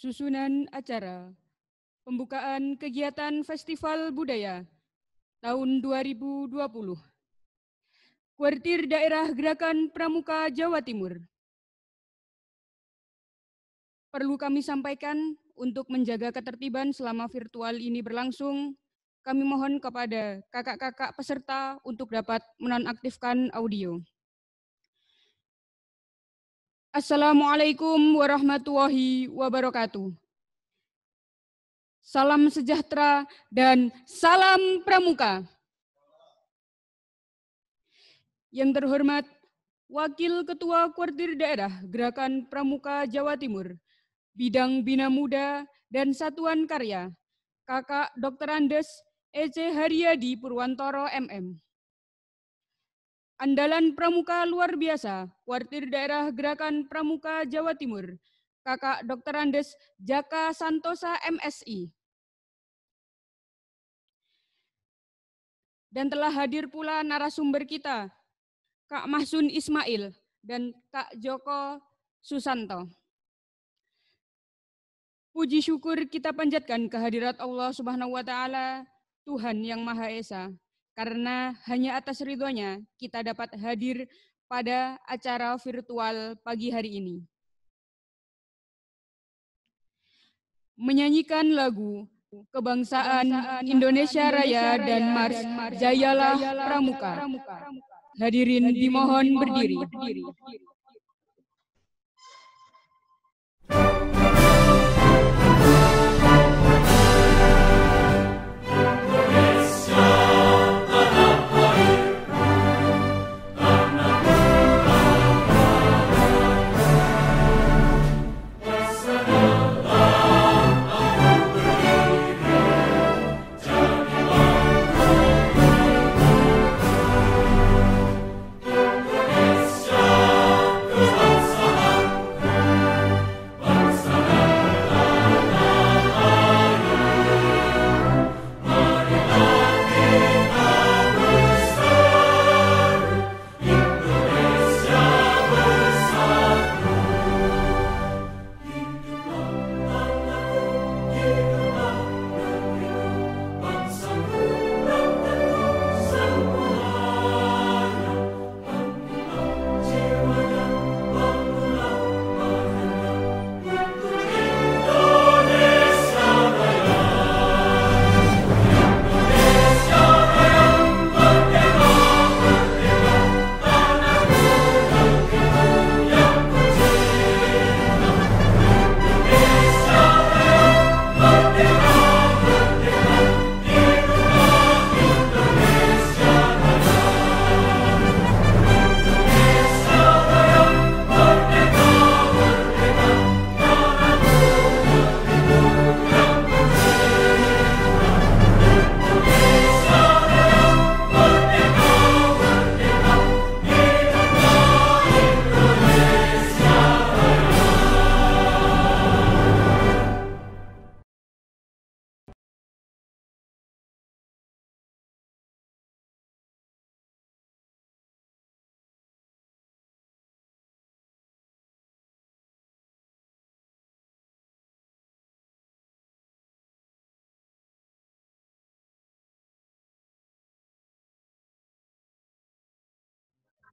Susunan acara pembukaan kegiatan Festival Budaya tahun 2020. Kuartir Daerah Gerakan Pramuka Jawa Timur perlu kami sampaikan untuk menjaga ketertiban selama virtual ini berlangsung, kami mohon kepada kakak-kakak peserta untuk dapat menonaktifkan audio. Assalamualaikum warahmatullahi wabarakatuh. Salam sejahtera dan salam pramuka. Yang terhormat Wakil Ketua Kuartir Daerah Gerakan Pramuka Jawa Timur, Bidang Bina Muda, dan Satuan Karya, Kakak Dr. Andes E.C. Haryadi Purwantoro MM. Andalan Pramuka luar biasa, Kuartir Daerah Gerakan Pramuka Jawa Timur, Kakak Dr. Andes Jaka Santosa MSI. Dan telah hadir pula narasumber kita, Kak Mahsun Ismail dan Kak Joko Susanto. Puji syukur kita panjatkan kehadirat Allah Subhanahu wa taala, Tuhan yang Maha Esa, karena hanya atas ridhonya kita dapat hadir pada acara virtual pagi hari ini. Menyanyikan lagu Kebangsaan, Indonesia, Raya dan Mars, Jayalah Pramuka. Hadirin, dimohon, berdiri.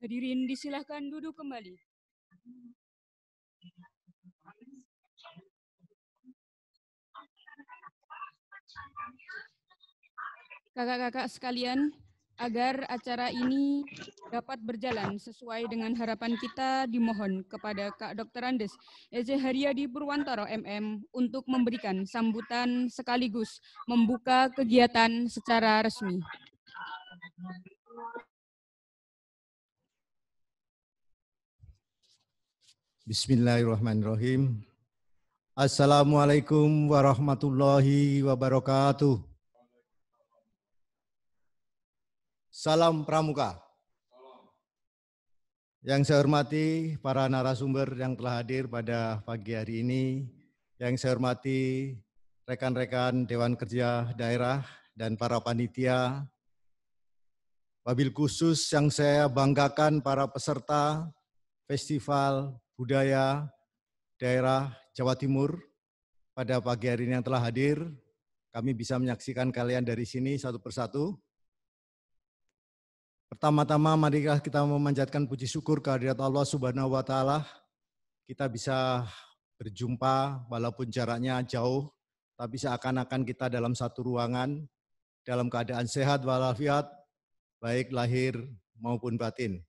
Hadirin disilahkan duduk kembali. Kakak-kakak sekalian, agar acara ini dapat berjalan sesuai dengan harapan kita dimohon kepada Kak Dr. Andes Eze Haryadi Purwantoro MM untuk memberikan sambutan sekaligus membuka kegiatan secara resmi. Bismillahirrahmanirrahim. Assalamualaikum warahmatullahi wabarakatuh. Salam Pramuka. Yang saya hormati para narasumber yang telah hadir pada pagi hari ini, yang saya hormati rekan-rekan Dewan Kerja Daerah dan para panitia, wabil khusus yang saya banggakan para peserta Festival Budaya Daerah Jawa Timur pada pagi hari ini yang telah hadir. Kami bisa menyaksikan kalian dari sini satu persatu. Pertama-tama mari kita memanjatkan puji syukur kehadirat Allah Subhanahu wa taala. Kita bisa berjumpa walaupun jaraknya jauh, tapi seakan-akan kita dalam satu ruangan dalam keadaan sehat walafiat baik lahir maupun batin.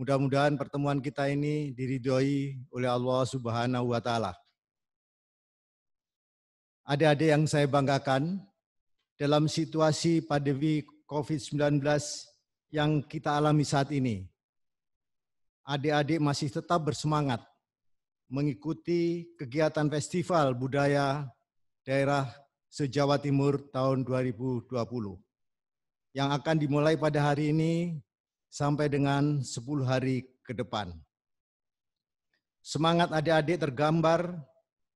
Mudah-mudahan pertemuan kita ini diridhoi oleh Allah Subhanahu wa taala. Ada-ada yang saya banggakan dalam situasi pandemi COVID-19 yang kita alami saat ini. Adik-adik masih tetap bersemangat mengikuti kegiatan festival budaya daerah se-Jawa Timur tahun 2020 yang akan dimulai pada hari ini sampai dengan 10 hari ke depan. Semangat adik-adik tergambar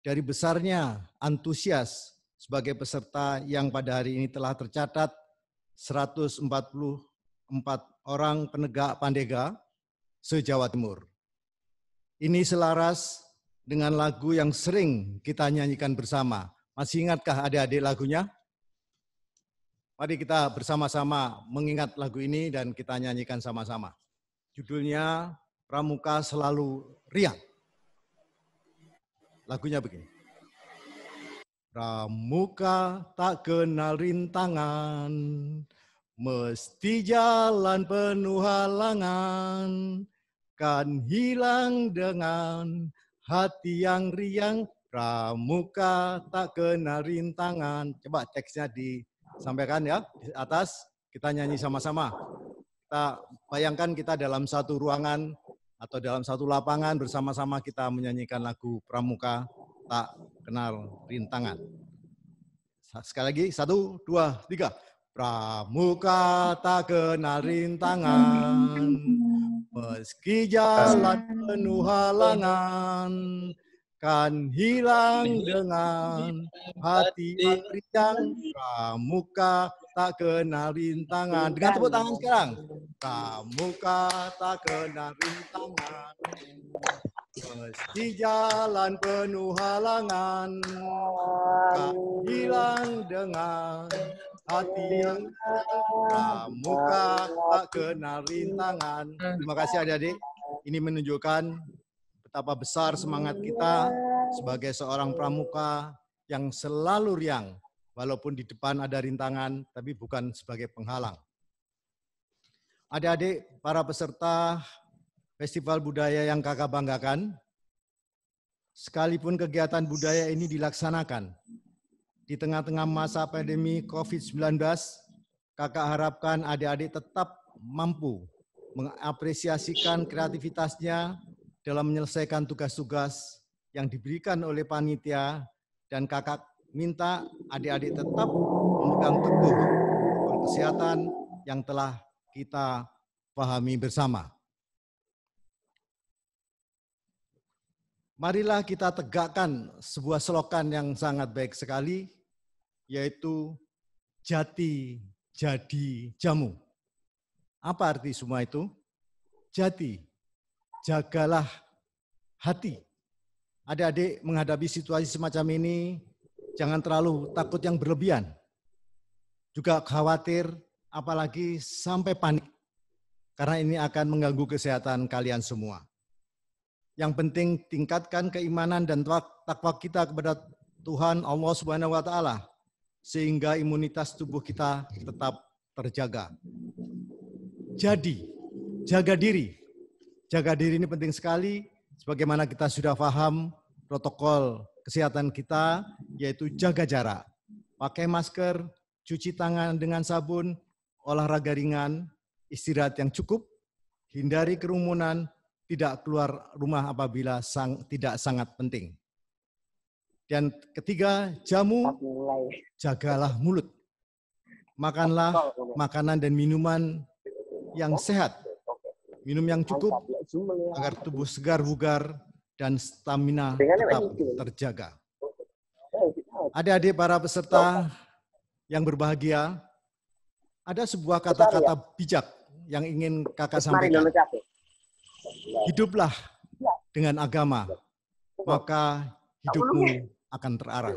dari besarnya antusias sebagai peserta yang pada hari ini telah tercatat 140 empat orang penegak pandega se-Jawa Timur. Ini selaras dengan lagu yang sering kita nyanyikan bersama. Masih ingatkah adik-adik lagunya? Mari kita bersama-sama mengingat lagu ini dan kita nyanyikan sama-sama. Judulnya Pramuka Selalu Riang. Lagunya begini. Pramuka tak kenal rintangan, Mesti jalan penuh halangan, kan hilang dengan hati yang riang, pramuka tak kena rintangan. Coba teksnya disampaikan ya, di atas kita nyanyi sama-sama. Kita bayangkan kita dalam satu ruangan atau dalam satu lapangan bersama-sama kita menyanyikan lagu pramuka tak kenal rintangan. Sekali lagi, satu, dua, tiga. Pramuka tak kenal rintangan, meski jalan penuh halangan, kan hilang dengan hati yang pramuka tak kenal rintangan. Dengan tepuk tangan sekarang. Kamu kata kenal rintangan. Mesti jalan penuh halangan. Hilang dengan hati yang kamu kata kenal rintangan. Terima kasih adik-adik. Ini menunjukkan betapa besar semangat kita sebagai seorang pramuka yang selalu riang walaupun di depan ada rintangan, tapi bukan sebagai penghalang. Adik-adik, para peserta Festival Budaya yang kakak banggakan, sekalipun kegiatan budaya ini dilaksanakan di tengah-tengah masa pandemi COVID-19, kakak harapkan adik-adik tetap mampu mengapresiasikan kreativitasnya dalam menyelesaikan tugas-tugas yang diberikan oleh panitia dan kakak minta adik-adik tetap memegang teguh protokol kesehatan yang telah kita pahami bersama. Marilah kita tegakkan sebuah selokan yang sangat baik sekali, yaitu jati jadi jamu. Apa arti semua itu? Jati, jagalah hati. Adik-adik menghadapi situasi semacam ini, jangan terlalu takut yang berlebihan. Juga khawatir apalagi sampai panik karena ini akan mengganggu kesehatan kalian semua. Yang penting tingkatkan keimanan dan takwa kita kepada Tuhan Allah Subhanahu wa taala sehingga imunitas tubuh kita tetap terjaga. Jadi, jaga diri. Jaga diri ini penting sekali sebagaimana kita sudah paham protokol kesehatan kita, yaitu jaga jarak, pakai masker, cuci tangan dengan sabun, olahraga ringan, istirahat yang cukup, hindari kerumunan, tidak keluar rumah apabila sang, tidak sangat penting. Dan ketiga, jamu, jagalah mulut. Makanlah makanan dan minuman yang sehat. Minum yang cukup agar tubuh segar bugar dan stamina tetap terjaga. Oh, Adik-adik para peserta yang berbahagia, ada sebuah kata-kata bijak yang ingin kakak sampaikan. Hiduplah ya. dengan agama, ya. maka hidupmu akan terarah.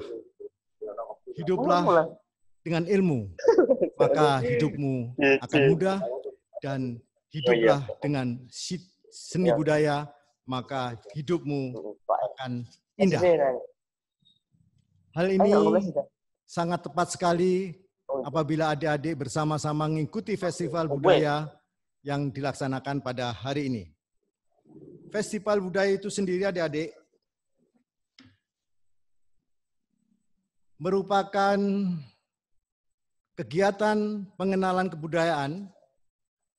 Hiduplah dengan ilmu, maka hidupmu akan mudah dan hiduplah ya, dengan seni budaya, maka hidupmu akan indah. Hal ini sangat tepat sekali oh, iya. apabila adik-adik bersama-sama mengikuti festival budaya yang dilaksanakan pada hari ini. Festival budaya itu sendiri adik-adik merupakan kegiatan pengenalan kebudayaan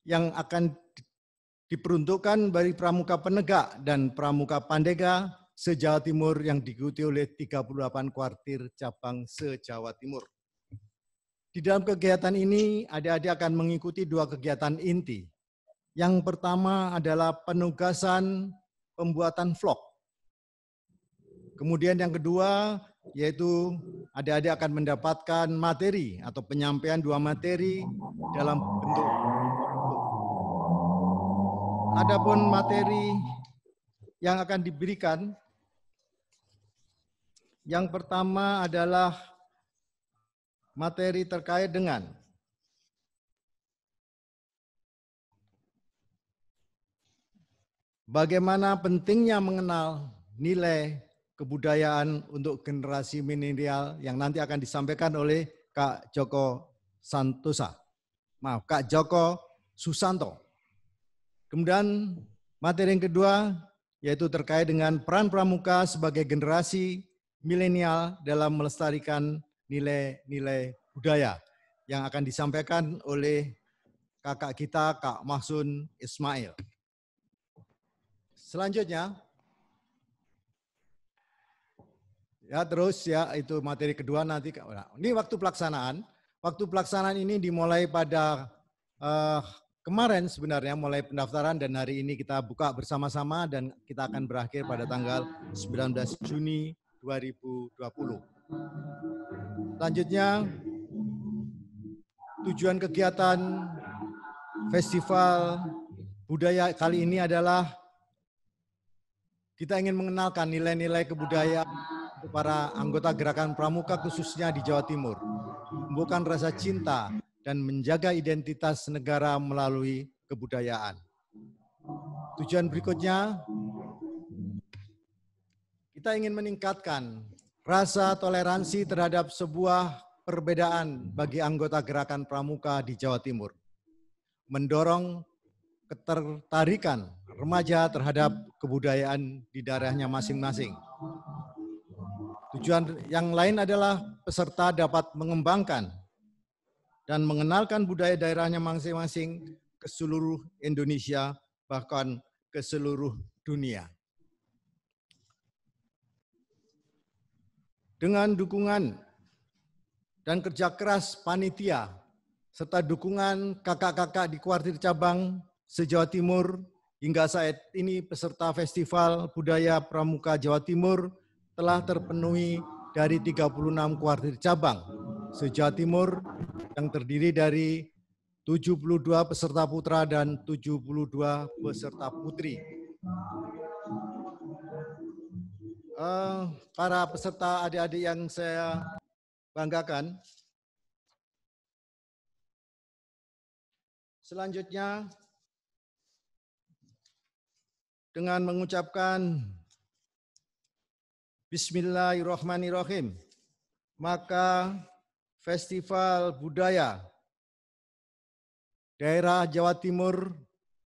yang akan diperuntukkan bagi pramuka penegak dan pramuka pandega se-Jawa Timur yang diikuti oleh 38 kuartir cabang se-Jawa Timur. Di dalam kegiatan ini, adik-adik akan mengikuti dua kegiatan inti. Yang pertama adalah penugasan pembuatan vlog. Kemudian yang kedua, yaitu adik-adik akan mendapatkan materi atau penyampaian dua materi dalam bentuk Adapun materi yang akan diberikan yang pertama adalah materi terkait dengan bagaimana pentingnya mengenal nilai kebudayaan untuk generasi milenial yang nanti akan disampaikan oleh Kak Joko Santosa. Maaf, Kak Joko Susanto. Kemudian materi yang kedua yaitu terkait dengan peran pramuka sebagai generasi milenial dalam melestarikan nilai-nilai budaya yang akan disampaikan oleh kakak kita Kak Mahsun Ismail. Selanjutnya Ya, terus ya itu materi kedua nanti. ini waktu pelaksanaan. Waktu pelaksanaan ini dimulai pada eh, kemarin sebenarnya mulai pendaftaran dan hari ini kita buka bersama-sama dan kita akan berakhir pada tanggal 19 Juni 2020. Selanjutnya tujuan kegiatan festival budaya kali ini adalah kita ingin mengenalkan nilai-nilai kebudayaan para anggota gerakan pramuka khususnya di Jawa Timur. Bukan rasa cinta dan menjaga identitas negara melalui kebudayaan. Tujuan berikutnya, kita ingin meningkatkan rasa toleransi terhadap sebuah perbedaan bagi anggota gerakan pramuka di Jawa Timur. Mendorong ketertarikan remaja terhadap kebudayaan di daerahnya masing-masing. Tujuan yang lain adalah peserta dapat mengembangkan dan mengenalkan budaya daerahnya masing-masing ke seluruh Indonesia, bahkan ke seluruh dunia. Dengan dukungan dan kerja keras panitia, serta dukungan kakak-kakak di kuartir cabang sejawa Timur, hingga saat ini peserta Festival Budaya Pramuka Jawa Timur telah terpenuhi dari 36 kuartir cabang se Timur yang terdiri dari 72 peserta putra dan 72 peserta putri. Eh, para peserta adik-adik yang saya banggakan, selanjutnya dengan mengucapkan Bismillahirrahmanirrahim. Maka Festival Budaya Daerah Jawa Timur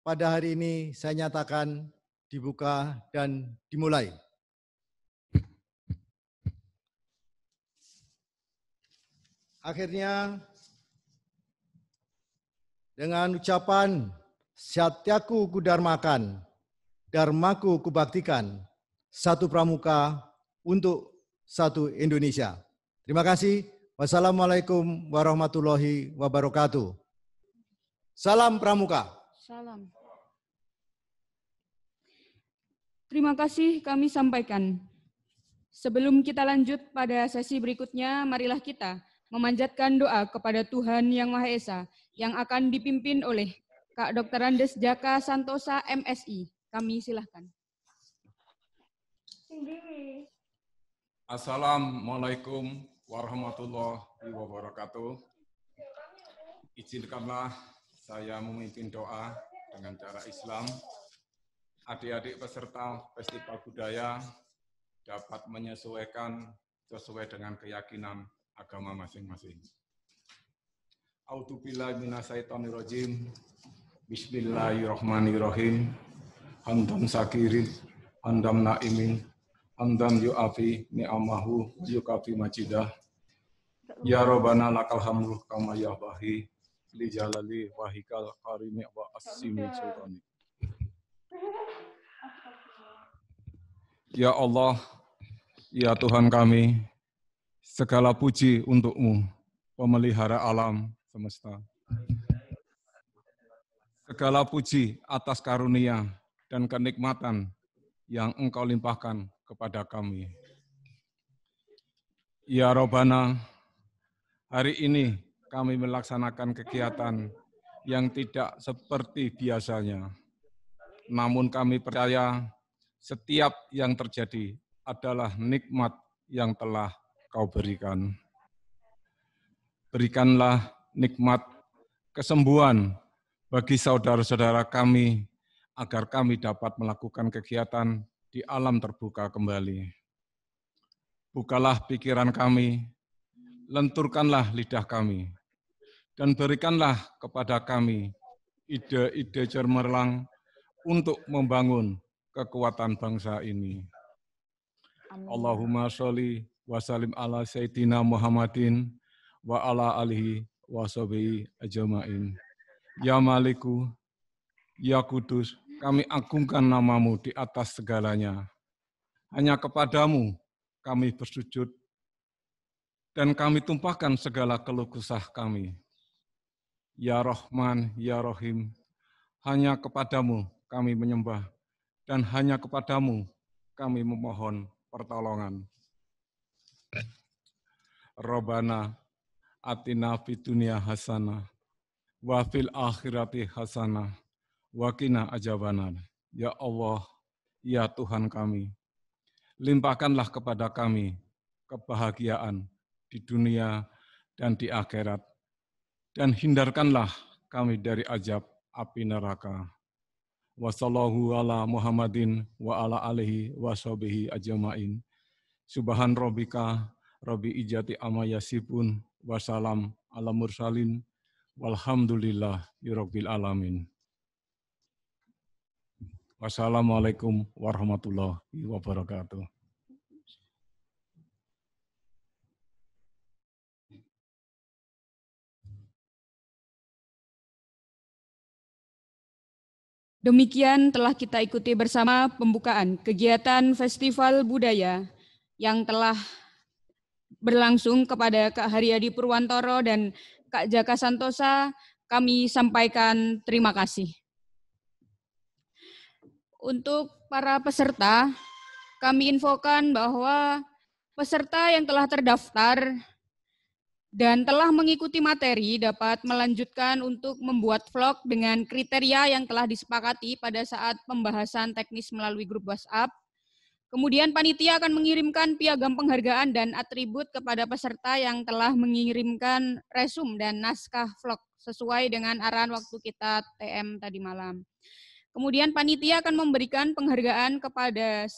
pada hari ini saya nyatakan dibuka dan dimulai. Akhirnya dengan ucapan Satyaku kudarmakan, darmaku kubaktikan, satu pramuka untuk satu Indonesia. Terima kasih. Wassalamualaikum warahmatullahi wabarakatuh. Salam Pramuka. Salam. Terima kasih kami sampaikan. Sebelum kita lanjut pada sesi berikutnya, marilah kita memanjatkan doa kepada Tuhan Yang Maha Esa yang akan dipimpin oleh Kak Dr. Andes Jaka Santosa MSI. Kami silahkan. Assalamualaikum warahmatullahi wabarakatuh. Izinkanlah saya memimpin doa dengan cara Islam. Adik-adik peserta Festival Budaya dapat menyesuaikan sesuai dengan keyakinan agama masing-masing. Auzubillahi minasyaitonirrajim. Bismillahirrahmanirrahim. Hamdan sakirin, hamdan naimin, hamdan yu'afi ni'amahu yukafi majidah Ya Rabbana lakal hamdu kama yabahi li jalali wa hikal karimi wa asimi sultani. Ya Allah, ya Tuhan kami, segala puji untukmu, pemelihara alam semesta. Segala puji atas karunia dan kenikmatan yang engkau limpahkan kepada kami. Ya Robana, Hari ini kami melaksanakan kegiatan yang tidak seperti biasanya. Namun kami percaya setiap yang terjadi adalah nikmat yang telah kau berikan. Berikanlah nikmat kesembuhan bagi saudara-saudara kami agar kami dapat melakukan kegiatan di alam terbuka kembali. Bukalah pikiran kami lenturkanlah lidah kami, dan berikanlah kepada kami ide-ide cermerlang untuk membangun kekuatan bangsa ini. Amin. Allahumma sholli wa salim ala Sayyidina Muhammadin wa ala alihi wa sahbihi ajma'in. Ya Maliku, Ya Kudus, kami agungkan namamu di atas segalanya. Hanya kepadamu kami bersujud dan kami tumpahkan segala keluh kesah kami. Ya Rahman, Ya Rahim, hanya kepadamu kami menyembah, dan hanya kepadamu kami memohon pertolongan. Robana atina fitunia dunia hasanah wa fil akhirati hasana wa kina ajabana. Ya Allah, ya Tuhan kami, limpahkanlah kepada kami kebahagiaan di dunia dan di akhirat. Dan hindarkanlah kami dari ajab api neraka. Wassallahu ala Muhammadin wa ala alihi wa sahbihi ajamain. Subhan rabbika rabbi ijati amma yasifun wa salam ala mursalin walhamdulillah yurabbil alamin. Wassalamualaikum warahmatullahi wabarakatuh. Demikian telah kita ikuti bersama pembukaan kegiatan Festival Budaya yang telah berlangsung kepada Kak Haryadi Purwantoro dan Kak Jaka Santosa. Kami sampaikan terima kasih. Untuk para peserta, kami infokan bahwa peserta yang telah terdaftar dan telah mengikuti materi dapat melanjutkan untuk membuat vlog dengan kriteria yang telah disepakati pada saat pembahasan teknis melalui grup WhatsApp. Kemudian panitia akan mengirimkan piagam penghargaan dan atribut kepada peserta yang telah mengirimkan resume dan naskah vlog sesuai dengan arahan waktu kita TM tadi malam. Kemudian panitia akan memberikan penghargaan kepada 10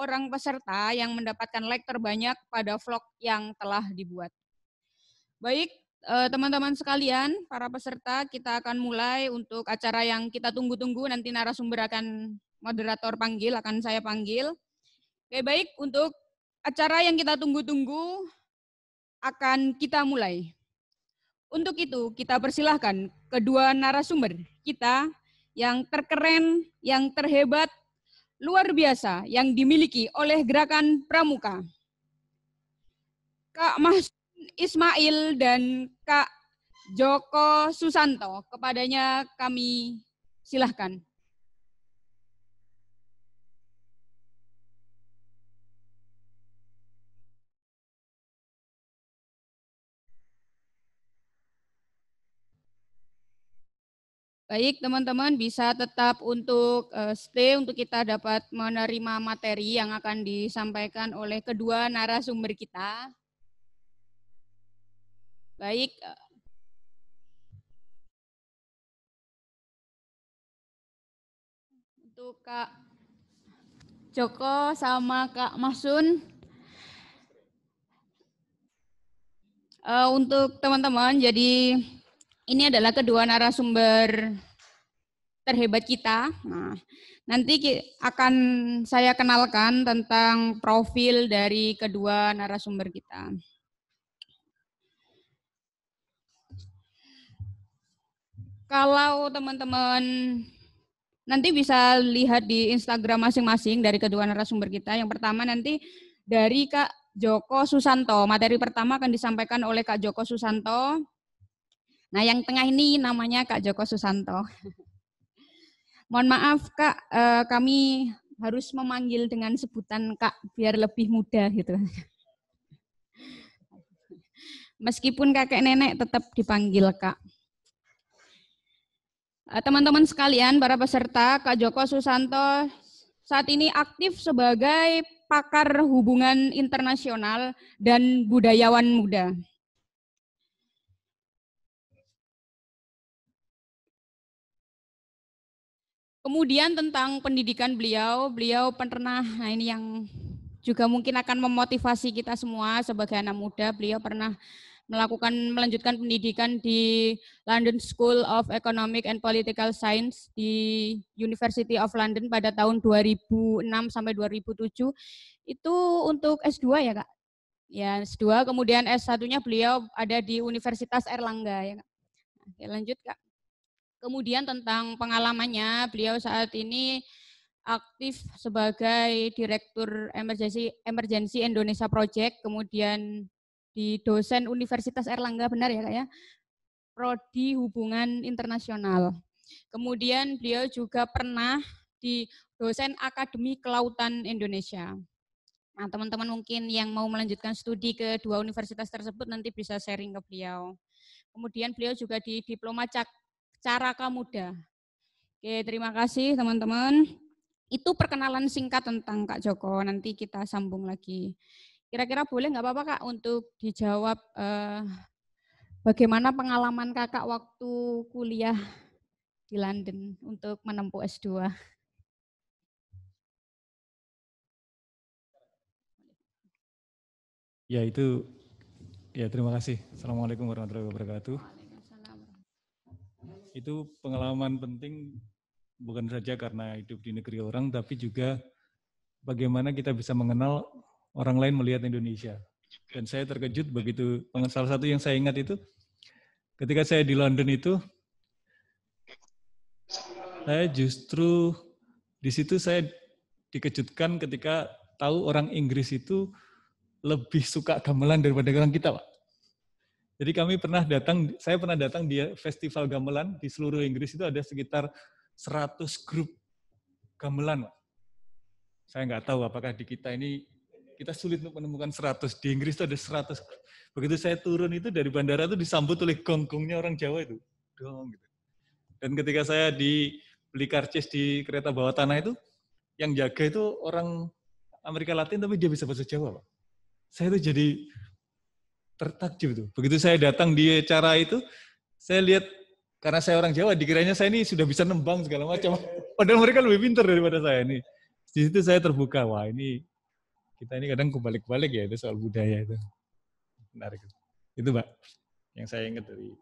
orang peserta yang mendapatkan like terbanyak pada vlog yang telah dibuat. Baik, eh, teman-teman sekalian, para peserta, kita akan mulai untuk acara yang kita tunggu-tunggu. Nanti narasumber akan moderator panggil, akan saya panggil. Oke, baik. Untuk acara yang kita tunggu-tunggu akan kita mulai. Untuk itu, kita persilahkan kedua narasumber kita yang terkeren, yang terhebat, luar biasa yang dimiliki oleh gerakan pramuka. Kak Mas Ismail dan Kak Joko Susanto. Kepadanya kami silahkan. Baik, teman-teman bisa tetap untuk eh, stay untuk kita dapat menerima materi yang akan disampaikan oleh kedua narasumber kita. Baik, eh, untuk Kak Joko sama Kak Masun. Eh, untuk teman-teman, jadi ini adalah kedua narasumber terhebat kita. Nah, nanti akan saya kenalkan tentang profil dari kedua narasumber kita. Kalau teman-teman nanti bisa lihat di Instagram masing-masing dari kedua narasumber kita. Yang pertama nanti dari Kak Joko Susanto. Materi pertama akan disampaikan oleh Kak Joko Susanto. Nah, yang tengah ini namanya Kak Joko Susanto. Mohon maaf Kak, eh, kami harus memanggil dengan sebutan Kak biar lebih mudah gitu. Meskipun kakek nenek tetap dipanggil Kak. Eh, teman-teman sekalian, para peserta, Kak Joko Susanto saat ini aktif sebagai pakar hubungan internasional dan budayawan muda. Kemudian tentang pendidikan beliau, beliau pernah, nah ini yang juga mungkin akan memotivasi kita semua sebagai anak muda, beliau pernah melakukan melanjutkan pendidikan di London School of Economic and Political Science di University of London pada tahun 2006 sampai 2007. Itu untuk S2 ya, Kak? Ya, S2. Kemudian S1-nya beliau ada di Universitas Erlangga ya, Kak. Oke, lanjut, Kak. Kemudian tentang pengalamannya, beliau saat ini aktif sebagai Direktur Emergency, Emergency Indonesia Project, kemudian di dosen Universitas Erlangga benar ya Kak ya? Prodi Hubungan Internasional. Kemudian beliau juga pernah di dosen Akademi Kelautan Indonesia. Nah, teman-teman mungkin yang mau melanjutkan studi ke dua universitas tersebut nanti bisa sharing ke beliau. Kemudian beliau juga di Diploma Cak cara Muda. Oke, terima kasih teman-teman. Itu perkenalan singkat tentang Kak Joko, nanti kita sambung lagi. Kira-kira boleh nggak apa-apa Kak untuk dijawab eh, bagaimana pengalaman Kakak waktu kuliah di London untuk menempuh S2? Ya itu, ya terima kasih. Assalamualaikum warahmatullahi wabarakatuh. Itu pengalaman penting bukan saja karena hidup di negeri orang, tapi juga bagaimana kita bisa mengenal orang lain melihat Indonesia. Dan saya terkejut begitu. Salah satu yang saya ingat itu ketika saya di London itu saya justru di situ saya dikejutkan ketika tahu orang Inggris itu lebih suka gamelan daripada orang kita, Pak. Jadi kami pernah datang, saya pernah datang di festival gamelan di seluruh Inggris itu ada sekitar 100 grup gamelan. Saya nggak tahu apakah di kita ini kita sulit untuk menemukan 100. Di Inggris itu ada 100. Begitu saya turun itu dari bandara itu disambut oleh gonggongnya orang Jawa itu. Dong gitu. Dan ketika saya di beli karcis di kereta bawah tanah itu, yang jaga itu orang Amerika Latin tapi dia bisa bahasa Jawa, Pak. Saya itu jadi tertakjub itu. Begitu saya datang di acara itu, saya lihat karena saya orang Jawa, dikiranya saya ini sudah bisa nembang segala macam. Padahal mereka lebih pintar daripada saya ini. Di situ saya terbuka, wah ini kita ini kadang kebalik-balik ya itu soal budaya itu menarik itu mbak yang saya ingat dari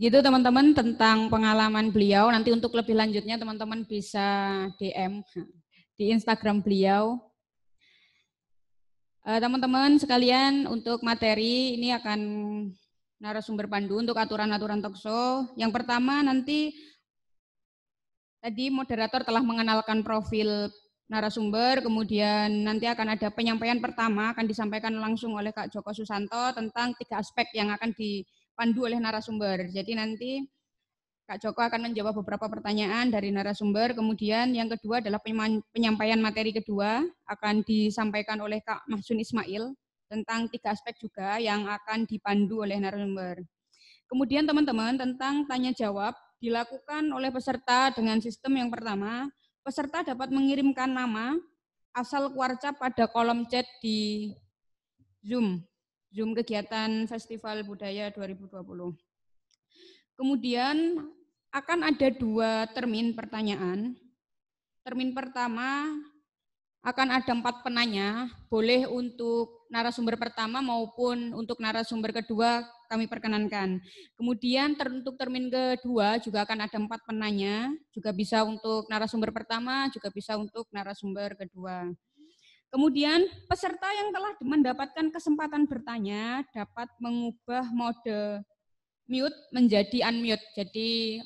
gitu teman-teman tentang pengalaman beliau nanti untuk lebih lanjutnya teman-teman bisa DM di Instagram beliau eh, teman-teman sekalian untuk materi ini akan narasumber pandu untuk aturan-aturan tokso yang pertama nanti Tadi moderator telah mengenalkan profil narasumber, kemudian nanti akan ada penyampaian pertama akan disampaikan langsung oleh Kak Joko Susanto tentang tiga aspek yang akan dipandu oleh narasumber. Jadi nanti Kak Joko akan menjawab beberapa pertanyaan dari narasumber. Kemudian yang kedua adalah penyampaian materi kedua akan disampaikan oleh Kak Mahsun Ismail tentang tiga aspek juga yang akan dipandu oleh narasumber. Kemudian teman-teman tentang tanya jawab dilakukan oleh peserta dengan sistem yang pertama, peserta dapat mengirimkan nama asal keluarga pada kolom chat di Zoom, Zoom kegiatan Festival Budaya 2020. Kemudian akan ada dua termin pertanyaan. Termin pertama akan ada empat penanya, boleh untuk narasumber pertama maupun untuk narasumber kedua kami perkenankan. Kemudian ter untuk termin kedua juga akan ada empat penanya, juga bisa untuk narasumber pertama, juga bisa untuk narasumber kedua. Kemudian peserta yang telah mendapatkan kesempatan bertanya dapat mengubah mode mute menjadi unmute. Jadi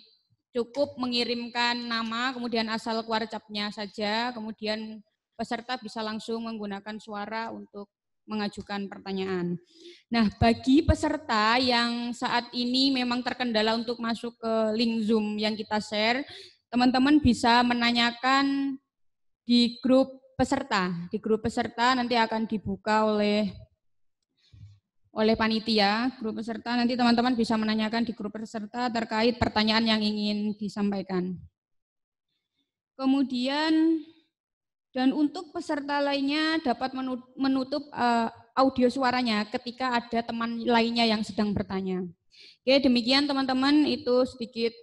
cukup mengirimkan nama, kemudian asal keluar capnya saja, kemudian peserta bisa langsung menggunakan suara untuk mengajukan pertanyaan. Nah, bagi peserta yang saat ini memang terkendala untuk masuk ke link Zoom yang kita share, teman-teman bisa menanyakan di grup peserta. Di grup peserta nanti akan dibuka oleh oleh panitia grup peserta. Nanti teman-teman bisa menanyakan di grup peserta terkait pertanyaan yang ingin disampaikan. Kemudian dan untuk peserta lainnya dapat menutup eh, audio suaranya ketika ada teman lainnya yang sedang bertanya. Oke, demikian teman-teman itu sedikit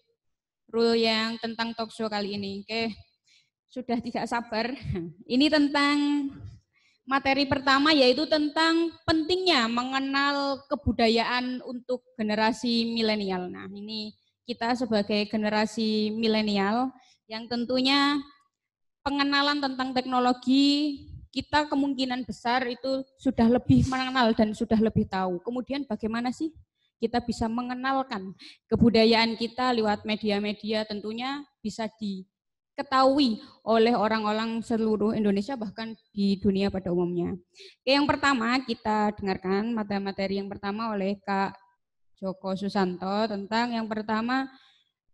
rule yang tentang talk show kali ini. Oke, sudah tidak sabar. Ini tentang materi pertama yaitu tentang pentingnya mengenal kebudayaan untuk generasi milenial. Nah, ini kita sebagai generasi milenial yang tentunya pengenalan tentang teknologi kita kemungkinan besar itu sudah lebih mengenal dan sudah lebih tahu. Kemudian bagaimana sih kita bisa mengenalkan kebudayaan kita lewat media-media tentunya bisa diketahui oleh orang-orang seluruh Indonesia bahkan di dunia pada umumnya. Oke, yang pertama kita dengarkan materi-materi yang pertama oleh Kak Joko Susanto tentang yang pertama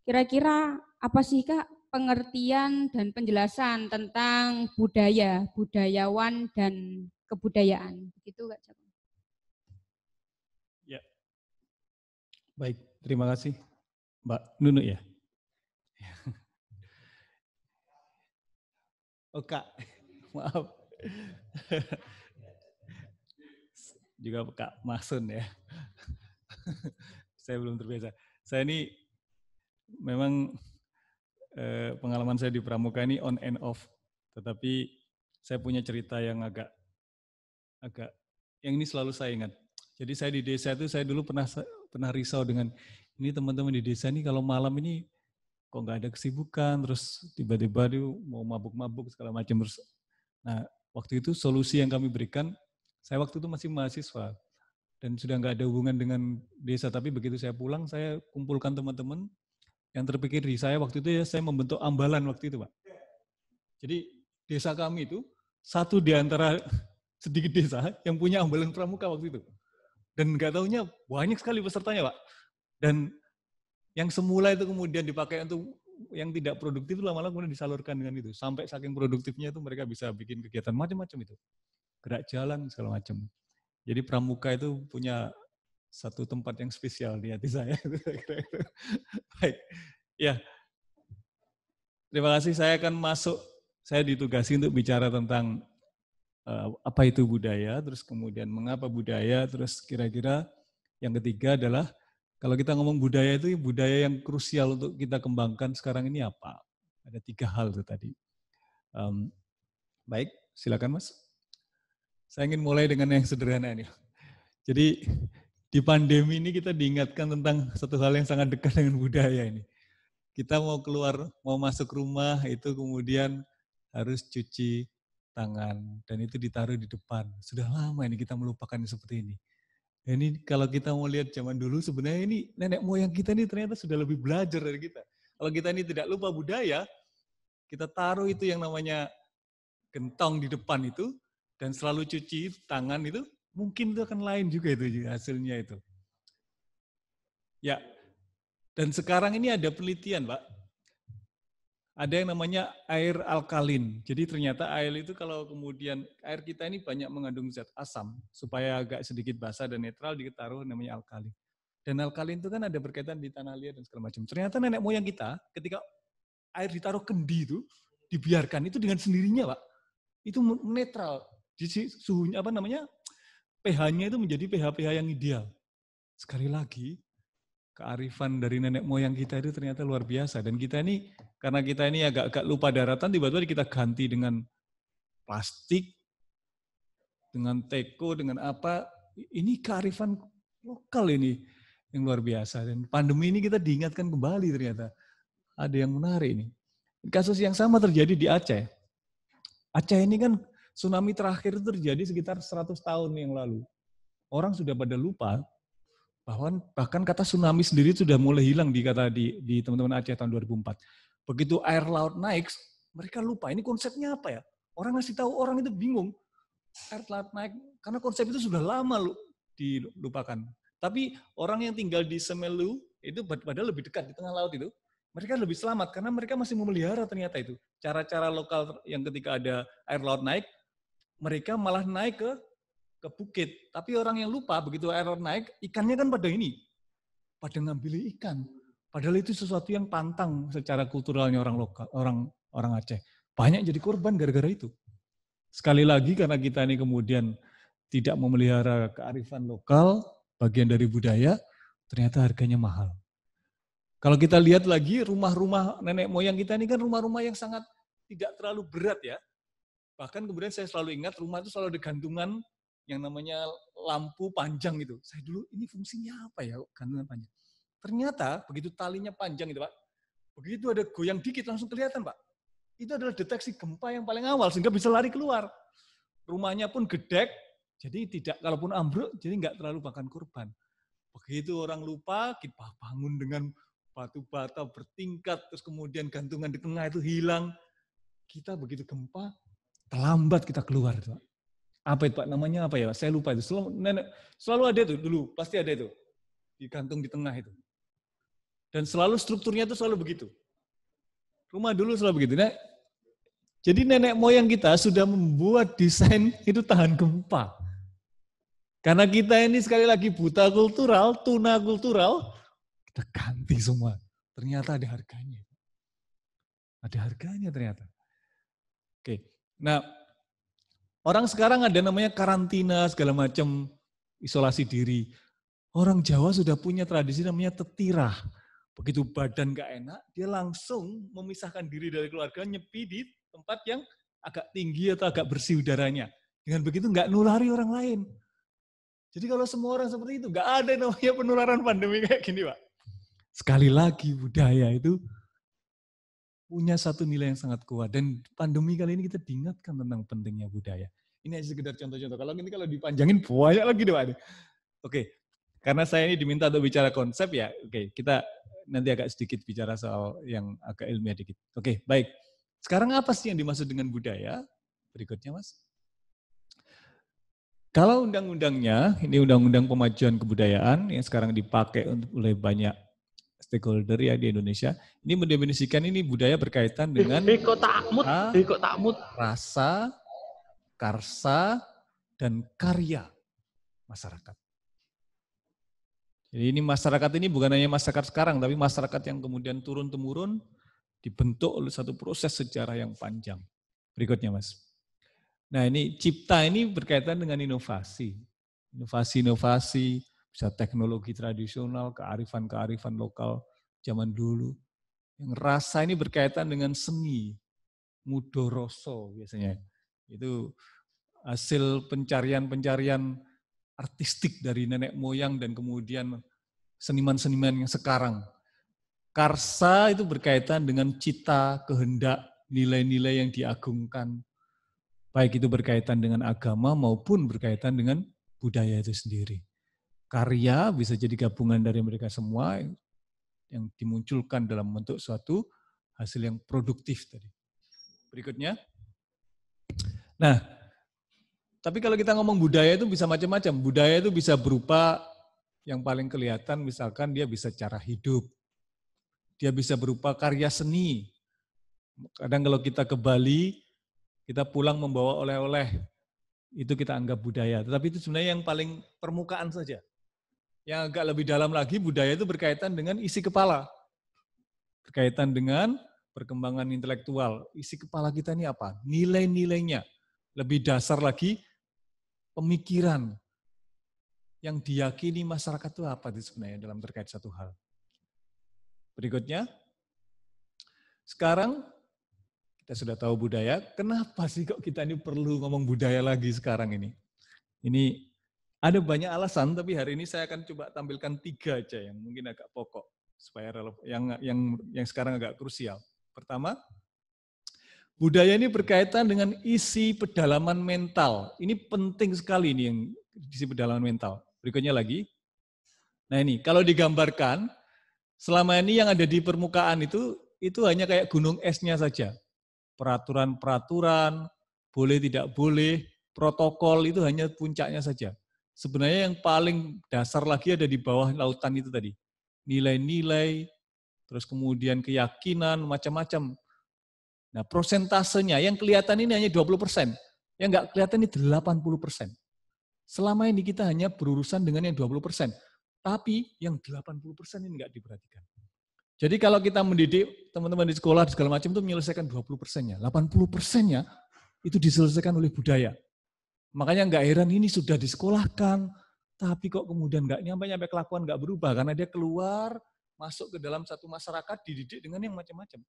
kira-kira apa sih Kak pengertian dan penjelasan tentang budaya, budayawan dan kebudayaan. Begitu Kak Jaka. Ya. Baik, terima kasih Mbak Nunu ya. Oh Kak, maaf. Juga Kak Masun ya. Saya belum terbiasa. Saya ini memang Eh, pengalaman saya di pramuka ini on and off. Tetapi saya punya cerita yang agak agak yang ini selalu saya ingat. Jadi saya di desa itu saya dulu pernah pernah risau dengan ini teman-teman di desa ini kalau malam ini kok nggak ada kesibukan, terus tiba-tiba dia mau mabuk-mabuk segala macam terus. Nah waktu itu solusi yang kami berikan, saya waktu itu masih mahasiswa dan sudah nggak ada hubungan dengan desa. Tapi begitu saya pulang, saya kumpulkan teman-teman, yang terpikir di saya waktu itu ya saya membentuk ambalan waktu itu, Pak. Jadi desa kami itu satu di antara sedikit desa yang punya ambalan pramuka waktu itu. Dan nggak tahunya banyak sekali pesertanya, Pak. Dan yang semula itu kemudian dipakai untuk yang tidak produktif itu lama-lama kemudian disalurkan dengan itu. Sampai saking produktifnya itu mereka bisa bikin kegiatan macam-macam itu. Gerak jalan, segala macam. Jadi pramuka itu punya satu tempat yang spesial di hati saya. Baik, ya. Terima kasih. Saya akan masuk. Saya ditugasi untuk bicara tentang uh, apa itu budaya, terus kemudian mengapa budaya, terus kira-kira yang ketiga adalah kalau kita ngomong budaya itu budaya yang krusial untuk kita kembangkan sekarang ini apa? Ada tiga hal itu tadi. Um, baik, silakan Mas. Saya ingin mulai dengan yang sederhana ini. Jadi di pandemi ini kita diingatkan tentang satu hal yang sangat dekat dengan budaya ini. Kita mau keluar, mau masuk rumah itu kemudian harus cuci tangan dan itu ditaruh di depan. Sudah lama ini kita melupakan seperti ini. Dan ini kalau kita mau lihat zaman dulu sebenarnya ini nenek moyang kita ini ternyata sudah lebih belajar dari kita. Kalau kita ini tidak lupa budaya, kita taruh itu yang namanya gentong di depan itu dan selalu cuci tangan itu mungkin itu akan lain juga itu hasilnya itu. Ya, dan sekarang ini ada penelitian, Pak. Ada yang namanya air alkalin. Jadi ternyata air itu kalau kemudian air kita ini banyak mengandung zat asam supaya agak sedikit basah dan netral ditaruh namanya alkalin. Dan alkalin itu kan ada berkaitan di tanah liat dan segala macam. Ternyata nenek moyang kita ketika air ditaruh kendi itu dibiarkan itu dengan sendirinya, Pak. Itu netral. Jadi suhunya apa namanya? pH-nya itu menjadi pH-pH yang ideal. Sekali lagi, kearifan dari nenek moyang kita itu ternyata luar biasa. Dan kita ini, karena kita ini agak-agak lupa daratan, tiba-tiba kita ganti dengan plastik, dengan teko, dengan apa. Ini kearifan lokal ini yang luar biasa. Dan pandemi ini kita diingatkan kembali ternyata. Ada yang menarik ini. Kasus yang sama terjadi di Aceh. Aceh ini kan Tsunami terakhir itu terjadi sekitar 100 tahun yang lalu. Orang sudah pada lupa bahwa bahkan kata tsunami sendiri sudah mulai hilang di kata di, di teman-teman Aceh tahun 2004. Begitu air laut naik, mereka lupa ini konsepnya apa ya? Orang ngasih tahu orang itu bingung. Air laut naik karena konsep itu sudah lama lu dilupakan. Tapi orang yang tinggal di Semelu itu padahal lebih dekat di tengah laut itu, mereka lebih selamat karena mereka masih memelihara ternyata itu. Cara-cara lokal yang ketika ada air laut naik, mereka malah naik ke ke bukit. Tapi orang yang lupa begitu error naik, ikannya kan pada ini. Pada ngambil ikan. Padahal itu sesuatu yang pantang secara kulturalnya orang lokal, orang orang Aceh. Banyak jadi korban gara-gara itu. Sekali lagi karena kita ini kemudian tidak memelihara kearifan lokal, bagian dari budaya, ternyata harganya mahal. Kalau kita lihat lagi rumah-rumah nenek moyang kita ini kan rumah-rumah yang sangat tidak terlalu berat ya. Bahkan kemudian saya selalu ingat rumah itu selalu ada gantungan yang namanya lampu panjang itu. Saya dulu ini fungsinya apa ya gantungan panjang? Ternyata begitu talinya panjang itu Pak, begitu ada goyang dikit langsung kelihatan Pak. Itu adalah deteksi gempa yang paling awal sehingga bisa lari keluar. Rumahnya pun gedek, jadi tidak kalaupun ambruk jadi nggak terlalu makan korban. Begitu orang lupa kita bangun dengan batu bata bertingkat terus kemudian gantungan di tengah itu hilang. Kita begitu gempa terlambat kita keluar itu. Apa itu Pak? Namanya apa ya? Saya lupa itu. Selalu, nenek, selalu ada itu dulu, pasti ada itu. Digantung di tengah itu. Dan selalu strukturnya itu selalu begitu. Rumah dulu selalu begitu. Nah, jadi nenek moyang kita sudah membuat desain itu tahan gempa. Karena kita ini sekali lagi buta kultural, tuna kultural, kita ganti semua. Ternyata ada harganya. Ada harganya ternyata. Oke. Nah, orang sekarang ada namanya karantina segala macam isolasi diri. Orang Jawa sudah punya tradisi namanya tetirah. Begitu badan gak enak, dia langsung memisahkan diri dari keluarga, nyepi di tempat yang agak tinggi atau agak bersih udaranya. Dengan begitu nggak nulari orang lain. Jadi kalau semua orang seperti itu, nggak ada namanya penularan pandemi kayak gini, Pak. Sekali lagi budaya itu punya satu nilai yang sangat kuat. Dan pandemi kali ini kita diingatkan tentang pentingnya budaya. Ini hanya sekedar contoh-contoh. Kalau ini kalau dipanjangin banyak lagi deh, Oke, okay. karena saya ini diminta untuk bicara konsep ya. Oke, okay. kita nanti agak sedikit bicara soal yang agak ilmiah dikit. Oke, okay, baik. Sekarang apa sih yang dimaksud dengan budaya? Berikutnya, Mas. Kalau undang-undangnya, ini undang-undang pemajuan kebudayaan yang sekarang dipakai oleh banyak stakeholder ya di Indonesia. Ini mendefinisikan ini budaya berkaitan dengan Eko takmut, Eko takmut. rasa, karsa, dan karya masyarakat. Jadi ini masyarakat ini bukan hanya masyarakat sekarang, tapi masyarakat yang kemudian turun-temurun dibentuk oleh satu proses sejarah yang panjang. Berikutnya Mas. Nah ini cipta ini berkaitan dengan inovasi. Inovasi-inovasi, bisa teknologi tradisional, kearifan-kearifan lokal zaman dulu. Yang rasa ini berkaitan dengan seni, mudoroso biasanya. Itu hasil pencarian-pencarian artistik dari nenek moyang dan kemudian seniman-seniman yang sekarang. Karsa itu berkaitan dengan cita, kehendak, nilai-nilai yang diagungkan. Baik itu berkaitan dengan agama maupun berkaitan dengan budaya itu sendiri karya, bisa jadi gabungan dari mereka semua yang dimunculkan dalam bentuk suatu hasil yang produktif tadi. Berikutnya. Nah, tapi kalau kita ngomong budaya itu bisa macam-macam. Budaya itu bisa berupa yang paling kelihatan misalkan dia bisa cara hidup. Dia bisa berupa karya seni. Kadang kalau kita ke Bali, kita pulang membawa oleh-oleh. Itu kita anggap budaya. Tetapi itu sebenarnya yang paling permukaan saja yang agak lebih dalam lagi budaya itu berkaitan dengan isi kepala. Berkaitan dengan perkembangan intelektual. Isi kepala kita ini apa? Nilai-nilainya. Lebih dasar lagi pemikiran yang diyakini masyarakat itu apa sih sebenarnya dalam terkait satu hal. Berikutnya, sekarang kita sudah tahu budaya, kenapa sih kok kita ini perlu ngomong budaya lagi sekarang ini? Ini ada banyak alasan, tapi hari ini saya akan coba tampilkan tiga aja yang mungkin agak pokok supaya relevan, yang yang yang sekarang agak krusial. Pertama, budaya ini berkaitan dengan isi pedalaman mental. Ini penting sekali ini yang isi pedalaman mental. Berikutnya lagi. Nah ini, kalau digambarkan, selama ini yang ada di permukaan itu itu hanya kayak gunung esnya saja. Peraturan-peraturan, boleh tidak boleh, protokol itu hanya puncaknya saja sebenarnya yang paling dasar lagi ada di bawah lautan itu tadi. Nilai-nilai, terus kemudian keyakinan, macam-macam. Nah, prosentasenya yang kelihatan ini hanya 20 persen. Yang nggak kelihatan ini 80 persen. Selama ini kita hanya berurusan dengan yang 20 persen. Tapi yang 80 persen ini nggak diperhatikan. Jadi kalau kita mendidik teman-teman di sekolah segala macam itu menyelesaikan 20 persennya. 80 persennya itu diselesaikan oleh budaya. Makanya nggak heran ini sudah disekolahkan, tapi kok kemudian nggak nyampe-nyampe kelakuan nggak berubah karena dia keluar masuk ke dalam satu masyarakat dididik dengan yang macam-macam.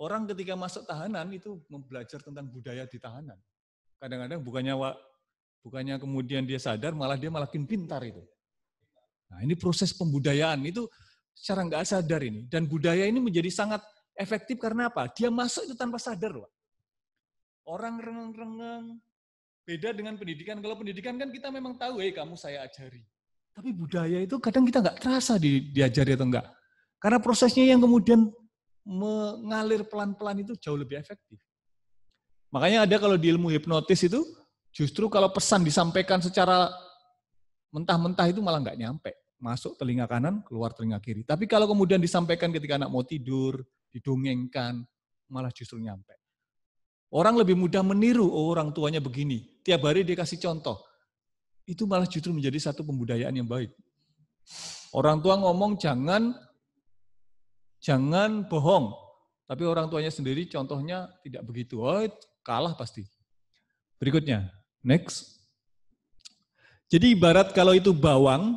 Orang ketika masuk tahanan itu mempelajari tentang budaya di tahanan. Kadang-kadang bukannya bukannya kemudian dia sadar malah dia malah pintar itu. Nah, ini proses pembudayaan itu secara nggak sadar ini dan budaya ini menjadi sangat efektif karena apa? Dia masuk itu tanpa sadar loh. Orang rengeng-rengeng, Beda dengan pendidikan. Kalau pendidikan kan kita memang tahu, hey, kamu saya ajari. Tapi budaya itu kadang kita nggak terasa di, diajari atau enggak. Karena prosesnya yang kemudian mengalir pelan-pelan itu jauh lebih efektif. Makanya ada kalau di ilmu hipnotis itu, justru kalau pesan disampaikan secara mentah-mentah itu malah nggak nyampe. Masuk telinga kanan, keluar telinga kiri. Tapi kalau kemudian disampaikan ketika anak mau tidur, didongengkan, malah justru nyampe. Orang lebih mudah meniru, oh orang tuanya begini. Tiap hari dia kasih contoh. Itu malah justru menjadi satu pembudayaan yang baik. Orang tua ngomong jangan jangan bohong. Tapi orang tuanya sendiri contohnya tidak begitu. Oh, kalah pasti. Berikutnya, next. Jadi ibarat kalau itu bawang,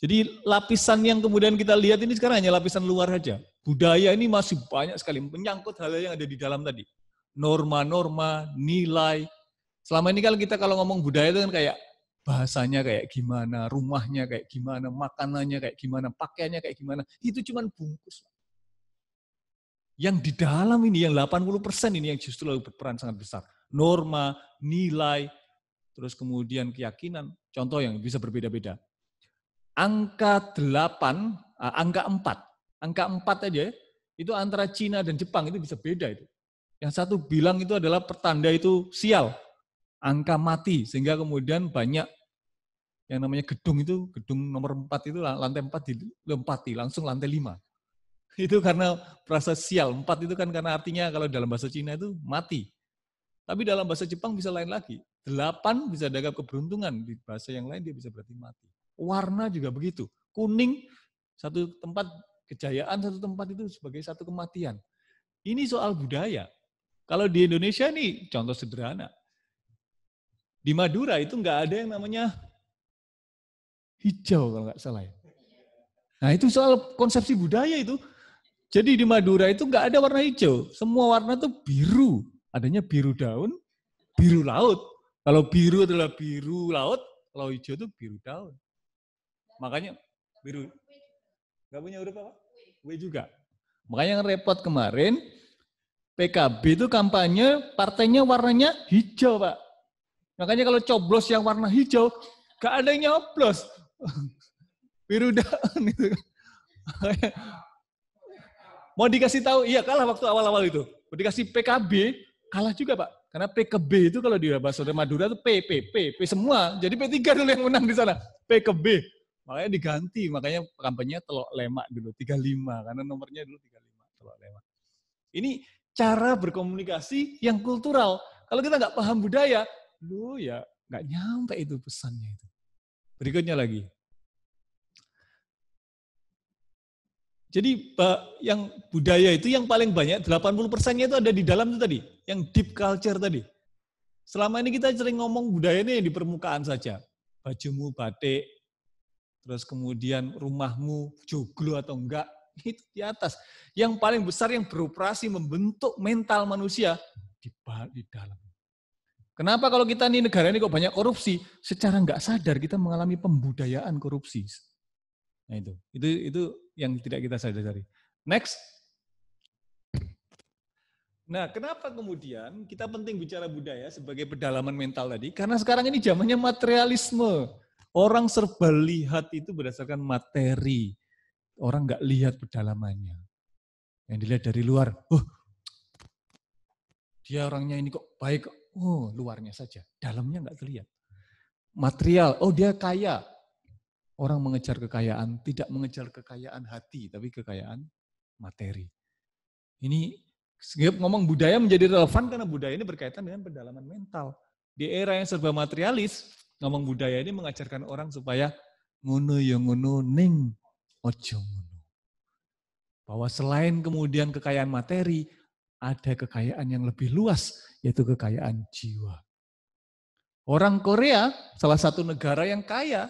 jadi lapisan yang kemudian kita lihat ini sekarang hanya lapisan luar saja. Budaya ini masih banyak sekali menyangkut hal yang ada di dalam tadi. Norma-norma, nilai, Selama ini kalau kita kalau ngomong budaya itu kan kayak bahasanya kayak gimana, rumahnya kayak gimana, makanannya kayak gimana, pakaiannya kayak gimana. Itu cuman bungkus. Yang di dalam ini, yang 80% ini yang justru berperan sangat besar. Norma, nilai, terus kemudian keyakinan. Contoh yang bisa berbeda-beda. Angka 8, eh, angka 4. Angka 4 aja ya, itu antara Cina dan Jepang itu bisa beda itu. Yang satu bilang itu adalah pertanda itu sial, angka mati sehingga kemudian banyak yang namanya gedung itu gedung nomor 4 itu lantai 4 dilempati langsung lantai 5. Itu karena frasa sial. 4 itu kan karena artinya kalau dalam bahasa Cina itu mati. Tapi dalam bahasa Jepang bisa lain lagi. 8 bisa dianggap keberuntungan, di bahasa yang lain dia bisa berarti mati. Warna juga begitu. Kuning satu tempat kejayaan satu tempat itu sebagai satu kematian. Ini soal budaya. Kalau di Indonesia nih contoh sederhana. Di Madura itu nggak ada yang namanya hijau kalau nggak salah ya. Nah itu soal konsepsi budaya itu. Jadi di Madura itu nggak ada warna hijau. Semua warna itu biru. Adanya biru daun, biru laut. Kalau biru adalah biru laut, kalau hijau itu biru daun. Makanya biru. Gak punya huruf apa? W juga. Makanya yang repot kemarin, PKB itu kampanye, partainya warnanya hijau, Pak. Makanya kalau coblos yang warna hijau, gak ada yang nyoblos. Biru daun itu. Mau dikasih tahu, iya kalah waktu awal-awal itu. Mau dikasih PKB, kalah juga Pak. Karena PKB itu kalau di bahasa Madura itu P, P, P, P semua. Jadi P3 dulu yang menang di sana. PKB. Makanya diganti, makanya kampanye telok lemak dulu, 35. Karena nomornya dulu 35, telok lemak. Ini cara berkomunikasi yang kultural. Kalau kita nggak paham budaya, lu ya nggak nyampe itu pesannya itu. Berikutnya lagi. Jadi yang budaya itu yang paling banyak 80 persennya itu ada di dalam itu tadi, yang deep culture tadi. Selama ini kita sering ngomong budaya ini di permukaan saja. Bajumu batik, terus kemudian rumahmu joglo atau enggak, itu di atas. Yang paling besar yang beroperasi membentuk mental manusia di, di dalam Kenapa kalau kita ini negara ini kok banyak korupsi? Secara nggak sadar kita mengalami pembudayaan korupsi. Nah itu, itu itu yang tidak kita sadari. Next. Nah, kenapa kemudian kita penting bicara budaya sebagai pedalaman mental tadi? Karena sekarang ini zamannya materialisme. Orang serba lihat itu berdasarkan materi. Orang nggak lihat pedalamannya. Yang dilihat dari luar, oh, dia orangnya ini kok baik, oh luarnya saja, dalamnya nggak terlihat. Material, oh dia kaya. Orang mengejar kekayaan, tidak mengejar kekayaan hati, tapi kekayaan materi. Ini ngomong budaya menjadi relevan karena budaya ini berkaitan dengan pendalaman mental. Di era yang serba materialis, ngomong budaya ini mengajarkan orang supaya ngono ya ngono ning ojo ngono. Bahwa selain kemudian kekayaan materi, ada kekayaan yang lebih luas yaitu kekayaan jiwa. Orang Korea, salah satu negara yang kaya,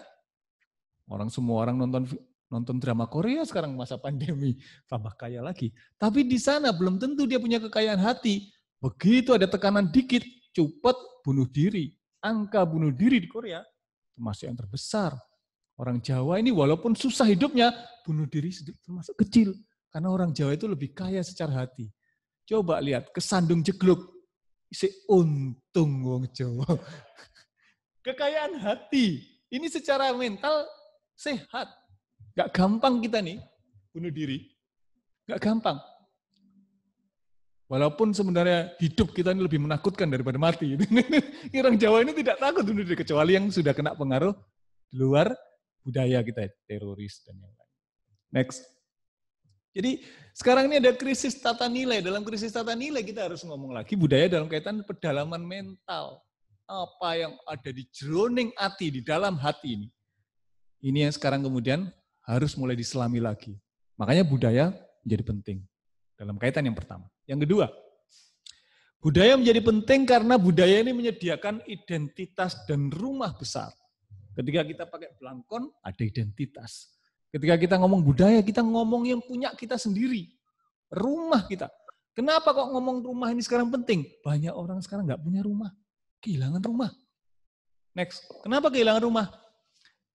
orang semua orang nonton nonton drama Korea sekarang masa pandemi, tambah kaya lagi. Tapi di sana belum tentu dia punya kekayaan hati. Begitu ada tekanan dikit, cepat bunuh diri. Angka bunuh diri di Korea termasuk yang terbesar. Orang Jawa ini walaupun susah hidupnya, bunuh diri termasuk kecil. Karena orang Jawa itu lebih kaya secara hati. Coba lihat, kesandung jegluk si untung wong Jawa. Kekayaan hati. Ini secara mental sehat. Gak gampang kita nih bunuh diri. Gak gampang. Walaupun sebenarnya hidup kita ini lebih menakutkan daripada mati. Orang Jawa ini tidak takut bunuh diri, kecuali yang sudah kena pengaruh di luar budaya kita, teroris dan yang lain. Next. Jadi sekarang ini ada krisis tata nilai. Dalam krisis tata nilai kita harus ngomong lagi budaya dalam kaitan pedalaman mental. Apa yang ada di jeroning hati, di dalam hati ini. Ini yang sekarang kemudian harus mulai diselami lagi. Makanya budaya menjadi penting. Dalam kaitan yang pertama. Yang kedua, budaya menjadi penting karena budaya ini menyediakan identitas dan rumah besar. Ketika kita pakai belangkon, ada identitas Ketika kita ngomong budaya, kita ngomong yang punya kita sendiri. Rumah kita. Kenapa kok ngomong rumah ini sekarang penting? Banyak orang sekarang nggak punya rumah. Kehilangan rumah. Next. Kenapa kehilangan rumah?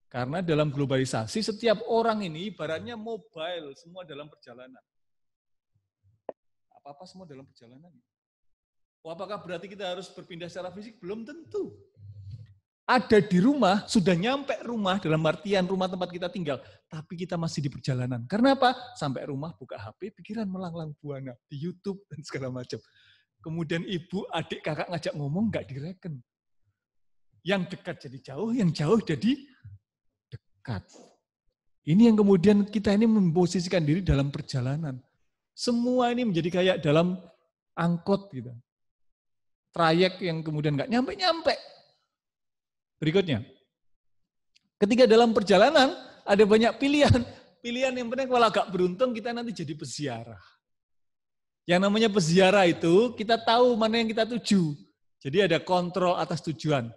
Karena dalam globalisasi setiap orang ini ibaratnya mobile, semua dalam perjalanan. Apa-apa semua dalam perjalanan. Oh, apakah berarti kita harus berpindah secara fisik? Belum tentu ada di rumah, sudah nyampe rumah dalam artian rumah tempat kita tinggal, tapi kita masih di perjalanan. Karena apa? Sampai rumah buka HP, pikiran melanglang buana di YouTube dan segala macam. Kemudian ibu, adik, kakak ngajak ngomong nggak direken. Yang dekat jadi jauh, yang jauh jadi dekat. Ini yang kemudian kita ini memposisikan diri dalam perjalanan. Semua ini menjadi kayak dalam angkot gitu. Trayek yang kemudian nggak nyampe-nyampe, Berikutnya. Ketika dalam perjalanan ada banyak pilihan. Pilihan yang penting kalau agak beruntung kita nanti jadi peziarah. Yang namanya peziarah itu kita tahu mana yang kita tuju. Jadi ada kontrol atas tujuan.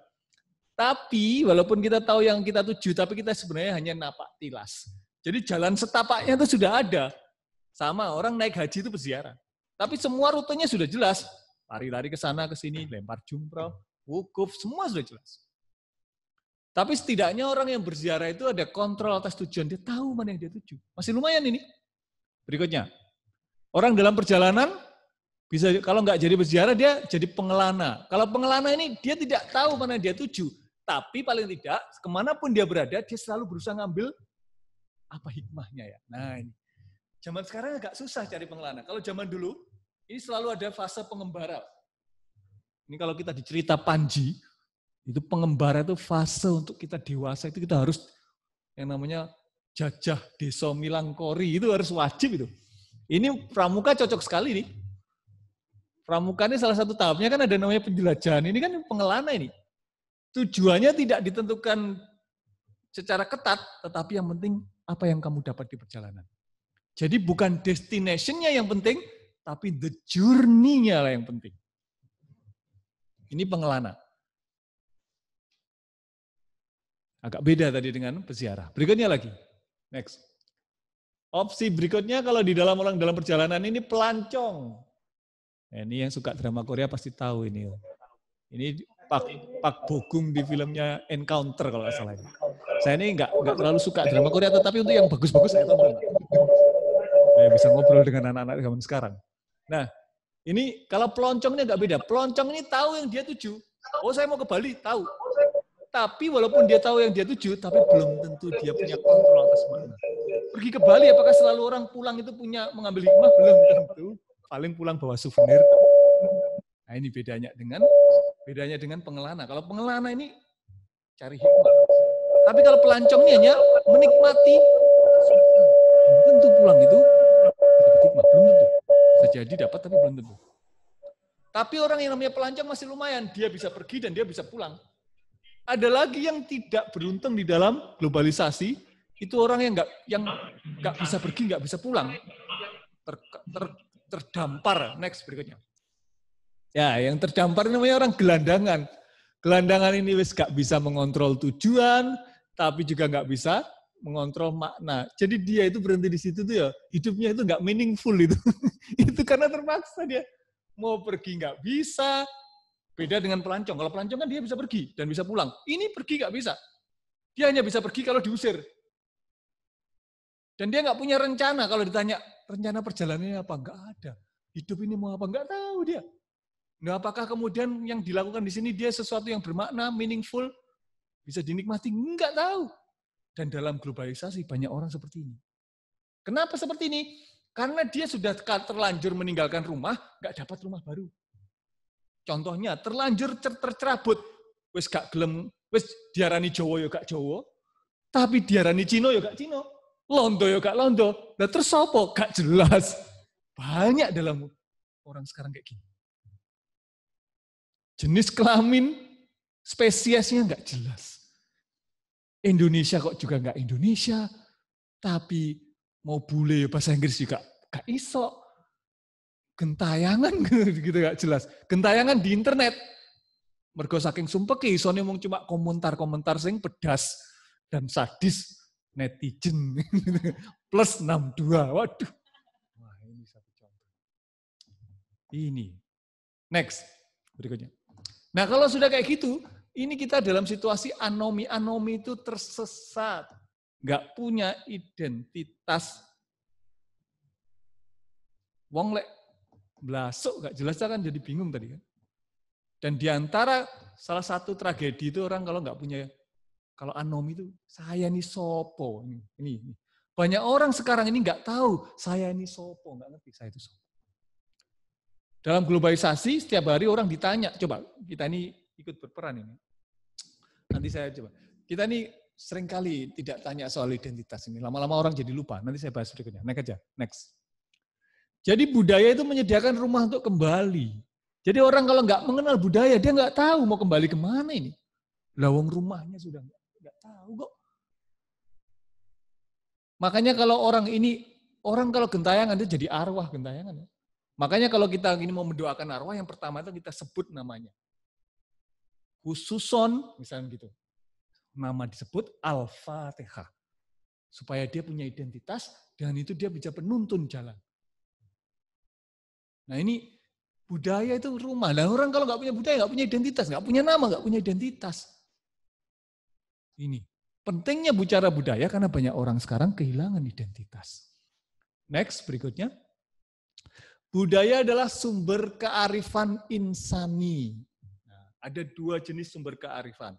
Tapi walaupun kita tahu yang kita tuju, tapi kita sebenarnya hanya napak tilas. Jadi jalan setapaknya itu sudah ada. Sama orang naik haji itu peziarah. Tapi semua rutenya sudah jelas. Lari-lari ke sana, ke sini, lempar jumroh, wukuf, semua sudah jelas. Tapi setidaknya orang yang berziarah itu ada kontrol atas tujuan. Dia tahu mana yang dia tuju. Masih lumayan ini. Berikutnya. Orang dalam perjalanan bisa kalau nggak jadi berziarah dia jadi pengelana. Kalau pengelana ini dia tidak tahu mana dia tuju. Tapi paling tidak kemanapun dia berada dia selalu berusaha ngambil apa hikmahnya ya. Nah ini. Zaman sekarang agak susah cari pengelana. Kalau zaman dulu ini selalu ada fase pengembara. Ini kalau kita dicerita Panji, itu pengembara itu fase untuk kita dewasa itu kita harus yang namanya jajah deso milangkori itu harus wajib itu. Ini pramuka cocok sekali nih. Pramuka ini salah satu tahapnya kan ada namanya penjelajahan. Ini kan pengelana ini. Tujuannya tidak ditentukan secara ketat, tetapi yang penting apa yang kamu dapat di perjalanan. Jadi bukan destinationnya yang penting, tapi the journey-nya lah yang penting. Ini pengelana. Agak beda tadi dengan peziarah. Berikutnya lagi. Next. Opsi berikutnya kalau di dalam orang dalam perjalanan ini pelancong. Nah, ini yang suka drama Korea pasti tahu ini. Ini Pak Pak Bogum di filmnya Encounter kalau nggak salah. Saya ini nggak nggak terlalu suka drama Korea, tetapi untuk yang bagus-bagus saya tonton. Saya bisa ngobrol dengan anak-anak zaman sekarang. Nah, ini kalau peloncongnya nggak beda. Peloncong ini tahu yang dia tuju. Oh saya mau ke Bali, tahu. Tapi walaupun dia tahu yang dia tuju, tapi belum tentu dia punya kontrol atas mana. Pergi ke Bali, apakah selalu orang pulang itu punya mengambil hikmah? Belum tentu. Paling pulang bawa souvenir. Nah ini bedanya dengan bedanya dengan pengelana. Kalau pengelana ini cari hikmah. Tapi kalau pelancong ini hanya menikmati belum tentu pulang itu dapat hikmah, belum tentu. jadi dapat tapi belum tentu. Tapi orang yang namanya pelancong masih lumayan, dia bisa pergi dan dia bisa pulang ada lagi yang tidak beruntung di dalam globalisasi itu orang yang nggak yang nggak bisa pergi nggak bisa pulang ter, ter, terdampar next berikutnya ya yang terdampar namanya orang gelandangan gelandangan ini wes nggak bisa mengontrol tujuan tapi juga nggak bisa mengontrol makna jadi dia itu berhenti di situ tuh ya hidupnya itu nggak meaningful itu itu karena terpaksa dia mau pergi nggak bisa Beda dengan pelancong. Kalau pelancong kan dia bisa pergi dan bisa pulang. Ini pergi nggak bisa. Dia hanya bisa pergi kalau diusir. Dan dia nggak punya rencana kalau ditanya, rencana perjalanannya apa? Nggak ada. Hidup ini mau apa? Nggak tahu dia. Nah, apakah kemudian yang dilakukan di sini dia sesuatu yang bermakna, meaningful, bisa dinikmati? Enggak tahu. Dan dalam globalisasi banyak orang seperti ini. Kenapa seperti ini? Karena dia sudah terlanjur meninggalkan rumah, nggak dapat rumah baru. Contohnya terlanjur tercerabut, wis gak gelem, wis diarani Jawa yo ya gak Jawa, tapi diarani Cino yo ya gak Cino, Londo yo ya gak Londo. Lah terus sopo gak jelas. Banyak dalam orang sekarang kayak gini. Jenis kelamin spesiesnya gak jelas. Indonesia kok juga gak Indonesia, tapi mau bule bahasa Inggris juga gak iso gentayangan gitu, gitu gak jelas. Gentayangan di internet. Mergo saking sumpeki ya, isone mung cuma komentar-komentar sing pedas dan sadis netizen. Plus 62. Waduh. Wah, ini satu contoh. Ini. Next. Berikutnya. Nah, kalau sudah kayak gitu, ini kita dalam situasi anomi. Anomi itu tersesat. Nggak punya identitas. Wong lek belasuk nggak jelas kan jadi bingung tadi kan. Dan diantara salah satu tragedi itu orang kalau nggak punya kalau anom itu saya ini sopo ini, ini, Banyak orang sekarang ini nggak tahu saya ini sopo, nggak ngerti saya itu sopo. Dalam globalisasi setiap hari orang ditanya, coba kita ini ikut berperan ini. Nanti saya coba. Kita ini seringkali tidak tanya soal identitas ini. Lama-lama orang jadi lupa. Nanti saya bahas berikutnya. next aja. Next. Jadi budaya itu menyediakan rumah untuk kembali. Jadi orang kalau nggak mengenal budaya, dia nggak tahu mau kembali kemana ini. Lawang rumahnya sudah nggak, tahu kok. Makanya kalau orang ini, orang kalau gentayangan itu jadi arwah gentayangan. ya. Makanya kalau kita ini mau mendoakan arwah, yang pertama itu kita sebut namanya. Khususon, misalnya gitu. Nama disebut Al-Fatihah. Supaya dia punya identitas, dan itu dia bisa penuntun jalan. Nah ini budaya itu rumah. Nah orang kalau nggak punya budaya, nggak punya identitas, nggak punya nama, nggak punya identitas. Ini pentingnya bicara budaya karena banyak orang sekarang kehilangan identitas. Next berikutnya. Budaya adalah sumber kearifan insani. Nah, ada dua jenis sumber kearifan.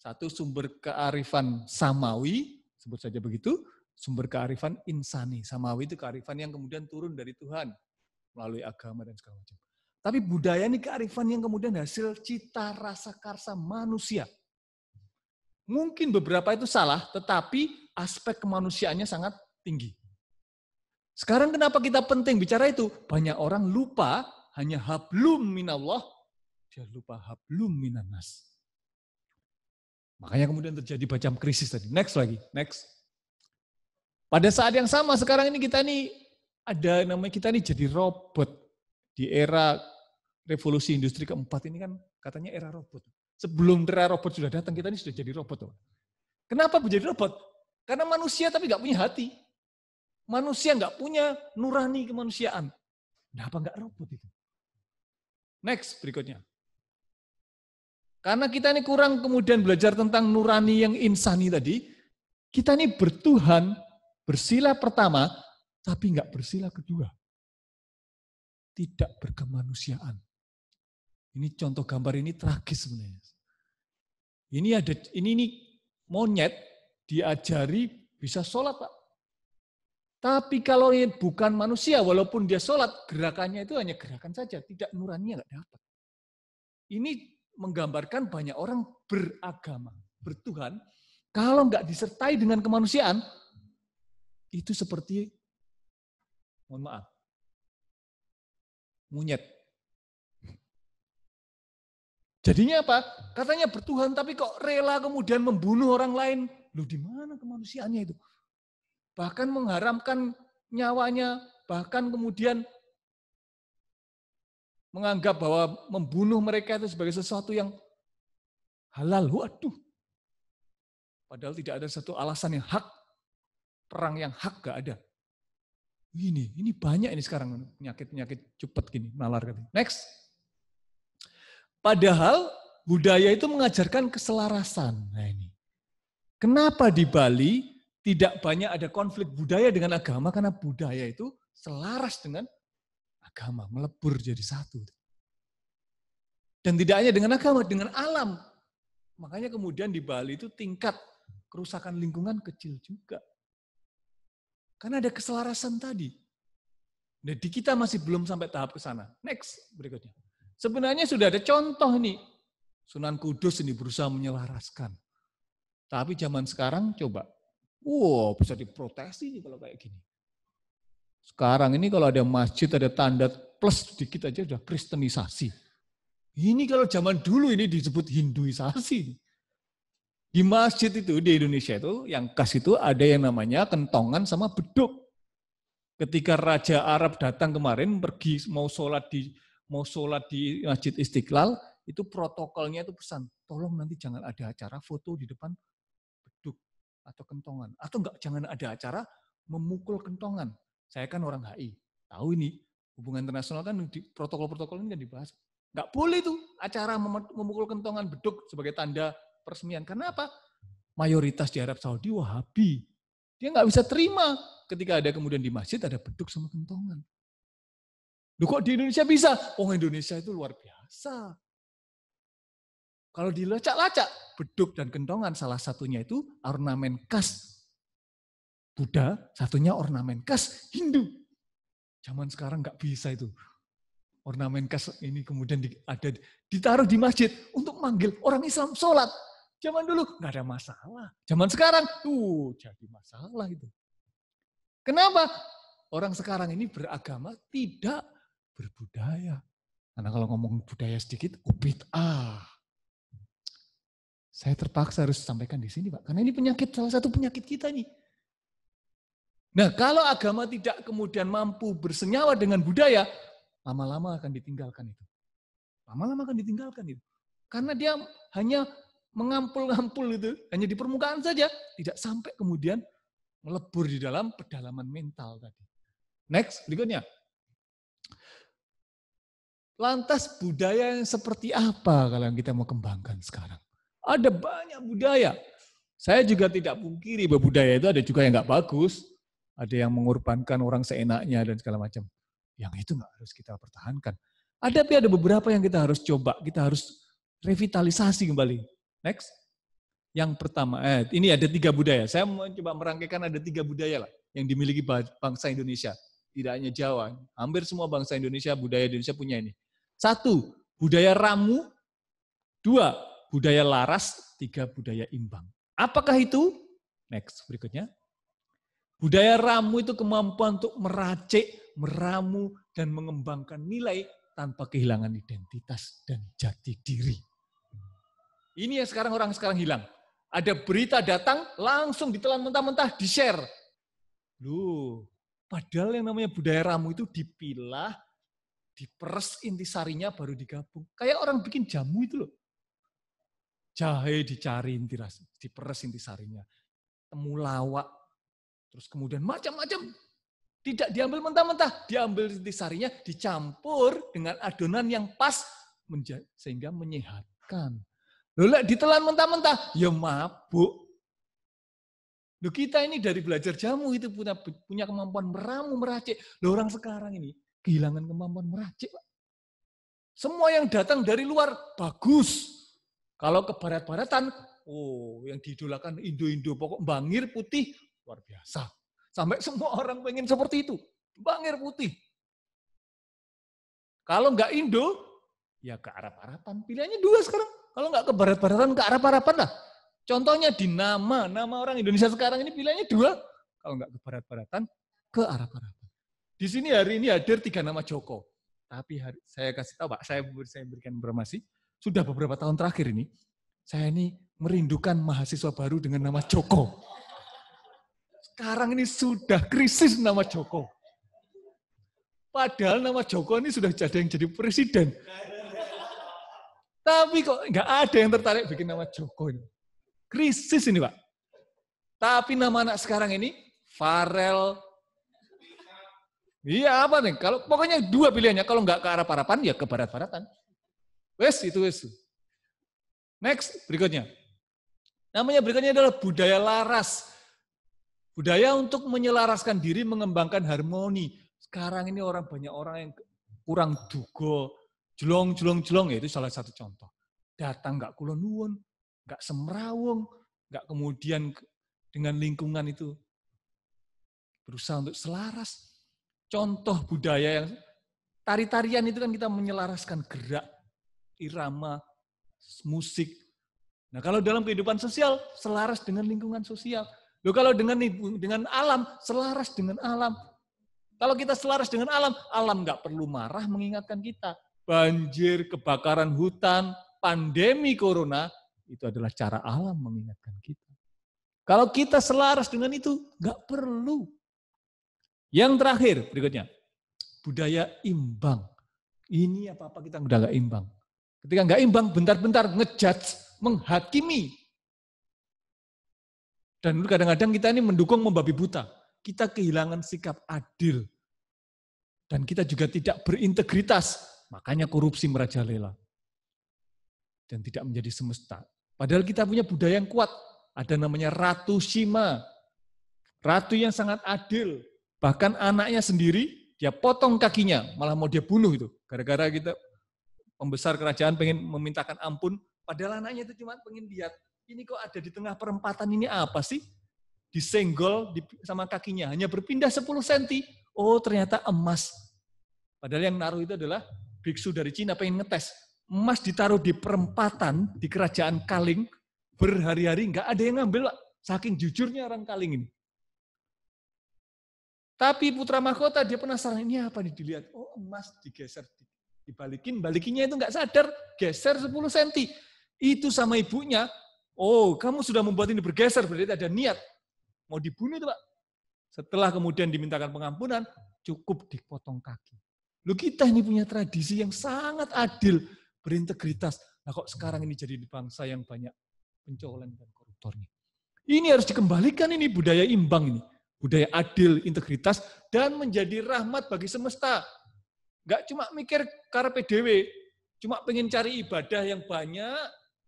Satu sumber kearifan samawi, sebut saja begitu, sumber kearifan insani. Samawi itu kearifan yang kemudian turun dari Tuhan melalui agama dan segala macam. Tapi budaya ini kearifan yang kemudian hasil cita rasa karsa manusia. Mungkin beberapa itu salah, tetapi aspek kemanusiaannya sangat tinggi. Sekarang kenapa kita penting bicara itu? Banyak orang lupa hanya hablum minallah, dia lupa hablum minanas. Makanya kemudian terjadi macam krisis tadi. Next lagi, next. Pada saat yang sama sekarang ini kita nih ada namanya kita ini jadi robot di era revolusi industri keempat ini kan katanya era robot. Sebelum era robot sudah datang, kita ini sudah jadi robot. Kenapa menjadi robot? Karena manusia tapi nggak punya hati. Manusia nggak punya nurani kemanusiaan. Kenapa nggak robot itu? Next, berikutnya. Karena kita ini kurang kemudian belajar tentang nurani yang insani tadi, kita ini bertuhan, bersila pertama, tapi nggak bersila kedua. Tidak berkemanusiaan. Ini contoh gambar ini tragis sebenarnya. Ini ada ini nih monyet diajari bisa sholat pak. Tapi kalau ini bukan manusia, walaupun dia sholat, gerakannya itu hanya gerakan saja, tidak nuraninya nggak dapat. Ini menggambarkan banyak orang beragama, bertuhan, kalau nggak disertai dengan kemanusiaan, itu seperti mohon maaf, monyet. Jadinya apa? Katanya bertuhan tapi kok rela kemudian membunuh orang lain. Lu di mana kemanusiaannya itu? Bahkan mengharamkan nyawanya, bahkan kemudian menganggap bahwa membunuh mereka itu sebagai sesuatu yang halal. Waduh. Padahal tidak ada satu alasan yang hak, perang yang hak gak ada. Ini, ini banyak ini sekarang penyakit-penyakit cepat gini, nalar gini. Next. Padahal budaya itu mengajarkan keselarasan. Nah ini. Kenapa di Bali tidak banyak ada konflik budaya dengan agama karena budaya itu selaras dengan agama, melebur jadi satu. Dan tidak hanya dengan agama, dengan alam. Makanya kemudian di Bali itu tingkat kerusakan lingkungan kecil juga. Karena ada keselarasan tadi. jadi kita masih belum sampai tahap ke sana. Next, berikutnya. Sebenarnya sudah ada contoh nih. Sunan Kudus ini berusaha menyelaraskan. Tapi zaman sekarang coba. Wow, bisa diprotes ini kalau kayak gini. Sekarang ini kalau ada masjid, ada tanda plus sedikit aja sudah kristenisasi. Ini kalau zaman dulu ini disebut Hinduisasi. Di masjid itu, di Indonesia itu, yang khas itu ada yang namanya kentongan sama beduk. Ketika Raja Arab datang kemarin, pergi mau sholat di mau sholat di Masjid Istiqlal, itu protokolnya itu pesan, tolong nanti jangan ada acara foto di depan beduk atau kentongan. Atau enggak, jangan ada acara memukul kentongan. Saya kan orang HI, tahu ini. Hubungan internasional kan protokol-protokol ini kan dibahas. Enggak boleh itu acara memukul kentongan beduk sebagai tanda peresmian. Karena apa? Mayoritas di Arab Saudi Wahabi. Dia nggak bisa terima ketika ada kemudian di masjid ada beduk sama kentongan. Duh kok di Indonesia bisa? Oh Indonesia itu luar biasa. Kalau dilacak-lacak, beduk dan kentongan salah satunya itu ornamen khas Buddha, satunya ornamen khas Hindu. Zaman sekarang nggak bisa itu. Ornamen khas ini kemudian di, ada ditaruh di masjid untuk manggil orang Islam sholat. Zaman dulu nggak ada masalah. Zaman sekarang, tuh jadi masalah itu. Kenapa? Orang sekarang ini beragama tidak berbudaya. Karena kalau ngomong budaya sedikit, ubit ah. Saya terpaksa harus sampaikan di sini, Pak. Karena ini penyakit, salah satu penyakit kita nih. Nah, kalau agama tidak kemudian mampu bersenyawa dengan budaya, lama-lama akan ditinggalkan itu. Lama-lama akan ditinggalkan itu. Karena dia hanya mengampul-ngampul itu hanya di permukaan saja, tidak sampai kemudian melebur di dalam pedalaman mental tadi. Next, berikutnya. Lantas budaya yang seperti apa kalau kita mau kembangkan sekarang? Ada banyak budaya. Saya juga tidak pungkiri bahwa budaya itu ada juga yang nggak bagus. Ada yang mengorbankan orang seenaknya dan segala macam. Yang itu nggak harus kita pertahankan. Ada tapi ada beberapa yang kita harus coba, kita harus revitalisasi kembali. Next. Yang pertama, eh, ini ada tiga budaya. Saya mau coba merangkaikan ada tiga budaya lah yang dimiliki bangsa Indonesia. Tidak hanya Jawa, hampir semua bangsa Indonesia, budaya Indonesia punya ini. Satu, budaya ramu. Dua, budaya laras. Tiga, budaya imbang. Apakah itu? Next, berikutnya. Budaya ramu itu kemampuan untuk meracik, meramu, dan mengembangkan nilai tanpa kehilangan identitas dan jati diri. Ini yang sekarang orang sekarang hilang. Ada berita datang, langsung ditelan mentah-mentah, di-share. Loh, padahal yang namanya budaya ramu itu dipilah, diperes intisarinya baru digabung. Kayak orang bikin jamu itu loh. Jahe dicari intiras, diperes intisarinya. Temulawak, terus kemudian macam-macam tidak diambil mentah-mentah, diambil intisarinya, dicampur dengan adonan yang pas sehingga menyehatkan. Lelah ditelan mentah-mentah, ya mabuk. Loh kita ini dari belajar jamu itu punya punya kemampuan meramu, meracik. Loh orang sekarang ini kehilangan kemampuan meracik, Semua yang datang dari luar bagus. Kalau ke barat-baratan, oh yang diidolakan Indo-Indo pokok bangir putih luar biasa. Sampai semua orang pengen seperti itu. Bangir putih. Kalau nggak Indo, ya ke Arab-Araban. Pilihannya dua sekarang. Kalau nggak ke barat baratan ke arah-parapan lah. Contohnya di nama, nama orang Indonesia sekarang ini pilihannya dua. Kalau nggak ke barat baratan ke arah-parapan. Di sini hari ini hadir tiga nama Joko. Tapi hari, saya kasih tahu, Pak, saya, saya berikan informasi, sudah beberapa tahun terakhir ini, saya ini merindukan mahasiswa baru dengan nama Joko. Sekarang ini sudah krisis nama Joko. Padahal nama Joko ini sudah jadi yang jadi presiden. Tapi kok nggak ada yang tertarik bikin nama Joko ini. Krisis ini, Pak. Tapi nama anak sekarang ini Farel. Iya apa nih? Kalau pokoknya dua pilihannya. Kalau nggak ke arah parapan ya ke barat-baratan. Wes itu wes. Next berikutnya. Namanya berikutnya adalah budaya laras. Budaya untuk menyelaraskan diri, mengembangkan harmoni. Sekarang ini orang banyak orang yang kurang dugo, Jelong, jelong, jelong, ya, itu salah satu contoh. Datang nggak nuwun, nggak semrawung, nggak kemudian dengan lingkungan itu berusaha untuk selaras. Contoh budaya yang tari-tarian itu kan kita menyelaraskan gerak, irama, musik. Nah kalau dalam kehidupan sosial, selaras dengan lingkungan sosial. Loh kalau dengan dengan alam, selaras dengan alam. Kalau kita selaras dengan alam, alam nggak perlu marah mengingatkan kita banjir, kebakaran hutan, pandemi corona, itu adalah cara alam mengingatkan kita. Kalau kita selaras dengan itu, nggak perlu. Yang terakhir berikutnya, budaya imbang. Ini apa-apa kita udah nggak imbang. Ketika nggak imbang, bentar-bentar ngejudge, menghakimi. Dan kadang-kadang kita ini mendukung membabi buta. Kita kehilangan sikap adil. Dan kita juga tidak berintegritas Makanya korupsi merajalela. Dan tidak menjadi semesta. Padahal kita punya budaya yang kuat. Ada namanya Ratu Shima. Ratu yang sangat adil. Bahkan anaknya sendiri, dia potong kakinya. Malah mau dia bunuh itu. Gara-gara kita pembesar kerajaan pengen memintakan ampun. Padahal anaknya itu cuma pengen lihat. Ini kok ada di tengah perempatan ini apa sih? Disenggol sama kakinya. Hanya berpindah 10 cm. Oh ternyata emas. Padahal yang naruh itu adalah biksu dari Cina pengen ngetes. Emas ditaruh di perempatan, di kerajaan Kaling, berhari-hari nggak ada yang ngambil, Saking jujurnya orang Kaling ini. Tapi putra mahkota dia penasaran, ini apa nih dilihat? Oh emas digeser, dibalikin, balikinnya itu nggak sadar, geser 10 cm. Itu sama ibunya, oh kamu sudah membuat ini bergeser, berarti ada niat. Mau dibunuh itu Pak. Setelah kemudian dimintakan pengampunan, cukup dipotong kaki. Lu kita ini punya tradisi yang sangat adil, berintegritas. Nah kok sekarang ini jadi bangsa yang banyak pencolan dan koruptornya. Ini harus dikembalikan ini budaya imbang ini. Budaya adil, integritas, dan menjadi rahmat bagi semesta. Gak cuma mikir karena PDW, cuma pengen cari ibadah yang banyak,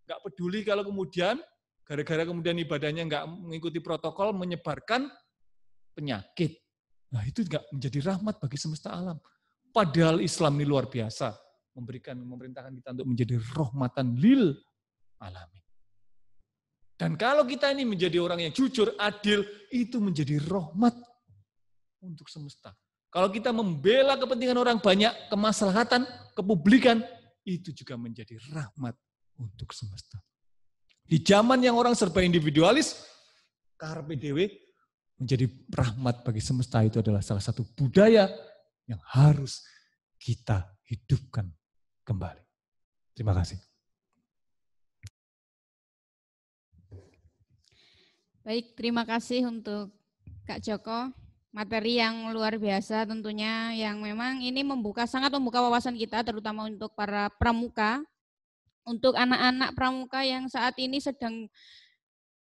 gak peduli kalau kemudian, gara-gara kemudian ibadahnya gak mengikuti protokol, menyebarkan penyakit. Nah itu gak menjadi rahmat bagi semesta alam. Padahal Islam ini luar biasa. Memberikan, memerintahkan kita untuk menjadi rahmatan lil alamin. Dan kalau kita ini menjadi orang yang jujur, adil, itu menjadi rahmat untuk semesta. Kalau kita membela kepentingan orang banyak, kemaslahatan, kepublikan, itu juga menjadi rahmat untuk semesta. Di zaman yang orang serba individualis, karpe dewe menjadi rahmat bagi semesta itu adalah salah satu budaya yang harus kita hidupkan kembali. Terima kasih. Baik, terima kasih untuk Kak Joko. Materi yang luar biasa tentunya yang memang ini membuka sangat membuka wawasan kita terutama untuk para pramuka, untuk anak-anak pramuka yang saat ini sedang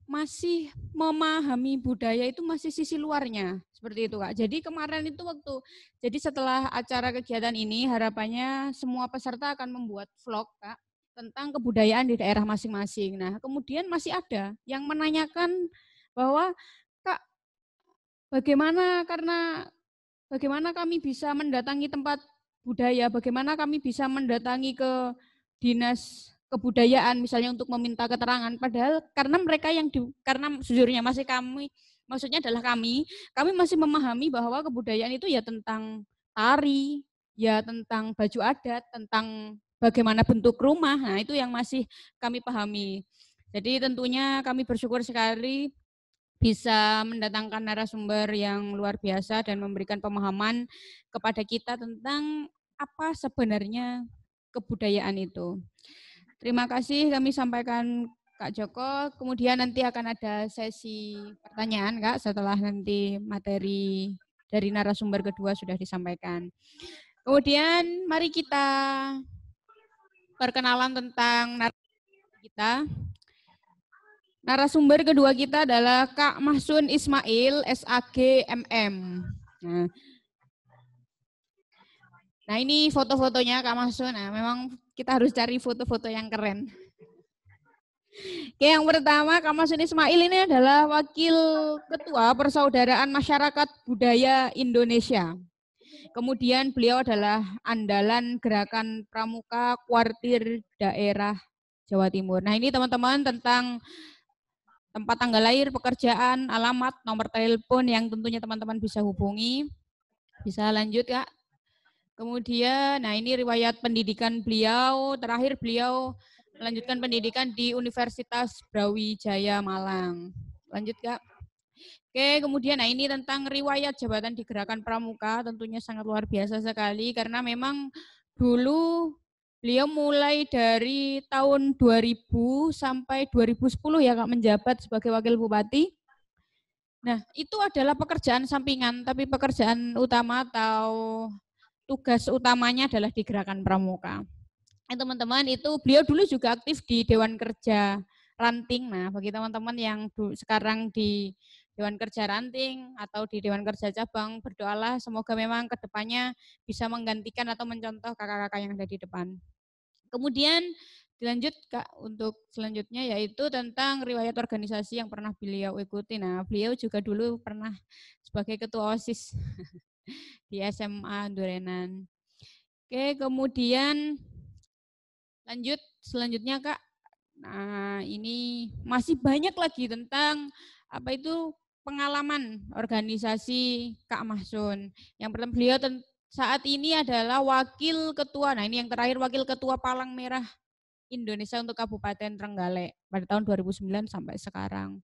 masih memahami budaya itu masih sisi luarnya seperti itu kak. Jadi kemarin itu waktu jadi setelah acara kegiatan ini harapannya semua peserta akan membuat vlog kak tentang kebudayaan di daerah masing-masing. Nah kemudian masih ada yang menanyakan bahwa kak bagaimana karena bagaimana kami bisa mendatangi tempat budaya, bagaimana kami bisa mendatangi ke dinas kebudayaan misalnya untuk meminta keterangan padahal karena mereka yang di, karena sejujurnya masih kami maksudnya adalah kami kami masih memahami bahwa kebudayaan itu ya tentang tari ya tentang baju adat tentang bagaimana bentuk rumah nah itu yang masih kami pahami jadi tentunya kami bersyukur sekali bisa mendatangkan narasumber yang luar biasa dan memberikan pemahaman kepada kita tentang apa sebenarnya kebudayaan itu. Terima kasih kami sampaikan Kak Joko. Kemudian nanti akan ada sesi pertanyaan Kak setelah nanti materi dari narasumber kedua sudah disampaikan. Kemudian mari kita perkenalan tentang narasumber kita. Narasumber kedua kita adalah Kak Mahsun Ismail, SAG MM. Nah, Nah ini foto-fotonya Kak Masun. Nah memang kita harus cari foto-foto yang keren. Oke, yang pertama Kak Masun Ismail ini adalah Wakil Ketua Persaudaraan Masyarakat Budaya Indonesia. Kemudian beliau adalah andalan gerakan pramuka kuartir daerah Jawa Timur. Nah ini teman-teman tentang tempat tanggal lahir, pekerjaan, alamat, nomor telepon yang tentunya teman-teman bisa hubungi. Bisa lanjut Kak. Kemudian, nah ini riwayat pendidikan beliau. Terakhir beliau melanjutkan pendidikan di Universitas Brawijaya Malang. Lanjut, Kak. Oke, kemudian nah ini tentang riwayat jabatan di Gerakan Pramuka tentunya sangat luar biasa sekali karena memang dulu beliau mulai dari tahun 2000 sampai 2010 ya Kak menjabat sebagai wakil bupati. Nah, itu adalah pekerjaan sampingan tapi pekerjaan utama atau tugas utamanya adalah di gerakan pramuka. Nah, teman-teman itu beliau dulu juga aktif di Dewan Kerja Ranting. Nah, bagi teman-teman yang sekarang di Dewan Kerja Ranting atau di Dewan Kerja Cabang, berdoalah semoga memang kedepannya bisa menggantikan atau mencontoh kakak-kakak yang ada di depan. Kemudian dilanjut Kak untuk selanjutnya yaitu tentang riwayat organisasi yang pernah beliau ikuti. Nah, beliau juga dulu pernah sebagai ketua OSIS. di SMA Durenan. Oke, kemudian lanjut selanjutnya Kak. Nah, ini masih banyak lagi tentang apa itu pengalaman organisasi Kak Mahsun. Yang pertama beliau saat ini adalah wakil ketua. Nah, ini yang terakhir wakil ketua Palang Merah Indonesia untuk Kabupaten Trenggalek pada tahun 2009 sampai sekarang.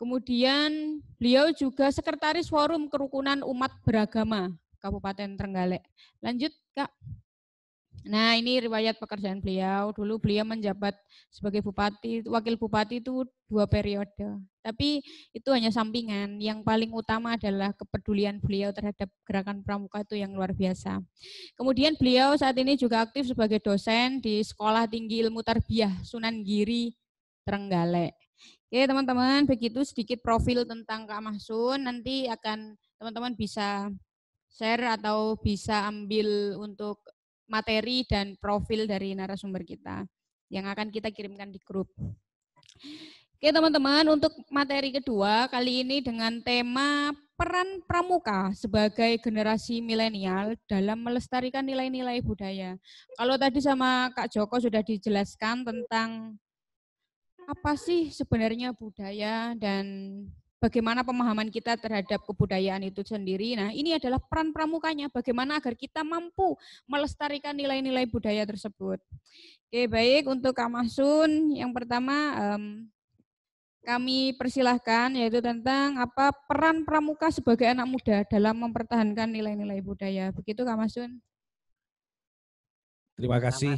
Kemudian beliau juga sekretaris forum kerukunan umat beragama Kabupaten Trenggalek. Lanjut, Kak. Nah, ini riwayat pekerjaan beliau. Dulu beliau menjabat sebagai bupati, wakil bupati itu dua periode. Tapi itu hanya sampingan. Yang paling utama adalah kepedulian beliau terhadap gerakan pramuka itu yang luar biasa. Kemudian beliau saat ini juga aktif sebagai dosen di Sekolah Tinggi Ilmu Tarbiyah Sunan Giri Trenggalek. Oke teman-teman, begitu sedikit profil tentang Kak Mahsun. Nanti akan teman-teman bisa share atau bisa ambil untuk materi dan profil dari narasumber kita yang akan kita kirimkan di grup. Oke teman-teman, untuk materi kedua kali ini dengan tema peran pramuka sebagai generasi milenial dalam melestarikan nilai-nilai budaya. Kalau tadi sama Kak Joko sudah dijelaskan tentang apa sih sebenarnya budaya dan bagaimana pemahaman kita terhadap kebudayaan itu sendiri. Nah, ini adalah peran pramukanya bagaimana agar kita mampu melestarikan nilai-nilai budaya tersebut. Oke, baik untuk Kak Masun yang pertama um, kami persilahkan yaitu tentang apa peran pramuka sebagai anak muda dalam mempertahankan nilai-nilai budaya. Begitu Kak Masun. Terima kasih.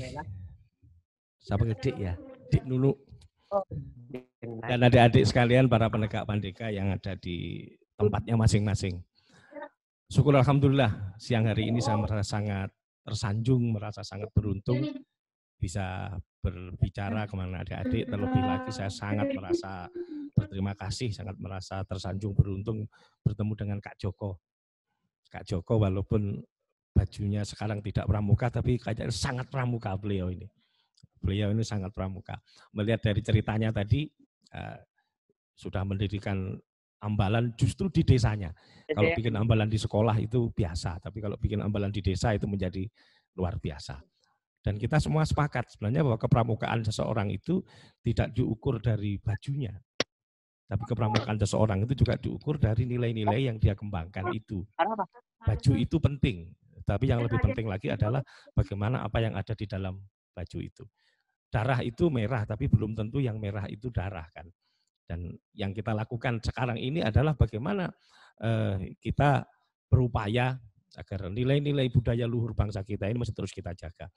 Sama Dik ya. Dik Nuluk dan adik-adik sekalian para penegak pandeka yang ada di tempatnya masing-masing. Syukur Alhamdulillah siang hari ini saya merasa sangat tersanjung, merasa sangat beruntung bisa berbicara kemana adik-adik. Terlebih lagi saya sangat merasa berterima kasih, sangat merasa tersanjung, beruntung bertemu dengan Kak Joko. Kak Joko walaupun bajunya sekarang tidak pramuka, tapi kayaknya sangat pramuka beliau ini. Beliau ini sangat pramuka. Melihat dari ceritanya tadi, eh, sudah mendirikan ambalan justru di desanya. Iya, kalau iya. bikin ambalan di sekolah itu biasa, tapi kalau bikin ambalan di desa itu menjadi luar biasa. Dan kita semua sepakat sebenarnya bahwa kepramukaan seseorang itu tidak diukur dari bajunya. Tapi kepramukaan seseorang itu juga diukur dari nilai-nilai yang dia kembangkan itu. Baju itu penting, tapi yang lebih penting lagi adalah bagaimana apa yang ada di dalam baju itu. Darah itu merah, tapi belum tentu yang merah itu darah kan. Dan yang kita lakukan sekarang ini adalah bagaimana eh, kita berupaya agar nilai-nilai budaya luhur bangsa kita ini masih terus kita jaga.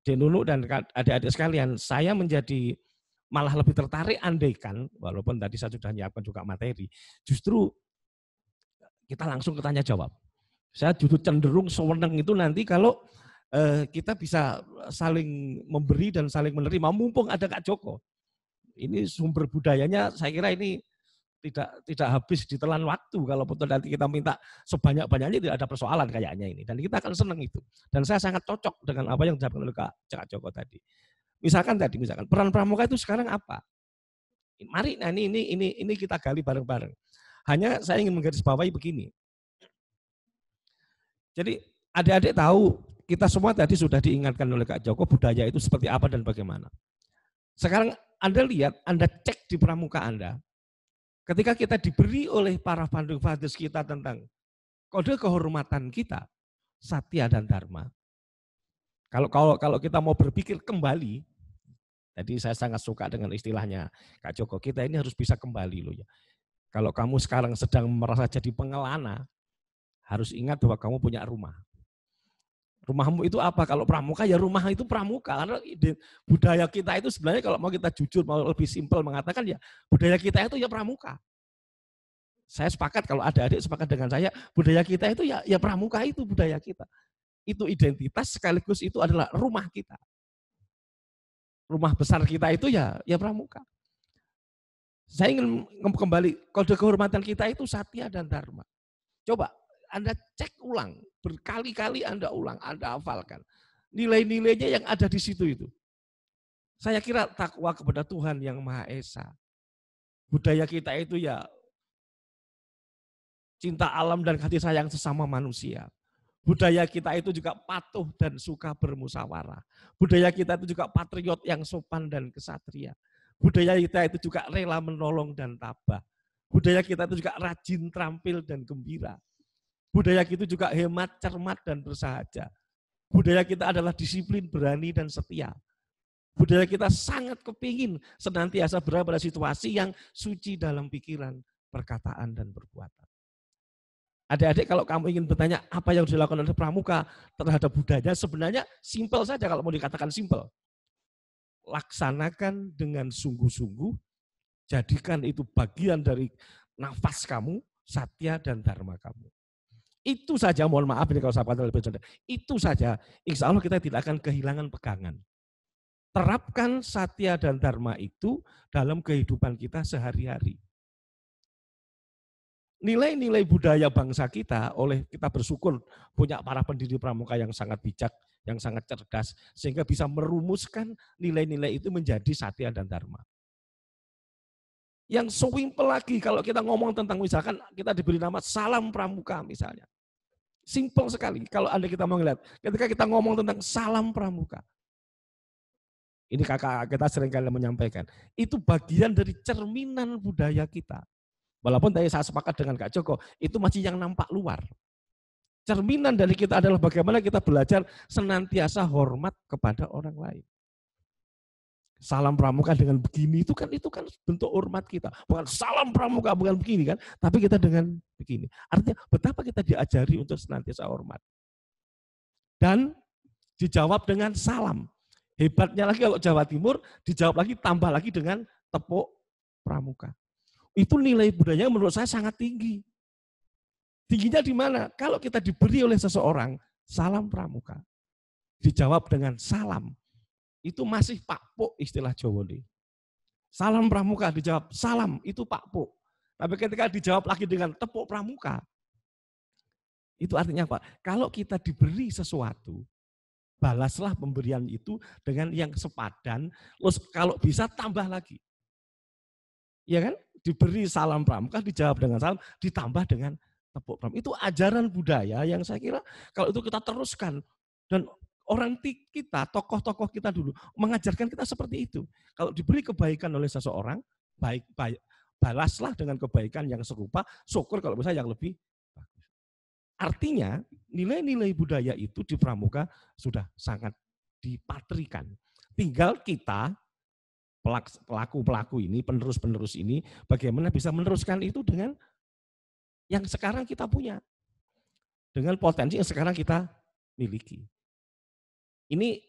dulu dan adik-adik sekalian, saya menjadi malah lebih tertarik andaikan, walaupun tadi saya sudah menyiapkan juga materi, justru kita langsung ketanya jawab. Saya justru cenderung sewenang itu nanti kalau Eh, kita bisa saling memberi dan saling menerima. Mumpung ada Kak Joko, ini sumber budayanya saya kira ini tidak tidak habis ditelan waktu kalau betul nanti kita minta sebanyak banyaknya tidak ada persoalan kayaknya ini dan kita akan senang itu dan saya sangat cocok dengan apa yang disampaikan oleh Kak, Kak Joko tadi misalkan tadi misalkan peran pramuka itu sekarang apa mari nah ini ini ini ini kita gali bareng-bareng hanya saya ingin menggarisbawahi begini jadi adik-adik tahu kita semua tadi sudah diingatkan oleh Kak Joko budaya itu seperti apa dan bagaimana. Sekarang Anda lihat, Anda cek di pramuka Anda. Ketika kita diberi oleh para pandu fadis kita tentang kode kehormatan kita, satya dan dharma. Kalau kalau kalau kita mau berpikir kembali, tadi saya sangat suka dengan istilahnya Kak Joko, kita ini harus bisa kembali loh ya. Kalau kamu sekarang sedang merasa jadi pengelana, harus ingat bahwa kamu punya rumah rumahmu itu apa? Kalau pramuka ya rumah itu pramuka. Karena budaya kita itu sebenarnya kalau mau kita jujur, mau lebih simpel mengatakan ya budaya kita itu ya pramuka. Saya sepakat kalau ada adik sepakat dengan saya, budaya kita itu ya, ya pramuka itu budaya kita. Itu identitas sekaligus itu adalah rumah kita. Rumah besar kita itu ya ya pramuka. Saya ingin kembali kode kehormatan kita itu satya dan dharma. Coba anda cek ulang, berkali-kali Anda ulang, Anda hafalkan. Nilai-nilainya yang ada di situ itu. Saya kira takwa kepada Tuhan yang Maha Esa. Budaya kita itu ya cinta alam dan kasih sayang sesama manusia. Budaya kita itu juga patuh dan suka bermusyawarah. Budaya kita itu juga patriot yang sopan dan kesatria. Budaya kita itu juga rela menolong dan tabah. Budaya kita itu juga rajin, terampil, dan gembira. Budaya kita juga hemat, cermat, dan bersahaja. Budaya kita adalah disiplin, berani, dan setia. Budaya kita sangat kepingin senantiasa berada pada situasi yang suci dalam pikiran, perkataan, dan perbuatan. Adik-adik kalau kamu ingin bertanya apa yang dilakukan oleh pramuka terhadap budaya, sebenarnya simpel saja kalau mau dikatakan simpel. Laksanakan dengan sungguh-sungguh, jadikan itu bagian dari nafas kamu, satya dan dharma kamu. Itu saja, mohon maaf ini kalau saya lebih cerdas. Itu saja, insya Allah kita tidak akan kehilangan pegangan. Terapkan satya dan dharma itu dalam kehidupan kita sehari-hari. Nilai-nilai budaya bangsa kita oleh kita bersyukur punya para pendiri pramuka yang sangat bijak, yang sangat cerdas, sehingga bisa merumuskan nilai-nilai itu menjadi satya dan dharma. Yang simple lagi kalau kita ngomong tentang misalkan kita diberi nama salam pramuka misalnya. Simple sekali kalau Anda kita mau ngeliat. Ketika kita ngomong tentang salam pramuka. Ini kakak kita seringkali menyampaikan. Itu bagian dari cerminan budaya kita. Walaupun tadi saya sepakat dengan Kak Joko, itu masih yang nampak luar. Cerminan dari kita adalah bagaimana kita belajar senantiasa hormat kepada orang lain salam pramuka dengan begini itu kan itu kan bentuk hormat kita. Bukan salam pramuka bukan begini kan, tapi kita dengan begini. Artinya betapa kita diajari untuk senantiasa hormat. Dan dijawab dengan salam. Hebatnya lagi kalau Jawa Timur dijawab lagi tambah lagi dengan tepuk pramuka. Itu nilai budayanya menurut saya sangat tinggi. Tingginya di mana? Kalau kita diberi oleh seseorang salam pramuka, dijawab dengan salam, itu masih Pak Puk istilah Jawa nih. Salam pramuka dijawab, salam itu Pak Puk. Tapi ketika dijawab lagi dengan tepuk pramuka, itu artinya apa? Kalau kita diberi sesuatu, balaslah pemberian itu dengan yang sepadan, terus kalau bisa tambah lagi. ya kan? Diberi salam pramuka, dijawab dengan salam, ditambah dengan tepuk pramuka. Itu ajaran budaya yang saya kira kalau itu kita teruskan dan Orang kita, tokoh-tokoh kita dulu mengajarkan kita seperti itu. Kalau diberi kebaikan oleh seseorang, baik, baik balaslah dengan kebaikan yang serupa, syukur kalau bisa yang lebih Artinya, nilai-nilai budaya itu di pramuka sudah sangat dipatrikan. Tinggal kita pelaku-pelaku ini, penerus-penerus ini, bagaimana bisa meneruskan itu dengan yang sekarang kita punya. Dengan potensi yang sekarang kita miliki. Ini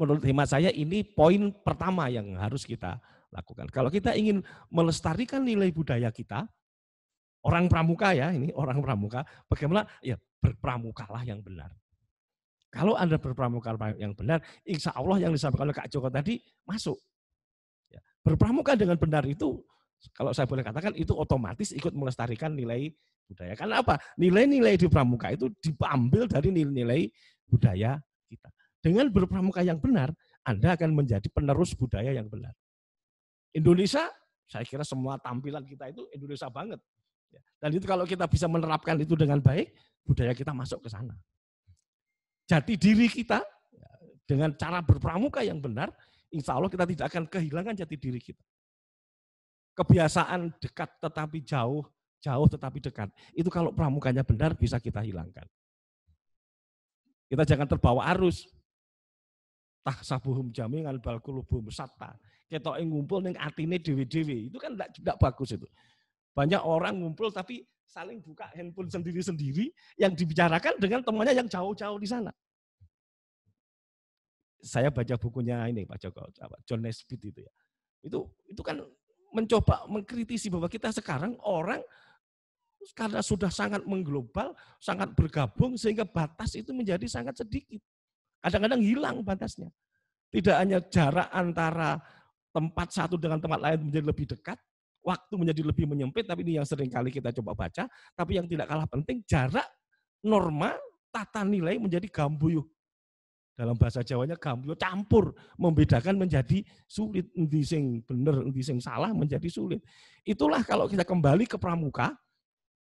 menurut hemat saya ini poin pertama yang harus kita lakukan. Kalau kita ingin melestarikan nilai budaya kita, orang pramuka ya, ini orang pramuka, bagaimana ya berpramukalah yang benar. Kalau Anda berpramuka yang benar, insya Allah yang disampaikan oleh Kak Joko tadi masuk. Ya, berpramuka dengan benar itu, kalau saya boleh katakan, itu otomatis ikut melestarikan nilai budaya. Karena apa? Nilai-nilai di pramuka itu diambil dari nilai-nilai budaya kita. Dengan berpramuka yang benar, Anda akan menjadi penerus budaya yang benar. Indonesia, saya kira semua tampilan kita itu Indonesia banget. Ya. Dan itu kalau kita bisa menerapkan itu dengan baik, budaya kita masuk ke sana. Jati diri kita ya, dengan cara berpramuka yang benar, insya Allah kita tidak akan kehilangan jati diri kita. Kebiasaan dekat tetapi jauh, jauh tetapi dekat. Itu kalau pramukanya benar bisa kita hilangkan. Kita jangan terbawa arus tak tahsabuhum jami'an bal qulubuhum kita Ketoke ngumpul ning atine dewi dewi, Itu kan tidak bagus itu. Banyak orang ngumpul tapi saling buka handphone sendiri-sendiri yang dibicarakan dengan temannya yang jauh-jauh di sana. Saya baca bukunya ini Pak Joko, John Nesbitt itu ya. Itu itu kan mencoba mengkritisi bahwa kita sekarang orang karena sudah sangat mengglobal, sangat bergabung sehingga batas itu menjadi sangat sedikit. Kadang-kadang hilang batasnya. Tidak hanya jarak antara tempat satu dengan tempat lain menjadi lebih dekat, waktu menjadi lebih menyempit, tapi ini yang sering kali kita coba baca, tapi yang tidak kalah penting, jarak norma tata nilai menjadi gambuyu. Dalam bahasa Jawanya gambuyu campur, membedakan menjadi sulit, endi sing bener, salah menjadi sulit. Itulah kalau kita kembali ke pramuka,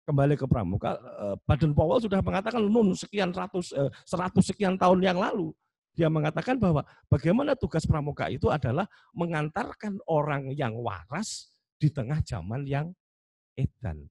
kembali ke pramuka, eh, Baden Powell sudah mengatakan nun sekian ratus eh, seratus sekian tahun yang lalu dia mengatakan bahwa bagaimana tugas pramuka itu adalah mengantarkan orang yang waras di tengah zaman yang edan.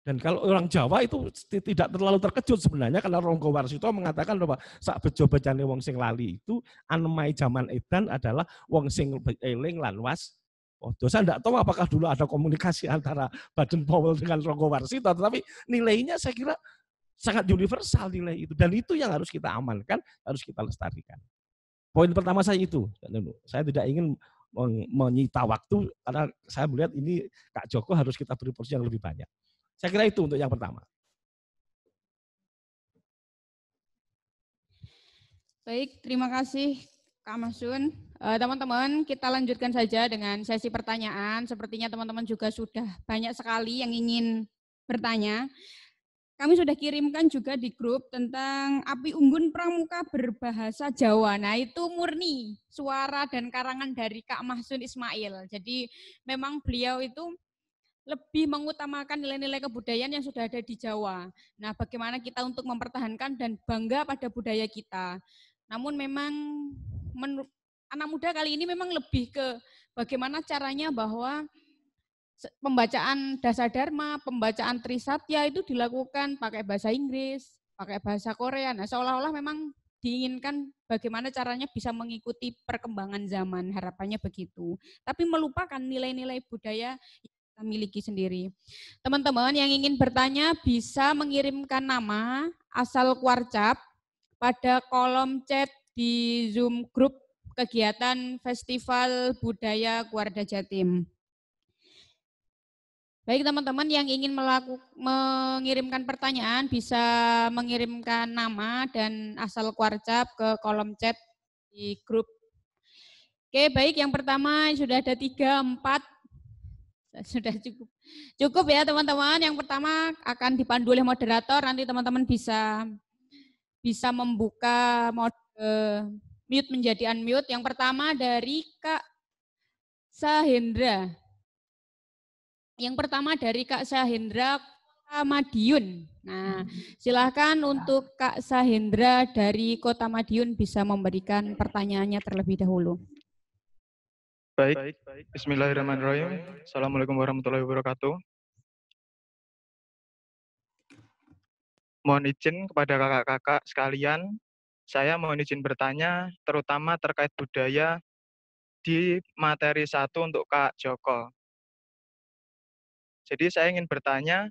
Dan kalau orang Jawa itu tidak terlalu terkejut sebenarnya karena Ronggo Warsito mengatakan bahwa sak bejo bejane wong sing lali itu anmai zaman edan adalah wong sing eling lan was Oh, saya tidak tahu apakah dulu ada komunikasi antara Baden Powell dengan Rogo Warsito, tetapi nilainya saya kira sangat universal nilai itu. Dan itu yang harus kita amankan, harus kita lestarikan. Poin pertama saya itu. Saya tidak ingin menyita waktu karena saya melihat ini Kak Joko harus kita beri porsi yang lebih banyak. Saya kira itu untuk yang pertama. Baik, terima kasih Kak Masun. Eh, teman-teman, kita lanjutkan saja dengan sesi pertanyaan. Sepertinya teman-teman juga sudah banyak sekali yang ingin bertanya. Kami sudah kirimkan juga di grup tentang api unggun pramuka berbahasa Jawa. Nah, itu murni suara dan karangan dari Kak Mahsun Ismail. Jadi memang beliau itu lebih mengutamakan nilai-nilai kebudayaan yang sudah ada di Jawa. Nah, bagaimana kita untuk mempertahankan dan bangga pada budaya kita. Namun memang menurut anak muda kali ini memang lebih ke bagaimana caranya bahwa pembacaan dasar dharma, pembacaan trisatya itu dilakukan pakai bahasa Inggris, pakai bahasa Korea. Nah, seolah-olah memang diinginkan bagaimana caranya bisa mengikuti perkembangan zaman, harapannya begitu. Tapi melupakan nilai-nilai budaya yang kita miliki sendiri. Teman-teman yang ingin bertanya bisa mengirimkan nama asal kuarcap pada kolom chat di Zoom Group kegiatan Festival Budaya Keluarga Jatim. Baik teman-teman yang ingin melaku, mengirimkan pertanyaan bisa mengirimkan nama dan asal kuarcap ke kolom chat di grup. Oke baik yang pertama sudah ada tiga, empat, sudah cukup. Cukup ya teman-teman. Yang pertama akan dipandu oleh moderator, nanti teman-teman bisa bisa membuka mod, mute menjadi unmute. Yang pertama dari Kak Sahendra. Yang pertama dari Kak Sahendra Kota Madiun. Nah, hmm. silahkan untuk Kak Sahendra dari Kota Madiun bisa memberikan pertanyaannya terlebih dahulu. Baik, Bismillahirrahmanirrahim. Assalamualaikum warahmatullahi wabarakatuh. Mohon izin kepada kakak-kakak sekalian saya mohon izin bertanya, terutama terkait budaya di materi satu untuk Kak Joko. Jadi saya ingin bertanya,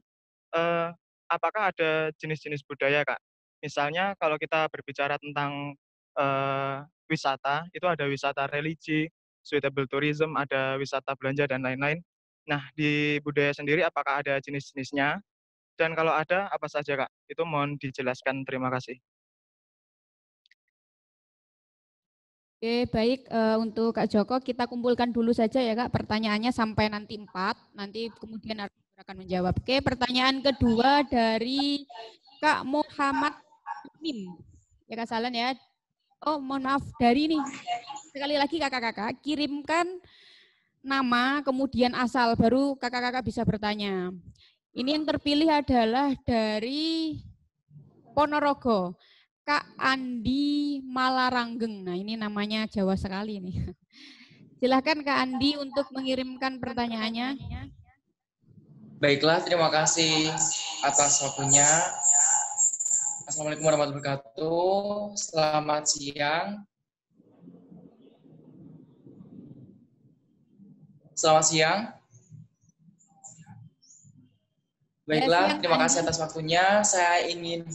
eh, apakah ada jenis-jenis budaya, Kak? Misalnya kalau kita berbicara tentang eh, wisata, itu ada wisata religi, suitable tourism, ada wisata belanja, dan lain-lain. Nah, di budaya sendiri apakah ada jenis-jenisnya? Dan kalau ada, apa saja, Kak? Itu mohon dijelaskan. Terima kasih. Oke, baik eh, untuk Kak Joko kita kumpulkan dulu saja ya Kak pertanyaannya sampai nanti empat nanti kemudian akan menjawab. Oke, pertanyaan kedua dari Kak Muhammad Mim. Ya Kak Salen ya. Oh, mohon maaf dari ini. Sekali lagi Kakak-kakak kirimkan nama kemudian asal baru Kakak-kakak bisa bertanya. Ini yang terpilih adalah dari Ponorogo. Kak Andi Malarangeng. Nah, ini namanya Jawa sekali nih. Silahkan Kak Andi untuk mengirimkan pertanyaannya. Baiklah, terima kasih atas waktunya. Assalamualaikum warahmatullahi wabarakatuh. Selamat siang. Selamat siang. Baiklah, terima kasih atas waktunya. Saya ingin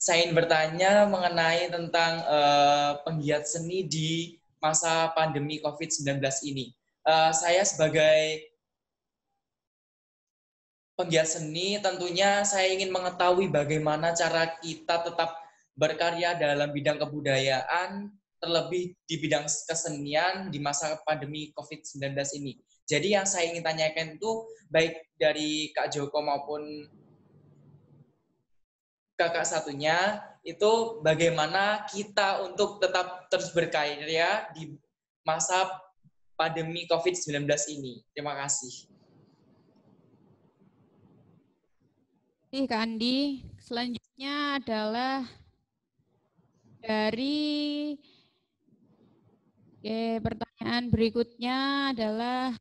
saya ingin bertanya mengenai tentang uh, penggiat seni di masa pandemi COVID-19 ini. Uh, saya sebagai penggiat seni tentunya saya ingin mengetahui bagaimana cara kita tetap berkarya dalam bidang kebudayaan, terlebih di bidang kesenian di masa pandemi COVID-19 ini. Jadi yang saya ingin tanyakan itu baik dari Kak Joko maupun kakak satunya itu bagaimana kita untuk tetap terus berkarya di masa pandemi COVID-19 ini. Terima kasih. Terima kasih Kak Andi. Selanjutnya adalah dari Oke, pertanyaan berikutnya adalah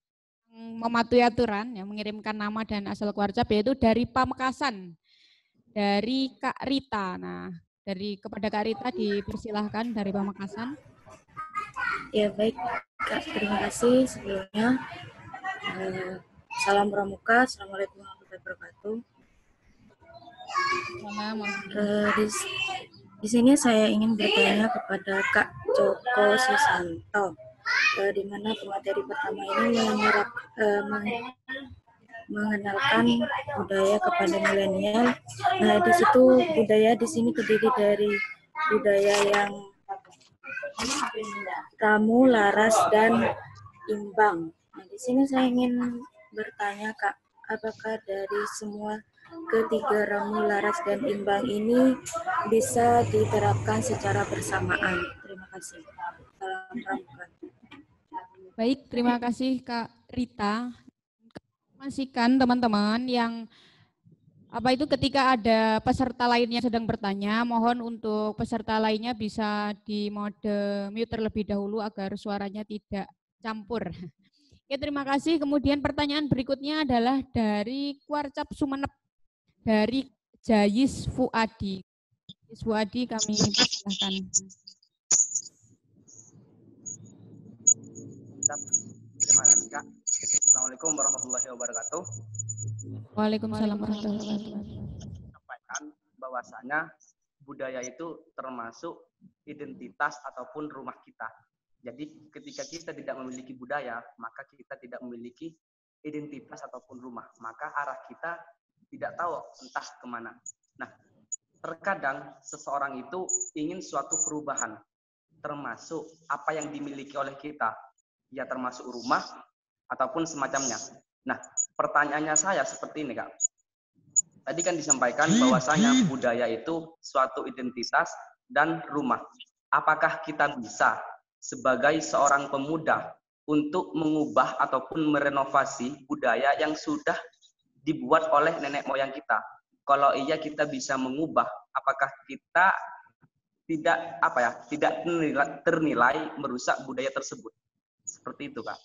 mematuhi aturan yang mengirimkan nama dan asal keluarga yaitu dari Pamekasan dari Kak Rita. Nah, dari kepada Kak Rita dipersilahkan dari Pamekasan. Ya baik, Kak. Terima kasih sebelumnya. Eh, salam Pramuka, Assalamualaikum warahmatullahi wabarakatuh. Uh, di, di sini saya ingin bertanya kepada Kak Joko Susanto, uh, di mana pemateri pertama ini menyerap, uh, mengenalkan budaya kepada milenial. Nah, di situ budaya di sini terdiri dari budaya yang tamu, laras, dan imbang. Nah, di sini saya ingin bertanya, Kak, apakah dari semua ketiga ramu laras dan imbang ini bisa diterapkan secara bersamaan. Terima kasih. Salam Baik, terima kasih Kak Rita. Pastikan teman-teman yang apa itu ketika ada peserta lainnya sedang bertanya, mohon untuk peserta lainnya bisa di mode mute terlebih dahulu agar suaranya tidak campur. Oke, terima kasih. Kemudian pertanyaan berikutnya adalah dari Kuarcap Sumenep dari Jayis Fuadi. Jayis Fuadi kami persilahkan. Assalamualaikum warahmatullahi wabarakatuh. Waalaikumsalam warahmatullahi wabarakatuh. Sampaikan bahwasanya budaya itu termasuk identitas ataupun rumah kita. Jadi ketika kita tidak memiliki budaya, maka kita tidak memiliki identitas ataupun rumah. Maka arah kita tidak tahu entah kemana. Nah, terkadang seseorang itu ingin suatu perubahan, termasuk apa yang dimiliki oleh kita, ya termasuk rumah ataupun semacamnya. Nah, pertanyaannya saya seperti ini, Kak. Tadi kan disampaikan bahwasanya budaya itu suatu identitas dan rumah. Apakah kita bisa sebagai seorang pemuda untuk mengubah ataupun merenovasi budaya yang sudah dibuat oleh nenek moyang kita? Kalau iya kita bisa mengubah, apakah kita tidak apa ya, tidak ternilai, ternilai merusak budaya tersebut? Seperti itu, Kak.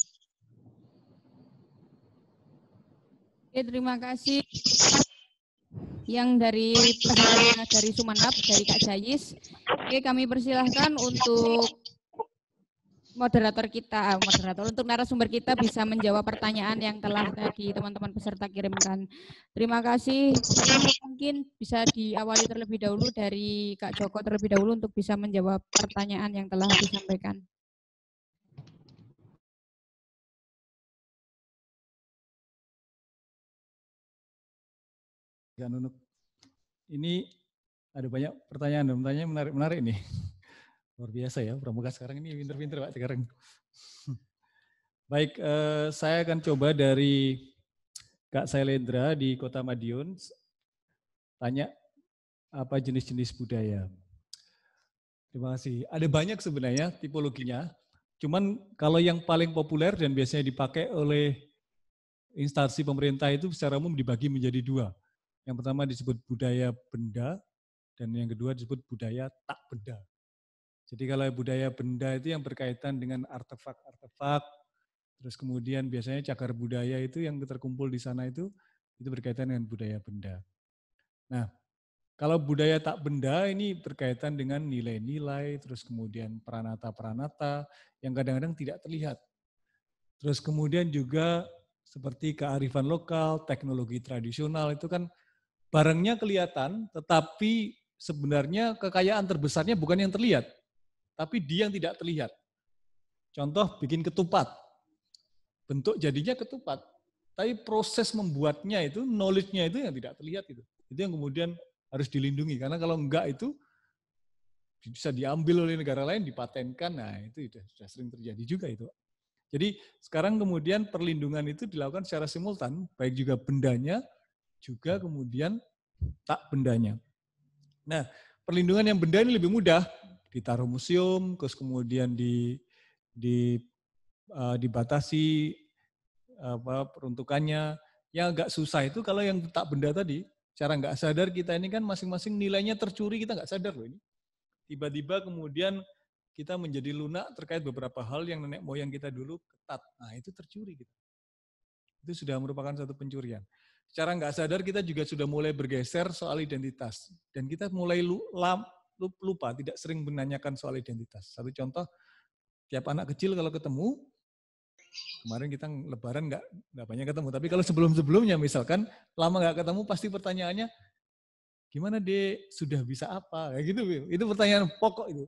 Oke, terima kasih. Yang dari dari Sumenep, dari Kak Jayis. Oke, kami persilahkan untuk moderator kita, ah, moderator untuk narasumber kita bisa menjawab pertanyaan yang telah tadi teman-teman peserta kirimkan. Terima kasih. Mungkin bisa diawali terlebih dahulu dari Kak Joko terlebih dahulu untuk bisa menjawab pertanyaan yang telah disampaikan. Kak ya, Nunuk. Ini ada banyak pertanyaan dan pertanyaan menarik-menarik nih. Luar biasa ya, pramuka sekarang ini pinter-pinter Pak sekarang. Baik, eh, saya akan coba dari Kak Sailendra di Kota Madiun. Tanya apa jenis-jenis budaya. Terima kasih. Ada banyak sebenarnya tipologinya. Cuman kalau yang paling populer dan biasanya dipakai oleh instansi pemerintah itu secara umum dibagi menjadi dua. Yang pertama disebut budaya benda, dan yang kedua disebut budaya tak benda. Jadi kalau budaya benda itu yang berkaitan dengan artefak-artefak, terus kemudian biasanya cakar budaya itu yang terkumpul di sana itu, itu berkaitan dengan budaya benda. Nah, kalau budaya tak benda ini berkaitan dengan nilai-nilai, terus kemudian peranata-peranata yang kadang-kadang tidak terlihat. Terus kemudian juga seperti kearifan lokal, teknologi tradisional itu kan barangnya kelihatan, tetapi sebenarnya kekayaan terbesarnya bukan yang terlihat, tapi dia yang tidak terlihat. Contoh bikin ketupat. Bentuk jadinya ketupat, tapi proses membuatnya itu, knowledge-nya itu yang tidak terlihat itu. Itu yang kemudian harus dilindungi karena kalau enggak itu bisa diambil oleh negara lain, dipatenkan. Nah, itu sudah, sudah sering terjadi juga itu. Jadi sekarang kemudian perlindungan itu dilakukan secara simultan, baik juga bendanya juga hmm. kemudian tak bendanya. Nah, perlindungan yang benda ini lebih mudah ditaruh museum, terus kemudian di di uh, dibatasi apa peruntukannya. Yang agak susah itu kalau yang tak benda tadi, cara nggak sadar kita ini kan masing-masing nilainya tercuri kita nggak sadar loh ini. Tiba-tiba kemudian kita menjadi lunak terkait beberapa hal yang nenek moyang kita dulu ketat. Nah itu tercuri gitu. Itu sudah merupakan satu pencurian. Cara nggak sadar kita juga sudah mulai bergeser soal identitas. Dan kita mulai lupa, tidak sering menanyakan soal identitas. Satu contoh, tiap anak kecil kalau ketemu, kemarin kita lebaran nggak nggak banyak ketemu. Tapi kalau sebelum-sebelumnya misalkan lama nggak ketemu, pasti pertanyaannya, gimana deh sudah bisa apa? Kayak gitu, itu pertanyaan pokok itu.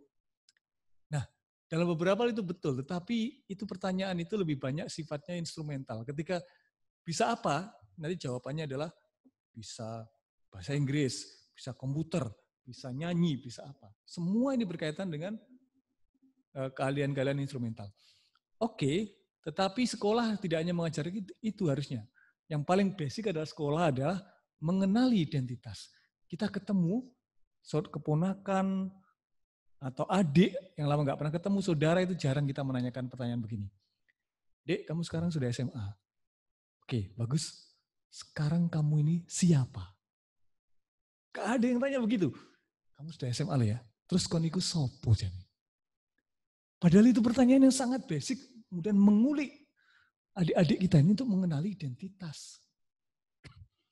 Nah, dalam beberapa itu betul, tetapi itu pertanyaan itu lebih banyak sifatnya instrumental. Ketika bisa apa, nanti jawabannya adalah bisa bahasa Inggris, bisa komputer, bisa nyanyi, bisa apa. Semua ini berkaitan dengan eh, keahlian-keahlian instrumental. Oke, tetapi sekolah tidak hanya mengajar itu harusnya. Yang paling basic adalah sekolah adalah mengenali identitas. Kita ketemu saudara keponakan atau adik yang lama nggak pernah ketemu, saudara itu jarang kita menanyakan pertanyaan begini. Dek, kamu sekarang sudah SMA. Oke, bagus sekarang kamu ini siapa? Gak ada yang tanya begitu. Kamu sudah SMA lah ya. Terus koniku sopo jadi. Padahal itu pertanyaan yang sangat basic, kemudian mengulik adik-adik kita ini untuk mengenali identitas.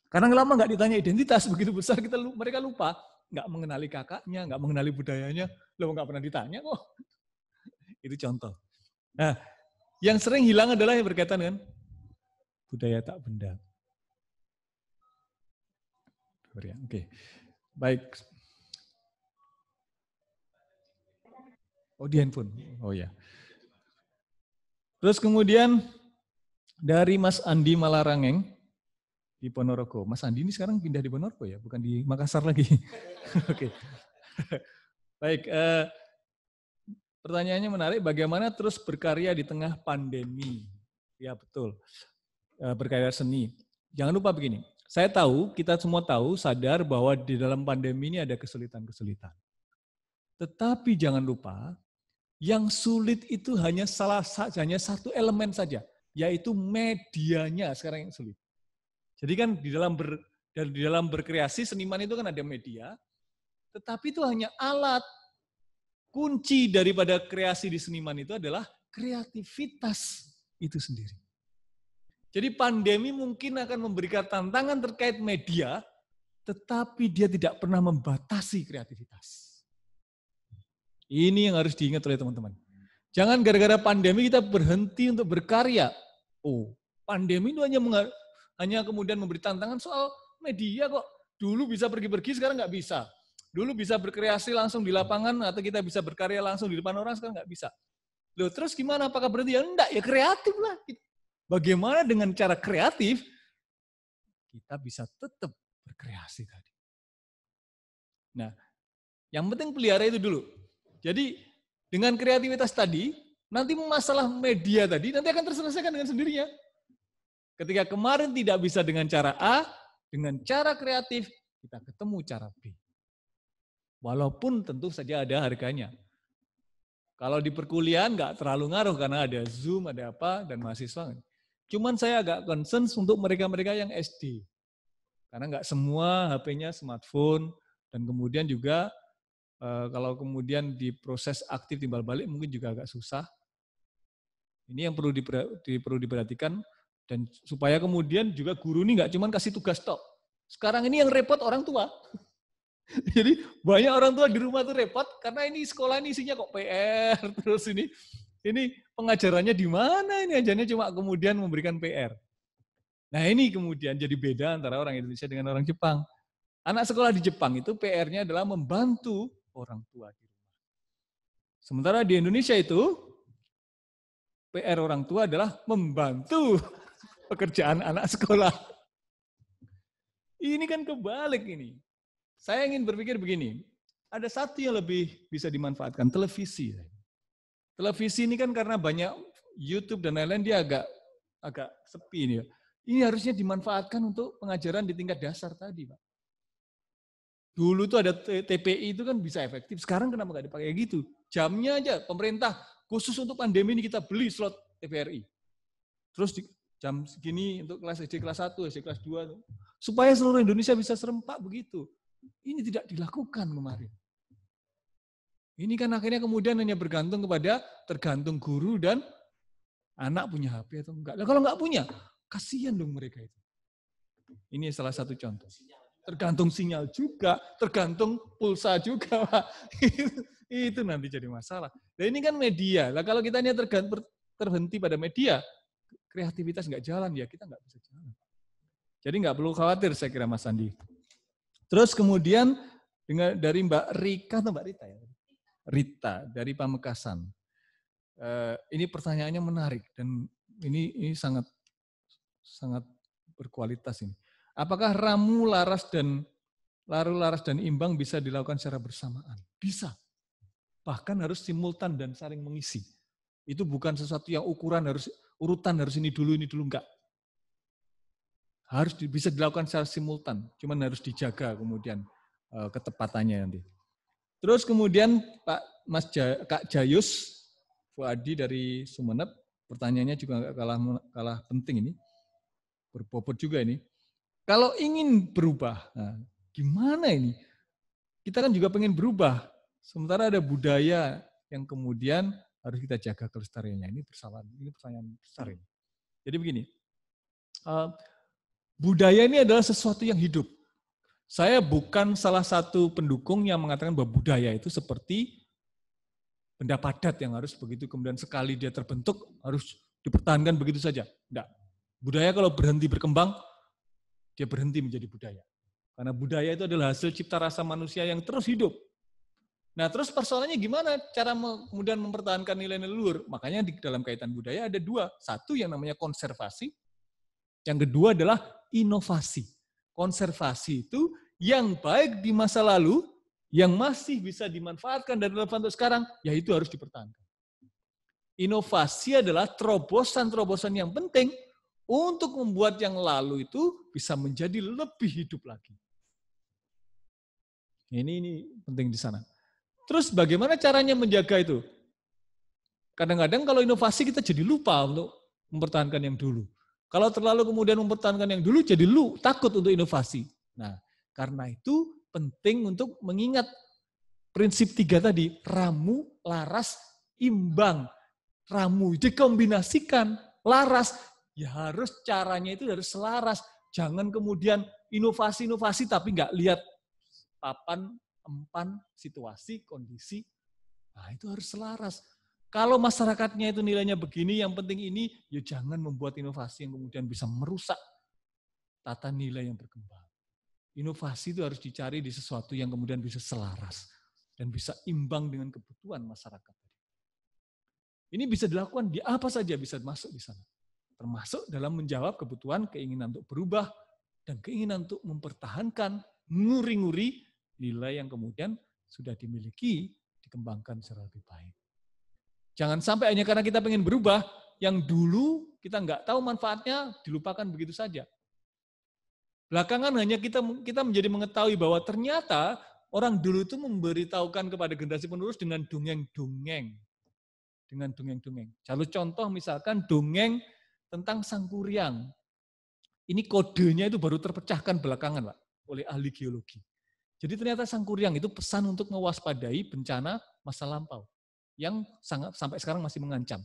Karena lama nggak ditanya identitas, begitu besar kita mereka lupa. Nggak mengenali kakaknya, nggak mengenali budayanya, lo nggak pernah ditanya kok. Itu contoh. Nah, yang sering hilang adalah yang berkaitan dengan budaya tak benda. Ya. Oke. Okay. Baik. Oh, di handphone. Oh ya. Terus kemudian dari Mas Andi Malarangeng di Ponorogo. Mas Andi ini sekarang pindah di Ponorogo ya, bukan di Makassar lagi. Oke. Baik, Uh, pertanyaannya menarik. Bagaimana terus berkarya di tengah pandemi? Ya betul, Uh, berkarya seni. Jangan lupa begini, saya tahu, kita semua tahu, sadar bahwa di dalam pandemi ini ada kesulitan-kesulitan. Tetapi jangan lupa, yang sulit itu hanya salah hanya satu elemen saja, yaitu medianya sekarang yang sulit. Jadi kan di dalam ber, di dalam berkreasi seniman itu kan ada media, tetapi itu hanya alat. Kunci daripada kreasi di seniman itu adalah kreativitas itu sendiri. Jadi pandemi mungkin akan memberikan tantangan terkait media, tetapi dia tidak pernah membatasi kreativitas. Ini yang harus diingat oleh teman-teman. Jangan gara-gara pandemi kita berhenti untuk berkarya. Oh, pandemi itu hanya hanya kemudian memberi tantangan soal media kok. Dulu bisa pergi-pergi, sekarang nggak bisa. Dulu bisa berkreasi langsung di lapangan, atau kita bisa berkarya langsung di depan orang, sekarang nggak bisa. Loh, terus gimana? Apakah berhenti? ya? Enggak, ya kreatif lah. Bagaimana dengan cara kreatif kita bisa tetap berkreasi tadi. Nah, yang penting pelihara itu dulu. Jadi dengan kreativitas tadi, nanti masalah media tadi nanti akan terselesaikan dengan sendirinya. Ketika kemarin tidak bisa dengan cara A, dengan cara kreatif kita ketemu cara B. Walaupun tentu saja ada harganya. Kalau di perkuliahan nggak terlalu ngaruh karena ada Zoom, ada apa, dan mahasiswa. Cuman saya agak concern untuk mereka-mereka yang SD. Karena nggak semua HP-nya smartphone, dan kemudian juga eh, kalau kemudian diproses aktif timbal balik mungkin juga agak susah. Ini yang perlu, diper, perlu diperhatikan. Dan supaya kemudian juga guru ini nggak cuman kasih tugas tok. Sekarang ini yang repot orang tua. Jadi banyak orang tua di rumah tuh repot karena ini sekolah ini isinya kok PR terus ini ini pengajarannya di mana ini ajarnya cuma kemudian memberikan PR. Nah ini kemudian jadi beda antara orang Indonesia dengan orang Jepang. Anak sekolah di Jepang itu PR-nya adalah membantu orang tua di rumah. Sementara di Indonesia itu PR orang tua adalah membantu pekerjaan anak sekolah. Ini kan kebalik ini. Saya ingin berpikir begini, ada satu yang lebih bisa dimanfaatkan, televisi. Televisi ini kan karena banyak YouTube dan lain-lain dia agak agak sepi ini. Ini harusnya dimanfaatkan untuk pengajaran di tingkat dasar tadi, Pak. Dulu tuh ada TPI itu kan bisa efektif. Sekarang kenapa nggak dipakai gitu? Jamnya aja pemerintah khusus untuk pandemi ini kita beli slot TVRI. Terus di, jam segini untuk kelas SD kelas 1, SD kelas 2. Supaya seluruh Indonesia bisa serempak begitu. Ini tidak dilakukan kemarin. Ini kan akhirnya kemudian hanya bergantung kepada tergantung guru dan anak punya HP atau enggak. Nah, kalau enggak punya, kasihan dong mereka itu. Ini salah satu contoh. Tergantung sinyal juga, tergantung pulsa juga, itu, nanti jadi masalah. Dan ini kan media. Lah kalau kita hanya terhenti pada media, kreativitas enggak jalan ya, kita enggak bisa jalan. Jadi enggak perlu khawatir saya kira Mas Andi. Terus kemudian dengan dari Mbak Rika atau Mbak Rita ya? Rita dari Pamekasan. Eh, ini pertanyaannya menarik dan ini ini sangat sangat berkualitas ini. Apakah ramu laras dan laru laras dan imbang bisa dilakukan secara bersamaan? Bisa. Bahkan harus simultan dan saling mengisi. Itu bukan sesuatu yang ukuran harus urutan harus ini dulu ini dulu enggak. Harus bisa dilakukan secara simultan, cuman harus dijaga kemudian eh, ketepatannya nanti. Terus kemudian Pak Mas ja, Kak Jayus Fuadi dari Sumeneb, pertanyaannya juga kalah kalah penting ini. Berbobot juga ini. Kalau ingin berubah, nah, gimana ini? Kita kan juga pengen berubah. Sementara ada budaya yang kemudian harus kita jaga kelestariannya. Ini persoalan, ini pertanyaan besar ini. Jadi begini, uh, budaya ini adalah sesuatu yang hidup. Saya bukan salah satu pendukung yang mengatakan bahwa budaya itu seperti benda padat yang harus begitu kemudian sekali dia terbentuk harus dipertahankan begitu saja. Tidak. Budaya kalau berhenti berkembang, dia berhenti menjadi budaya. Karena budaya itu adalah hasil cipta rasa manusia yang terus hidup. Nah, terus persoalannya gimana cara kemudian mempertahankan nilai-nilai Makanya di dalam kaitan budaya ada dua. Satu yang namanya konservasi, yang kedua adalah inovasi. Konservasi itu yang baik di masa lalu, yang masih bisa dimanfaatkan dan relevan untuk sekarang, ya itu harus dipertahankan. Inovasi adalah terobosan-terobosan yang penting untuk membuat yang lalu itu bisa menjadi lebih hidup lagi. Ini ini penting di sana. Terus bagaimana caranya menjaga itu? Kadang-kadang kalau inovasi kita jadi lupa untuk mempertahankan yang dulu. Kalau terlalu kemudian mempertahankan yang dulu jadi lu takut untuk inovasi. Nah, karena itu penting untuk mengingat prinsip tiga tadi, ramu, laras, imbang. Ramu dikombinasikan, laras, ya harus caranya itu harus selaras. Jangan kemudian inovasi-inovasi tapi nggak lihat papan, empan, situasi, kondisi. Nah itu harus selaras. Kalau masyarakatnya itu nilainya begini, yang penting ini, ya jangan membuat inovasi yang kemudian bisa merusak tata nilai yang berkembang. Inovasi itu harus dicari di sesuatu yang kemudian bisa selaras dan bisa imbang dengan kebutuhan masyarakat. Ini bisa dilakukan di apa saja bisa masuk di sana. Termasuk dalam menjawab kebutuhan keinginan untuk berubah dan keinginan untuk mempertahankan nguri-nguri nilai yang kemudian sudah dimiliki dikembangkan secara lebih baik. Jangan sampai hanya karena kita pengen berubah, yang dulu kita nggak tahu manfaatnya dilupakan begitu saja. Belakangan hanya kita kita menjadi mengetahui bahwa ternyata orang dulu itu memberitahukan kepada generasi penerus dengan dongeng-dongeng. Dengan dongeng-dongeng. Jalur contoh misalkan dongeng tentang Sangkuriang, Ini kodenya itu baru terpecahkan belakangan, Pak, oleh ahli geologi. Jadi ternyata Sangkuriang itu pesan untuk mewaspadai bencana masa lampau yang sangat sampai sekarang masih mengancam.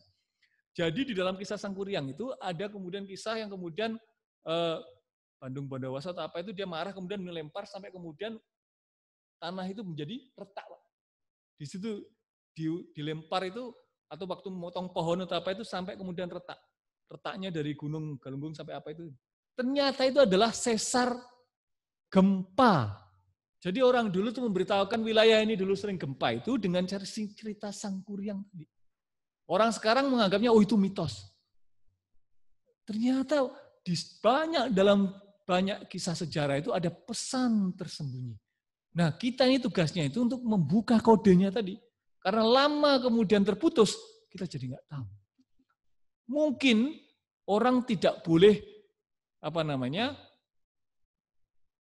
Jadi di dalam kisah Sangkuriang itu ada kemudian kisah yang kemudian eh, Bandung Bondowoso atau apa itu dia marah kemudian melempar sampai kemudian tanah itu menjadi retak. Di situ di, dilempar itu atau waktu memotong pohon atau apa itu sampai kemudian retak. Retaknya dari Gunung Galunggung sampai apa itu. Ternyata itu adalah sesar gempa. Jadi orang dulu tuh memberitahukan wilayah ini dulu sering gempa itu dengan cara cerita yang tadi. Orang sekarang menganggapnya oh itu mitos. Ternyata di banyak dalam banyak kisah sejarah itu ada pesan tersembunyi. Nah, kita ini tugasnya itu untuk membuka kodenya tadi. Karena lama kemudian terputus, kita jadi nggak tahu. Mungkin orang tidak boleh apa namanya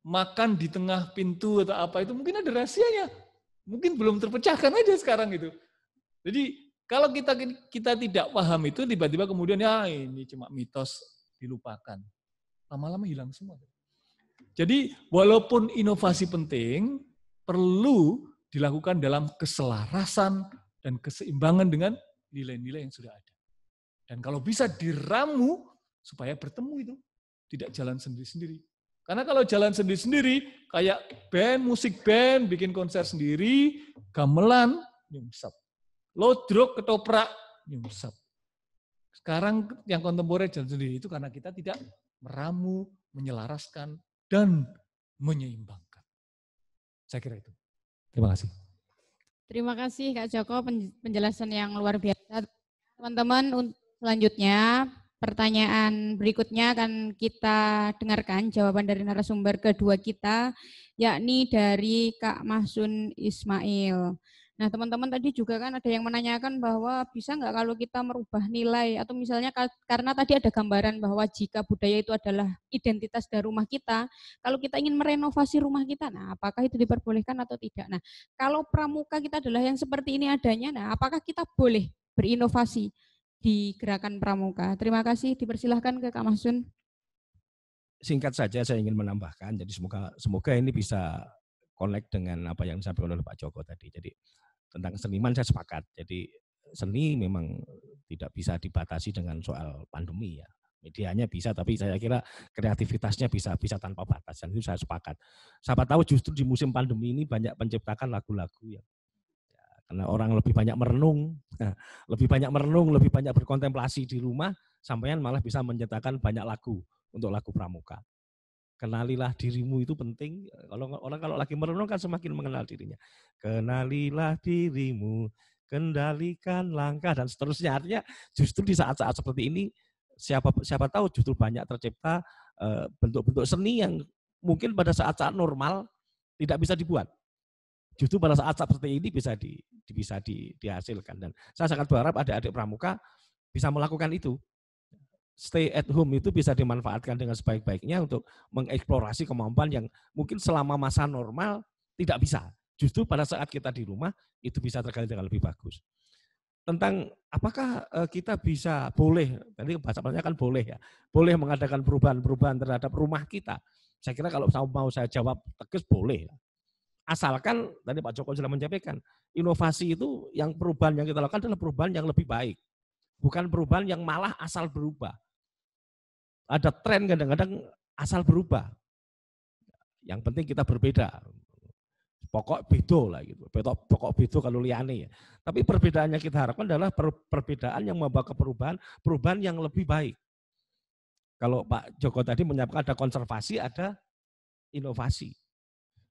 makan di tengah pintu atau apa itu mungkin ada rahasianya. Mungkin belum terpecahkan aja sekarang gitu. Jadi kalau kita kita tidak paham itu tiba-tiba kemudian ya ini cuma mitos dilupakan lama-lama hilang semua. Jadi walaupun inovasi penting, perlu dilakukan dalam keselarasan dan keseimbangan dengan nilai-nilai yang sudah ada. Dan kalau bisa diramu supaya bertemu itu, tidak jalan sendiri-sendiri. Karena kalau jalan sendiri-sendiri, kayak band, musik band, bikin konser sendiri, gamelan, nyungsep. Lodrok, ketoprak, nyungsep. Sekarang yang kontemporer jalan sendiri itu karena kita tidak meramu, menyelaraskan, dan menyeimbangkan. Saya kira itu. Terima kasih. Terima kasih Kak Joko penjelasan yang luar biasa. Teman-teman, selanjutnya pertanyaan berikutnya akan kita dengarkan jawaban dari narasumber kedua kita, yakni dari Kak Mahsun Ismail. Nah, teman-teman tadi juga kan ada yang menanyakan bahwa bisa nggak kalau kita merubah nilai atau misalnya karena tadi ada gambaran bahwa jika budaya itu adalah identitas dari rumah kita, kalau kita ingin merenovasi rumah kita, nah apakah itu diperbolehkan atau tidak? Nah, kalau pramuka kita adalah yang seperti ini adanya, nah apakah kita boleh berinovasi di gerakan pramuka? Terima kasih, dipersilahkan ke Kak Masun. Singkat saja saya ingin menambahkan, jadi semoga semoga ini bisa connect dengan apa yang disampaikan oleh Pak Joko tadi. Jadi tentang seniman saya sepakat. Jadi seni memang tidak bisa dibatasi dengan soal pandemi ya. Medianya bisa, tapi saya kira kreativitasnya bisa bisa tanpa batas. Dan itu saya sepakat. Siapa tahu justru di musim pandemi ini banyak menciptakan lagu-lagu ya. ya, karena orang lebih banyak merenung, lebih banyak merenung, lebih banyak berkontemplasi di rumah, sampean malah bisa menciptakan banyak lagu untuk lagu pramuka. Kenalilah dirimu itu penting. Kalau orang kalau lagi merenung kan semakin mengenal dirinya. Kenalilah dirimu, kendalikan langkah dan seterusnya. Artinya justru di saat-saat seperti ini siapa siapa tahu justru banyak tercipta eh, bentuk-bentuk seni yang mungkin pada saat-saat normal tidak bisa dibuat. Justru pada saat saat seperti ini bisa di, bisa di, dihasilkan dan saya sangat berharap adik-adik pramuka bisa melakukan itu stay at home itu bisa dimanfaatkan dengan sebaik-baiknya untuk mengeksplorasi kemampuan yang mungkin selama masa normal tidak bisa. Justru pada saat kita di rumah itu bisa terkait dengan lebih bagus. Tentang apakah eh, kita bisa boleh, tadi bahasa bahasanya kan boleh ya, boleh mengadakan perubahan-perubahan terhadap rumah kita. Saya kira kalau mau saya jawab tegas boleh. Asalkan, tadi Pak Joko sudah menyampaikan, inovasi itu yang perubahan yang kita lakukan adalah perubahan yang lebih baik. Bukan perubahan yang malah asal berubah ada tren kadang-kadang asal berubah. Yang penting kita berbeda. Pokok bedo lah gitu. Pokok, pokok bedo kalau liane ya. Tapi perbedaannya kita harapkan adalah perbedaan yang membawa ke perubahan, perubahan yang lebih baik. Kalau Pak Joko tadi menyampaikan ada konservasi, ada inovasi.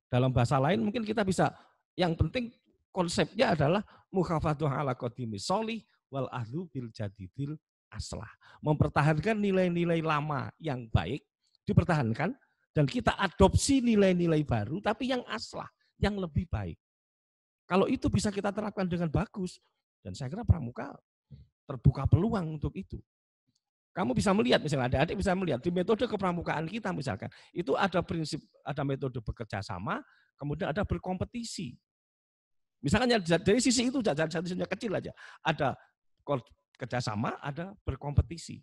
Dalam bahasa lain mungkin kita bisa, yang penting konsepnya adalah mukhafatuh ala qadimi solih wal ahlu bil jadidil aslah. Mempertahankan nilai-nilai lama yang baik, dipertahankan, dan kita adopsi nilai-nilai baru, tapi yang aslah, yang lebih baik. Kalau itu bisa kita terapkan dengan bagus, dan saya kira pramuka terbuka peluang untuk itu. Kamu bisa melihat misalnya ada adik bisa melihat di metode kepramukaan kita misalkan itu ada prinsip ada metode bekerja sama kemudian ada berkompetisi. Misalkan ya, dari sisi itu dari sisi kecil aja ada kerjasama, ada berkompetisi.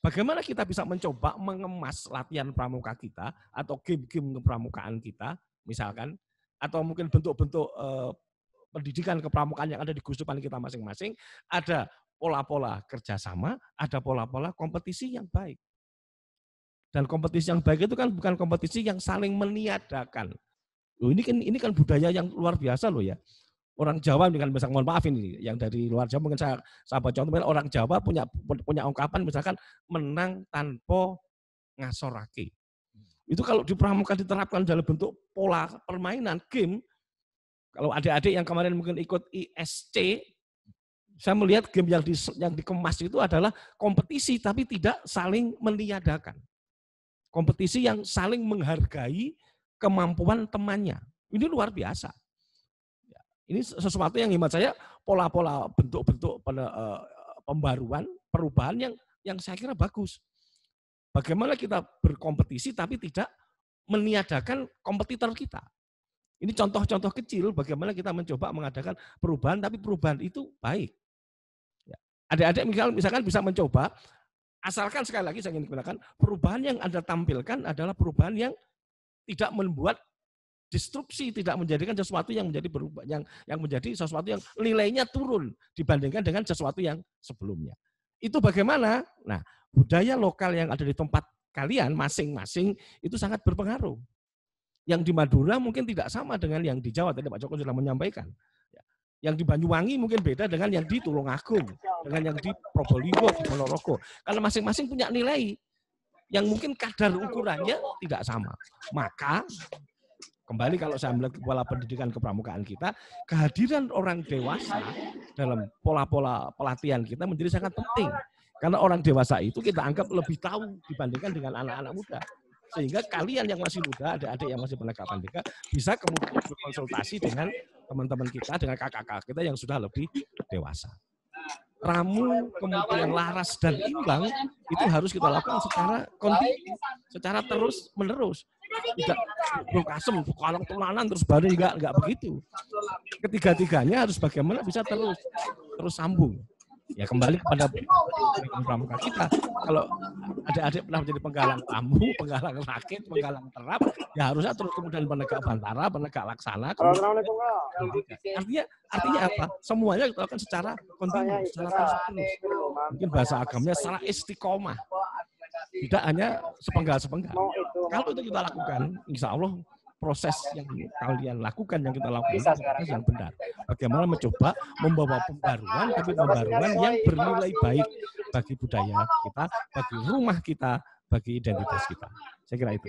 Bagaimana kita bisa mencoba mengemas latihan pramuka kita atau game-game kepramukaan kita, misalkan, atau mungkin bentuk-bentuk eh, pendidikan kepramukaan yang ada di gusupan kita masing-masing, ada pola-pola kerjasama, ada pola-pola kompetisi yang baik. Dan kompetisi yang baik itu kan bukan kompetisi yang saling meniadakan. Loh, ini kan ini kan budaya yang luar biasa loh ya orang Jawa dengan misalkan mohon maaf ini yang dari luar Jawa mungkin saya saya baca contoh orang Jawa punya punya ungkapan misalkan menang tanpa ngasorake. Hmm. Itu kalau di pramuka diterapkan dalam bentuk pola permainan game kalau adik-adik yang kemarin mungkin ikut ISC saya melihat game yang di, yang dikemas itu adalah kompetisi tapi tidak saling meniadakan. Kompetisi yang saling menghargai kemampuan temannya. Ini luar biasa. Ini sesuatu yang hemat saya pola-pola bentuk-bentuk eh, pembaruan, perubahan yang yang saya kira bagus. Bagaimana kita berkompetisi tapi tidak meniadakan kompetitor kita. Ini contoh-contoh kecil bagaimana kita mencoba mengadakan perubahan tapi perubahan itu baik. Ya. Adik-adik misalkan, misalkan bisa mencoba, asalkan sekali lagi saya ingin mengatakan perubahan yang Anda tampilkan adalah perubahan yang tidak membuat Disrupsi tidak menjadikan sesuatu yang menjadi berubah, yang yang menjadi sesuatu yang nilainya turun dibandingkan dengan sesuatu yang sebelumnya. Itu bagaimana? Nah, budaya lokal yang ada di tempat kalian masing-masing itu sangat berpengaruh. Yang di Madura mungkin tidak sama dengan yang di Jawa, tadi Pak Joko sudah menyampaikan. Ya. Yang di Banyuwangi mungkin beda dengan yang di Tulungagung, dengan yang di Probolinggo, di Ponorogo. Karena masing-masing punya nilai yang mungkin kadar ukurannya tidak sama. Maka Kembali kalau saya melihat pola pendidikan kepramukaan kita, kehadiran orang dewasa dalam pola-pola pelatihan kita menjadi sangat penting. Karena orang dewasa itu kita anggap lebih tahu dibandingkan dengan anak-anak muda. Sehingga kalian yang masih muda, adik-adik yang masih menengah pendidikan, bisa kemudian berkonsultasi dengan teman-teman kita, dengan kakak-kakak kita yang sudah lebih dewasa ramu, kemudian laras dan imbang itu harus kita lakukan secara kontinu, secara terus menerus tidak belum kasem kalau tulanan terus baru juga nggak begitu ketiga-tiganya harus bagaimana bisa terus terus sambung ya kembali kepada pramuka kita kalau ada adik pernah menjadi penggalang tamu penggalang rakit penggalang terap ya harusnya terus kemudian penegak bantara penegak laksana artinya artinya apa semuanya kita lakukan secara kontinu secara terus mungkin bahasa agamanya secara istiqomah tidak hanya sepenggal-sepenggal. Kalau itu kita lakukan, insya Allah proses yang kalian lakukan yang kita lakukan itu ya. yang benar. Bagaimana mencoba membawa pembaruan tapi pembaruan yang bernilai baik bagi budaya kita, bagi rumah kita, bagi identitas kita. Saya kira itu.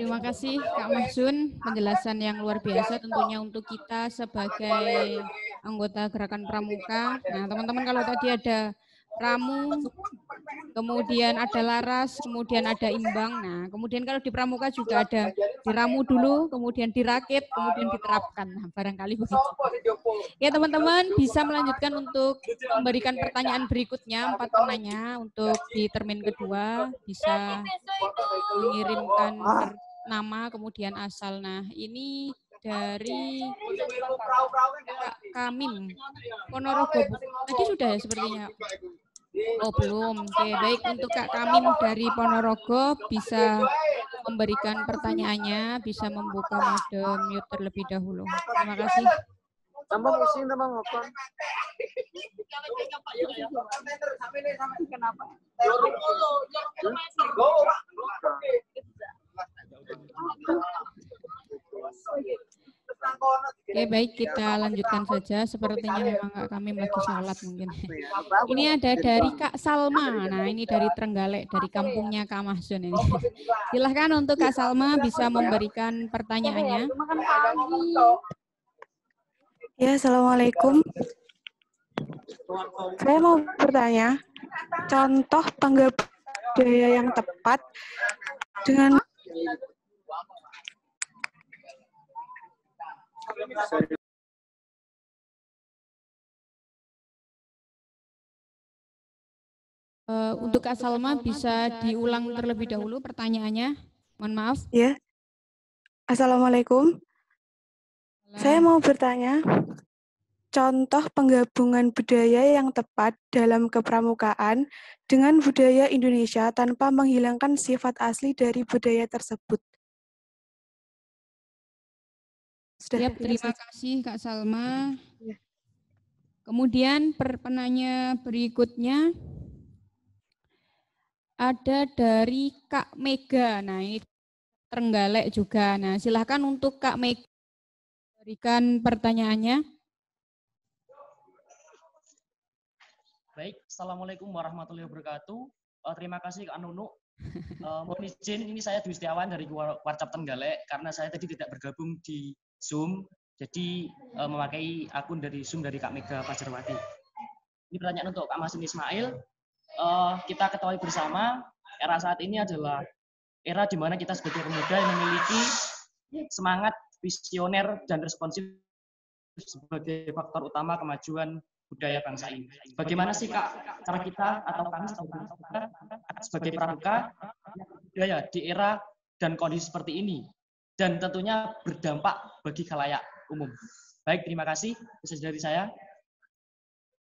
Terima kasih Kak Mahsun, penjelasan yang luar biasa tentunya untuk kita sebagai anggota Gerakan Pramuka. Nah, teman-teman kalau tadi ada Ramu, kemudian ada Laras, kemudian ada Imbang. Nah, kemudian kalau di Pramuka juga ada diramu dulu, kemudian dirakit, kemudian diterapkan. Nah, barangkali begitu. Ya, teman-teman bisa melanjutkan untuk memberikan pertanyaan berikutnya, empat penanya untuk di termin kedua bisa mengirimkan nama kemudian asal. Nah, ini dari Kak Kamim Ponorogo. Tadi sudah ya sepertinya Oh belum. Oke baik untuk Kak Kamim dari Ponorogo bisa memberikan pertanyaannya, bisa membuka mode mute terlebih dahulu. Terima kasih. Tambah pusing, tambah ngokon. Kenapa? Oke, iya, baik iya, kita lanjutkan saja. Sepertinya memang kami lagi sholat mungkin. Ya. Ini ada dari Kak Salma. Iya, nah, ini dari Trenggalek, dari kampungnya Kak Mahzun ini. Silahkan untuk Kak Salma bisa ya. memberikan pertanyaannya. Ya, Assalamualaikum. Saya mau bertanya, contoh tanggap budaya yang tepat dengan untuk Kak Salma bisa diulang terlebih dahulu pertanyaannya. Mohon maaf. Ya. Assalamualaikum. Saya mau bertanya, contoh penggabungan budaya yang tepat dalam kepramukaan dengan budaya Indonesia tanpa menghilangkan sifat asli dari budaya tersebut. Sudah terima kasih Kak Salma. Ya. Kemudian per penanya berikutnya, ada dari Kak Mega. Nah, ini Trenggalek juga. Nah, silahkan untuk Kak Mega berikan pertanyaannya. Baik, Assalamualaikum warahmatullahi wabarakatuh. Uh, terima kasih Kak Nunu. Uh, eh, mohon izin, ini saya Dwi Setiawan dari Warcap Trenggalek, karena saya tadi tidak bergabung di Zoom, jadi uh, memakai akun dari Zoom dari Kak Mega Pajarwati. Ini pertanyaan untuk Kak Masin Ismail uh, kita ketahui bersama era saat ini adalah era di mana kita sebagai pemuda yang memiliki semangat visioner dan responsif sebagai faktor utama kemajuan budaya bangsa ini. Bagaimana sih kak cara kita atau kami sebagai pramuka budaya di era dan kondisi seperti ini dan tentunya berdampak bagi kelayak umum. Baik, terima kasih. Bisa dari saya.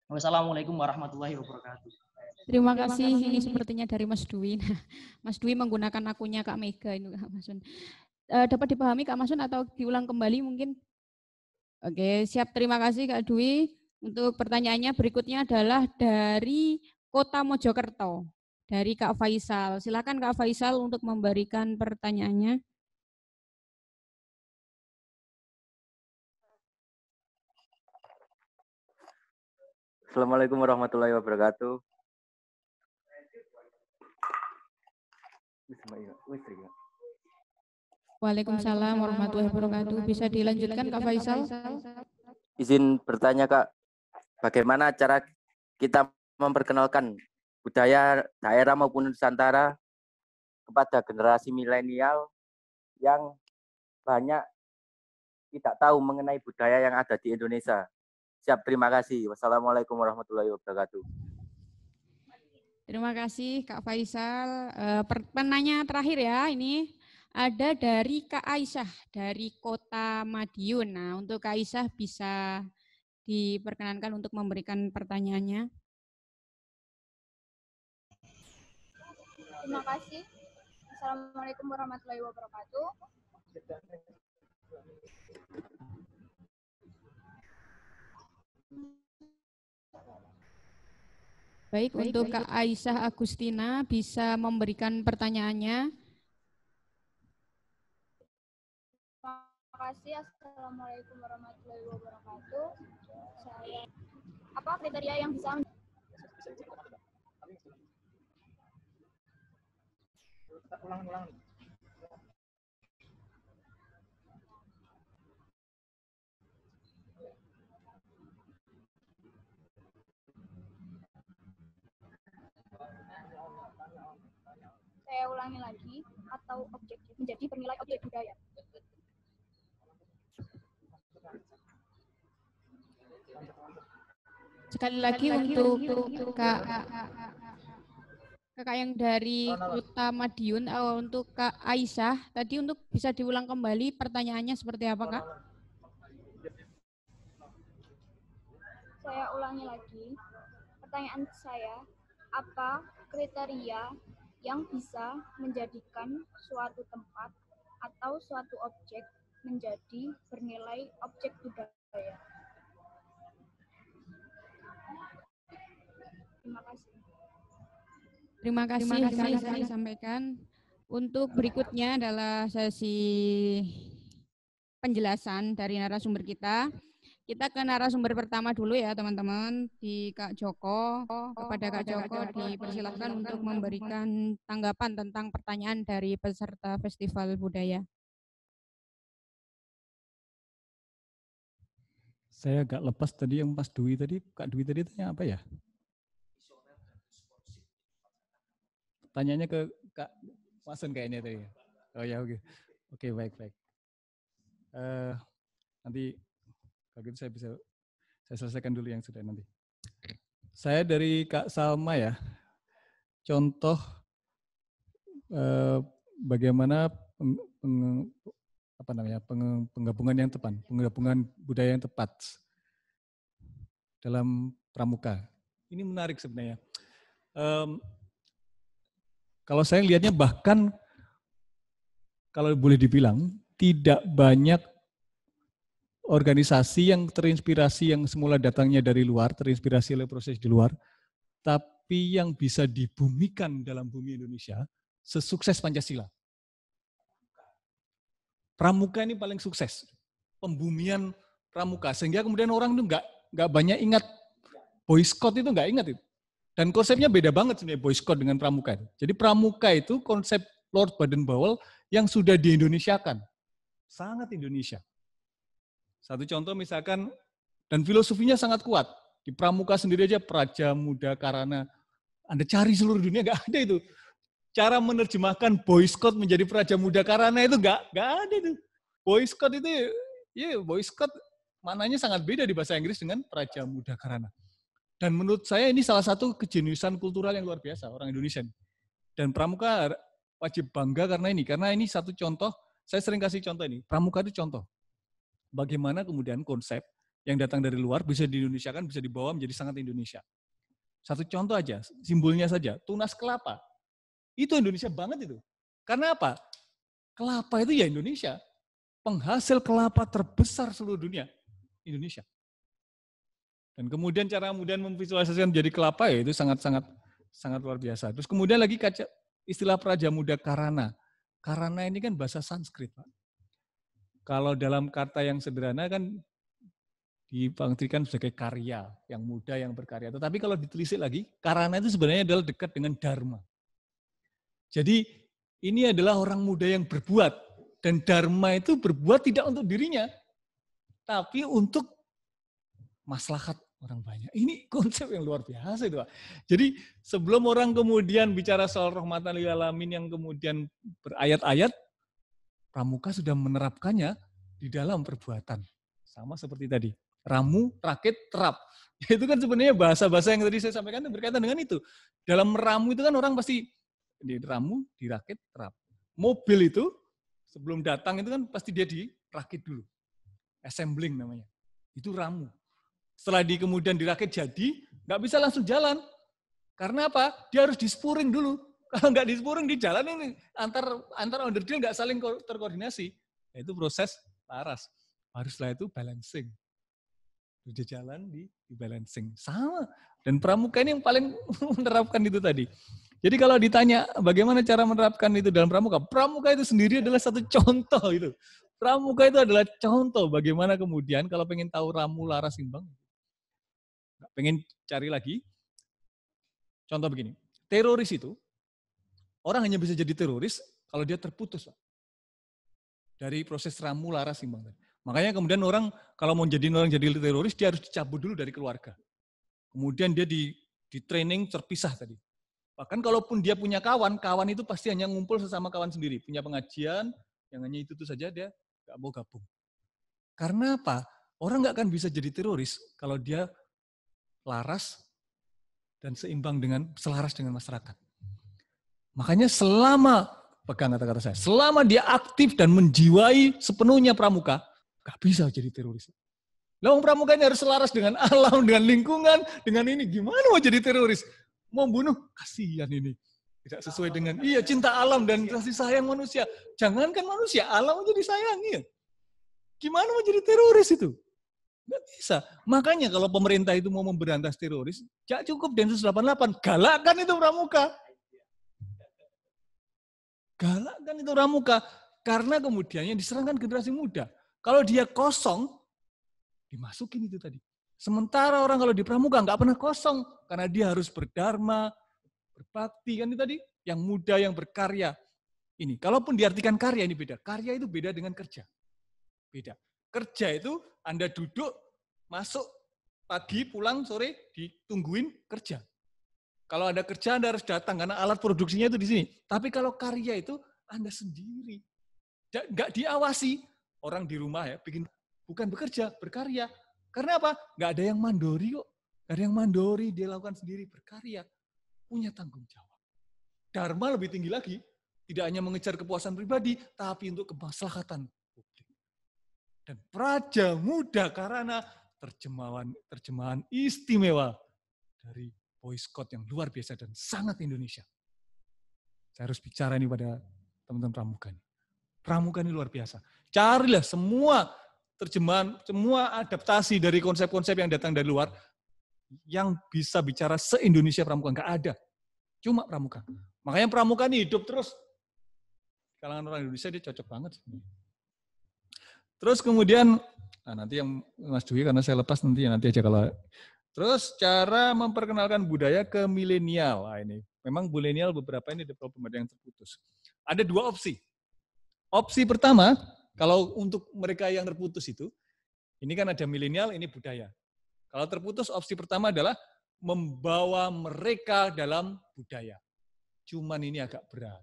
Wassalamualaikum warahmatullahi wabarakatuh. Terima kasih. Ini sepertinya dari Mas Dwi. Nah, Mas Dwi menggunakan akunya Kak Mega ini Kak Masun. Eh, dapat dipahami Kak Masun atau diulang kembali mungkin? Oke, siap. Terima kasih Kak Dwi. Untuk pertanyaannya berikutnya adalah dari Kota Mojokerto, dari Kak Faisal. Silakan Kak Faisal untuk memberikan pertanyaannya. Assalamualaikum warahmatullahi wabarakatuh. Waalaikumsalam warahmatullahi wabarakatuh. Bisa dilanjutkan Kak Faisal? Izin bertanya Kak, bagaimana cara kita memperkenalkan budaya daerah maupun Nusantara kepada generasi milenial yang banyak tidak tahu mengenai budaya yang ada di Indonesia. Siap, terima kasih. Wassalamualaikum warahmatullahi wabarakatuh. Terima kasih Kak Faisal. Eh, Pertanyaan terakhir ya ini ada dari Kak Aisyah dari Kota Madiun. Nah untuk Kak Aisyah bisa diperkenankan untuk memberikan pertanyaannya. Terima kasih. Assalamualaikum warahmatullahi wabarakatuh. Baik, baik untuk baik. Kak Aisyah Agustina bisa memberikan pertanyaannya. Terima kasih. Assalamualaikum warahmatullahi wabarakatuh. Saya apa kriteria yang bisa ulangan ulangan Saya ulangi lagi, atau objektif menjadi penilai objek budaya. Sekali lagi, untuk, kak, kak, kakak yang dari Kota Madiun, oh, untuk Kak Aisyah, tadi untuk bisa diulang kembali pertanyaannya seperti apa Kak? Saya ulangi lagi, pertanyaan saya, apa kriteria yang bisa menjadikan suatu tempat atau suatu objek menjadi bernilai objek budaya. Terima kasih. Terima kasih, Terima kasih, Terima kasih. sampaikan. Untuk berikutnya adalah sesi penjelasan dari narasumber kita. Kita ke narasumber pertama dulu ya teman-teman di Kak Joko. Kepada Kak Joko dipersilakan untuk memberikan tanggapan tentang pertanyaan dari peserta Festival Budaya. Saya agak lepas tadi yang pas Dwi tadi, Kak Dwi tadi tanya apa ya? Tanyanya ke Kak Masun kayaknya tadi. Oh ya oke. Okay. Oke okay, baik baik. Uh, nanti kalau gitu saya bisa saya selesaikan dulu yang sudah nanti. Saya dari Kak Salma ya. Contoh eh, bagaimana peng, peng, apa namanya peng, penggabungan yang tepat, penggabungan budaya yang tepat dalam pramuka. Ini menarik sebenarnya. Um, kalau saya lihatnya bahkan kalau boleh dibilang tidak banyak organisasi yang terinspirasi yang semula datangnya dari luar, terinspirasi oleh proses di luar, tapi yang bisa dibumikan dalam bumi Indonesia sesukses Pancasila. Pramuka ini paling sukses. Pembumian pramuka sehingga kemudian orang itu nggak nggak banyak ingat Boy Scout itu nggak ingat itu. Dan konsepnya beda banget sebenarnya Boy Scout dengan pramuka. Jadi pramuka itu konsep Lord Baden Powell yang sudah di Indonesia kan. Sangat Indonesia. Satu contoh misalkan, dan filosofinya sangat kuat. Di Pramuka sendiri aja, Praja Muda Karana. Anda cari seluruh dunia, nggak ada itu. Cara menerjemahkan Boy Scout menjadi Praja Muda Karana itu nggak, nggak ada itu. Boy Scout itu, ya yeah, Boy Scout maknanya sangat beda di bahasa Inggris dengan Praja Muda Karana. Dan menurut saya ini salah satu kejeniusan kultural yang luar biasa orang Indonesia. Dan Pramuka wajib bangga karena ini. Karena ini satu contoh, saya sering kasih contoh ini. Pramuka itu contoh bagaimana kemudian konsep yang datang dari luar bisa di Indonesia kan bisa dibawa menjadi sangat Indonesia. Satu contoh aja, simbolnya saja, tunas kelapa. Itu Indonesia banget itu. Karena apa? Kelapa itu ya Indonesia. Penghasil kelapa terbesar seluruh dunia, Indonesia. Dan kemudian cara kemudian memvisualisasikan menjadi kelapa ya itu sangat-sangat sangat luar biasa. Terus kemudian lagi kaca istilah Praja Muda Karana. Karana ini kan bahasa Sanskrit, Pak. Kalau dalam kata yang sederhana kan dibangtikan sebagai karya, yang muda, yang berkarya. Tetapi kalau ditelisik lagi, karena itu sebenarnya adalah dekat dengan dharma. Jadi ini adalah orang muda yang berbuat. Dan dharma itu berbuat tidak untuk dirinya, tapi untuk maslahat orang banyak. Ini konsep yang luar biasa itu. Jadi sebelum orang kemudian bicara soal rahmatan lil alamin yang kemudian berayat-ayat, pramuka sudah menerapkannya di dalam perbuatan. Sama seperti tadi, ramu, rakit, terap. Itu kan sebenarnya bahasa-bahasa yang tadi saya sampaikan itu berkaitan dengan itu. Dalam ramu itu kan orang pasti di ramu, dirakit, terap. Mobil itu sebelum datang itu kan pasti dia dirakit dulu. Assembling namanya. Itu ramu. Setelah di kemudian dirakit jadi, nggak bisa langsung jalan. Karena apa? Dia harus dispuring dulu kalau nggak dispurung di jalan ini antar antar order deal nggak saling terkoordinasi. Nah, itu proses laras. Haruslah itu balancing. Di jalan di, di balancing. Sama. Dan pramuka ini yang paling menerapkan itu tadi. Jadi kalau ditanya bagaimana cara menerapkan itu dalam pramuka, pramuka itu sendiri adalah satu contoh itu. Pramuka itu adalah contoh bagaimana kemudian kalau pengen tahu ramu laras simbang, pengen cari lagi, contoh begini, teroris itu Orang hanya bisa jadi teroris kalau dia terputus Pak. dari proses ramu laras imbang. Makanya kemudian orang kalau mau jadi orang jadi teroris dia harus dicabut dulu dari keluarga. Kemudian dia di di training terpisah tadi. Bahkan kalaupun dia punya kawan, kawan itu pasti hanya ngumpul sesama kawan sendiri. Punya pengajian, yang hanya itu tuh saja dia gak mau gabung. Karena apa? Orang gak akan bisa jadi teroris kalau dia laras dan seimbang dengan selaras dengan masyarakat. Makanya selama, pegang kata-kata saya, selama dia aktif dan menjiwai sepenuhnya pramuka, gak bisa jadi teroris. pramuka pramukanya harus selaras dengan alam, dengan lingkungan, dengan ini. Gimana mau jadi teroris? Mau bunuh? Kasihan ini. Tidak sesuai dengan, iya cinta alam dan kasih sayang manusia. Jangankan manusia, alam aja disayangi. Gimana mau jadi teroris itu? Nggak bisa. Makanya kalau pemerintah itu mau memberantas teroris, gak cukup Densus 88. galakan itu pramuka. Galakkan itu muka karena kemudian yang diserangkan generasi muda. Kalau dia kosong, dimasukin itu tadi. Sementara orang kalau di pramuka nggak pernah kosong karena dia harus berdharma, berbakti kan itu tadi. Yang muda yang berkarya. Ini kalaupun diartikan karya ini beda. Karya itu beda dengan kerja. Beda. Kerja itu Anda duduk, masuk pagi, pulang sore, ditungguin kerja. Kalau ada kerja Anda harus datang karena alat produksinya itu di sini. Tapi kalau karya itu Anda sendiri. gak diawasi. Orang di rumah ya bikin bukan bekerja, berkarya. Karena apa? Gak ada yang mandori kok. Enggak ada yang mandori, dia lakukan sendiri berkarya. Punya tanggung jawab. Dharma lebih tinggi lagi. Tidak hanya mengejar kepuasan pribadi, tapi untuk kemaslahatan publik. Dan praja muda karena terjemahan terjemahan istimewa dari Boy Scout yang luar biasa dan sangat Indonesia. Saya harus bicara ini pada teman-teman pramuka ini. Pramuka ini luar biasa. Carilah semua terjemahan, semua adaptasi dari konsep-konsep yang datang dari luar yang bisa bicara se-Indonesia pramuka. Enggak ada. Cuma pramuka. Makanya pramuka ini hidup terus. Kalangan orang Indonesia dia cocok banget. Terus kemudian, nah nanti yang Mas Dwi karena saya lepas nanti ya nanti aja kalau Terus cara memperkenalkan budaya ke milenial. Nah, ini memang milenial beberapa ini develop yang terputus. Ada dua opsi. Opsi pertama, kalau untuk mereka yang terputus itu, ini kan ada milenial, ini budaya. Kalau terputus, opsi pertama adalah membawa mereka dalam budaya. Cuman ini agak berat.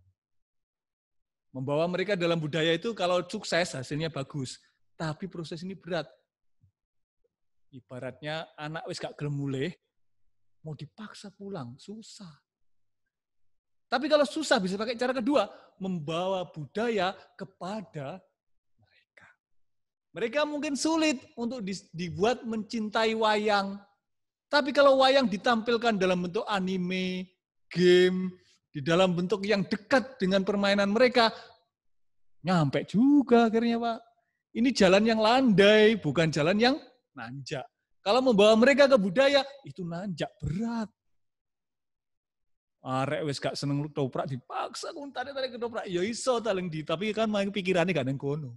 Membawa mereka dalam budaya itu kalau sukses hasilnya bagus. Tapi proses ini berat. Ibaratnya anak wis gak gelem mulih, mau dipaksa pulang, susah. Tapi kalau susah bisa pakai cara kedua, membawa budaya kepada mereka. Mereka mungkin sulit untuk dibuat mencintai wayang. Tapi kalau wayang ditampilkan dalam bentuk anime, game, di dalam bentuk yang dekat dengan permainan mereka, nyampe juga akhirnya Pak. Ini jalan yang landai, bukan jalan yang nanjak. Kalau membawa mereka ke budaya, itu nanjak berat. Arek wis gak seneng toprak dipaksa kuntane tarik ketoprak ya iso taling di tapi kan main pikirannya gak nang kono.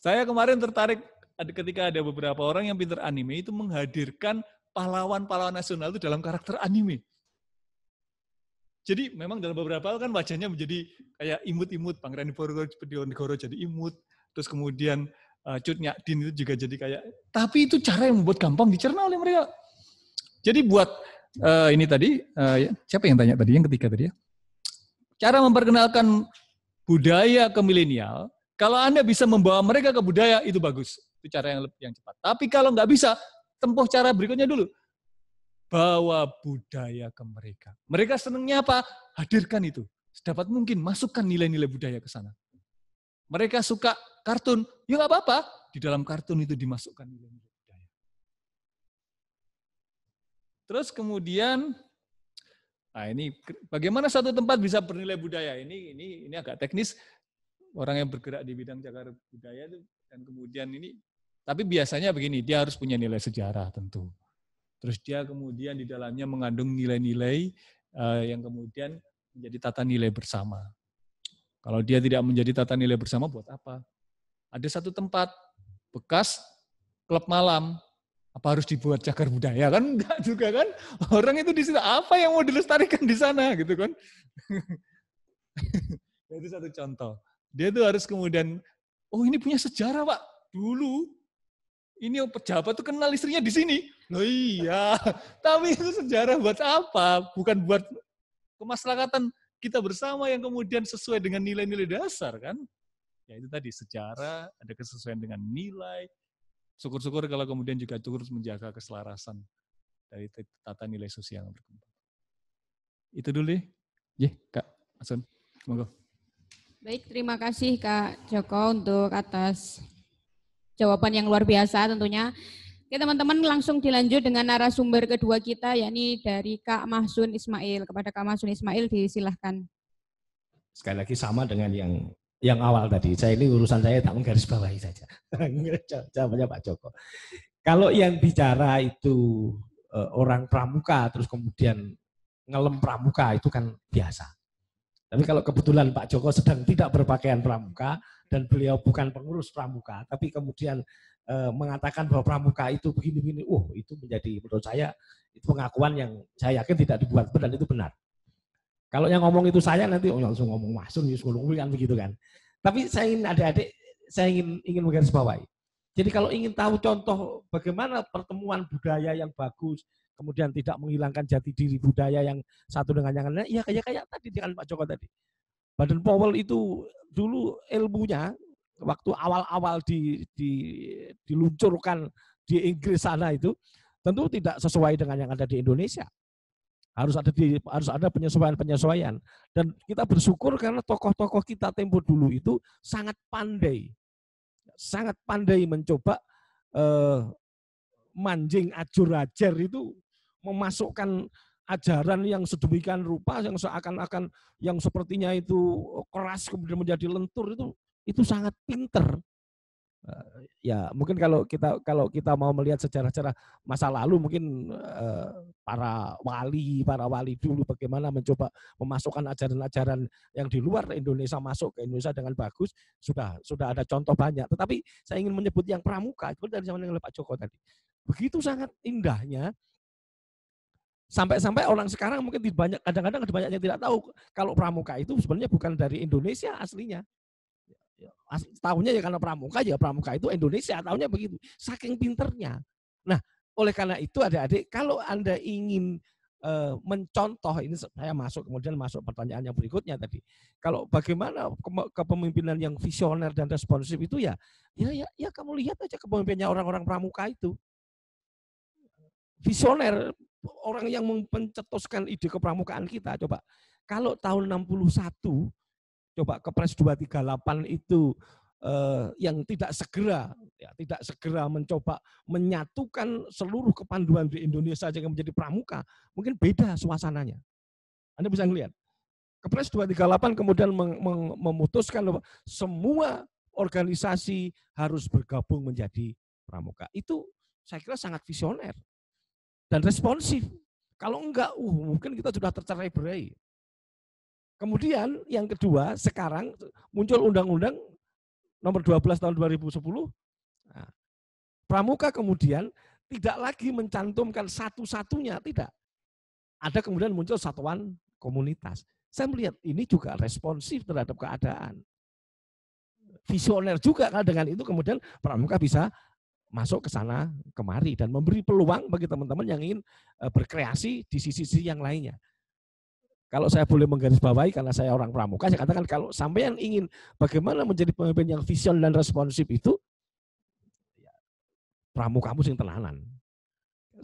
Saya kemarin tertarik ketika ada beberapa orang yang pinter anime itu menghadirkan pahlawan-pahlawan nasional itu dalam karakter anime. Jadi memang dalam beberapa hal kan wajahnya menjadi kayak imut-imut, Pangeran Diponegoro jadi imut, terus kemudian uh, cutnya din itu juga jadi kayak tapi itu cara yang membuat gampang dicerna oleh mereka jadi buat uh, ini tadi uh, ya, siapa yang tanya tadi yang ketiga tadi ya cara memperkenalkan budaya ke milenial kalau anda bisa membawa mereka ke budaya itu bagus itu cara yang lebih yang cepat tapi kalau nggak bisa tempuh cara berikutnya dulu bawa budaya ke mereka mereka senengnya apa hadirkan itu sedapat mungkin masukkan nilai-nilai budaya ke sana mereka suka kartun, ya nggak apa-apa. Di dalam kartun itu dimasukkan nilai-nilai budaya. Terus kemudian, nah ini bagaimana satu tempat bisa bernilai budaya? Ini ini ini agak teknis. Orang yang bergerak di bidang cagar budaya itu dan kemudian ini, tapi biasanya begini, dia harus punya nilai sejarah tentu. Terus dia kemudian di dalamnya mengandung nilai-nilai eh, yang kemudian menjadi tata nilai bersama. Kalau dia tidak menjadi tata nilai bersama, buat apa? Ada satu tempat bekas klub malam. Apa harus dibuat cagar budaya kan? Enggak juga kan? Orang itu di situ apa yang mau dilestarikan di sana gitu kan? itu satu contoh. Dia tuh harus kemudian, oh ini punya sejarah pak. Dulu ini pejabat tuh kenal istrinya di sini. Loh iya, tapi itu sejarah buat apa? Bukan buat kemaslahatan kita bersama yang kemudian sesuai dengan nilai-nilai dasar kan? ya itu tadi sejarah, ada kesesuaian dengan nilai. Syukur-syukur kalau kemudian juga turut menjaga keselarasan dari tata nilai sosial yang berkembang. Itu dulu ya Yeah, Kak Asun. Monggo. Baik, terima kasih Kak Joko untuk atas jawaban yang luar biasa tentunya. Oke teman-teman langsung dilanjut dengan narasumber kedua kita yakni dari Kak Mahsun Ismail. Kepada Kak Mahsun Ismail disilahkan. Sekali lagi sama dengan yang yang awal tadi. Saya ini urusan saya tak menggaris bawahi saja. Jawabannya Pak Joko. Kalau yang bicara itu e, orang pramuka terus kemudian ngelem pramuka itu kan biasa. Tapi kalau kebetulan Pak Joko sedang tidak berpakaian pramuka dan beliau bukan pengurus pramuka, tapi kemudian e, mengatakan bahwa pramuka itu begini-begini, uh itu menjadi menurut saya itu pengakuan yang saya yakin tidak dibuat benar itu benar. Kalau yang ngomong itu saya nanti oh, langsung ngomong di ya, sekolah kan begitu kan. Tapi saya ingin adik-adik saya ingin ingin menggarisbawahi. Jadi kalau ingin tahu contoh bagaimana pertemuan budaya yang bagus, kemudian tidak menghilangkan jati diri budaya yang satu dengan yang lainnya, ya kayak kayak tadi dengan Pak Joko tadi. Baden Powell itu dulu ilmunya waktu awal-awal di, di, diluncurkan di Inggris sana itu tentu tidak sesuai dengan yang ada di Indonesia harus ada di, harus ada penyesuaian-penyesuaian dan kita bersyukur karena tokoh-tokoh kita tempo dulu itu sangat pandai sangat pandai mencoba eh, manjing ajur-ajar itu memasukkan ajaran yang sedemikian rupa yang seakan-akan yang sepertinya itu keras kemudian menjadi lentur itu itu sangat pinter Eh, ya mungkin kalau kita kalau kita mau melihat sejarah-sejarah masa lalu mungkin uh, para wali para wali dulu bagaimana mencoba memasukkan ajaran-ajaran yang di luar Indonesia masuk ke Indonesia dengan bagus sudah sudah ada contoh banyak tetapi saya ingin menyebut yang pramuka itu dari zaman yang oleh Joko tadi begitu sangat indahnya sampai-sampai orang sekarang mungkin banyak kadang-kadang banyak yang tidak tahu kalau pramuka itu sebenarnya bukan dari Indonesia aslinya Tahunya ya karena pramuka, ya pramuka itu Indonesia, tahunya begitu. Saking pinternya. Nah, oleh karena itu adik-adik, kalau Anda ingin e, mencontoh, ini saya masuk kemudian masuk pertanyaan yang berikutnya tadi. Kalau bagaimana kepemimpinan yang visioner dan responsif itu ya, ya, ya, ya kamu lihat aja kepemimpinnya orang-orang pramuka itu. Visioner, orang yang mencetuskan ide kepramukaan kita, coba. Kalau tahun 61, coba Kepres 238 itu eh, yang tidak segera ya, tidak segera mencoba menyatukan seluruh kepanduan di Indonesia yang menjadi pramuka, mungkin beda suasananya. Anda bisa melihat. Kepres 238 kemudian memutuskan bahwa semua organisasi harus bergabung menjadi pramuka. Itu saya kira sangat visioner dan responsif. Kalau enggak, uh, mungkin kita sudah tercerai berai. Kemudian yang kedua, sekarang muncul undang-undang nomor 12 tahun 2010. Nah, pramuka kemudian tidak lagi mencantumkan satu-satunya, tidak. Ada kemudian muncul satuan komunitas. Saya melihat ini juga responsif terhadap keadaan. Visioner juga kan dengan itu kemudian pramuka bisa masuk ke sana kemari dan memberi peluang bagi teman-teman yang ingin eh, berkreasi di sisi-sisi yang lainnya. Kalau saya boleh menggarisbawahi karena saya orang pramuka, saya katakan kalau sampai yang ingin bagaimana menjadi pemimpin yang vision dan responsif itu, ya, pramuka kamu yang tenanan.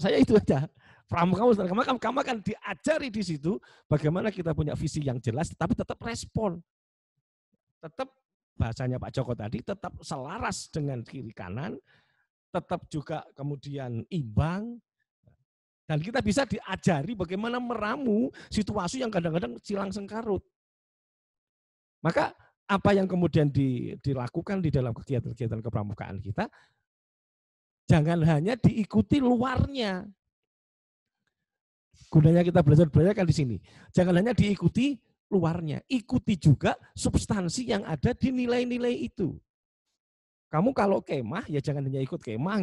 Saya itu aja. pramuka sing tenanan. Kamu, kamu akan diajari di situ bagaimana kita punya visi yang jelas, tapi tetap respon. Tetap bahasanya Pak Joko tadi, tetap selaras dengan kiri kanan, tetap juga kemudian imbang, dan kita bisa diajari bagaimana meramu situasi yang kadang-kadang silang sengkarut. Maka apa yang kemudian di, dilakukan di dalam kegiatan-kegiatan kepramukaan kita, jangan hanya diikuti luarnya. Gunanya kita belajar-belajar kan di sini. Jangan hanya diikuti luarnya, ikuti juga substansi yang ada di nilai-nilai itu. Kamu kalau kemah, ya jangan hanya ikut kemah,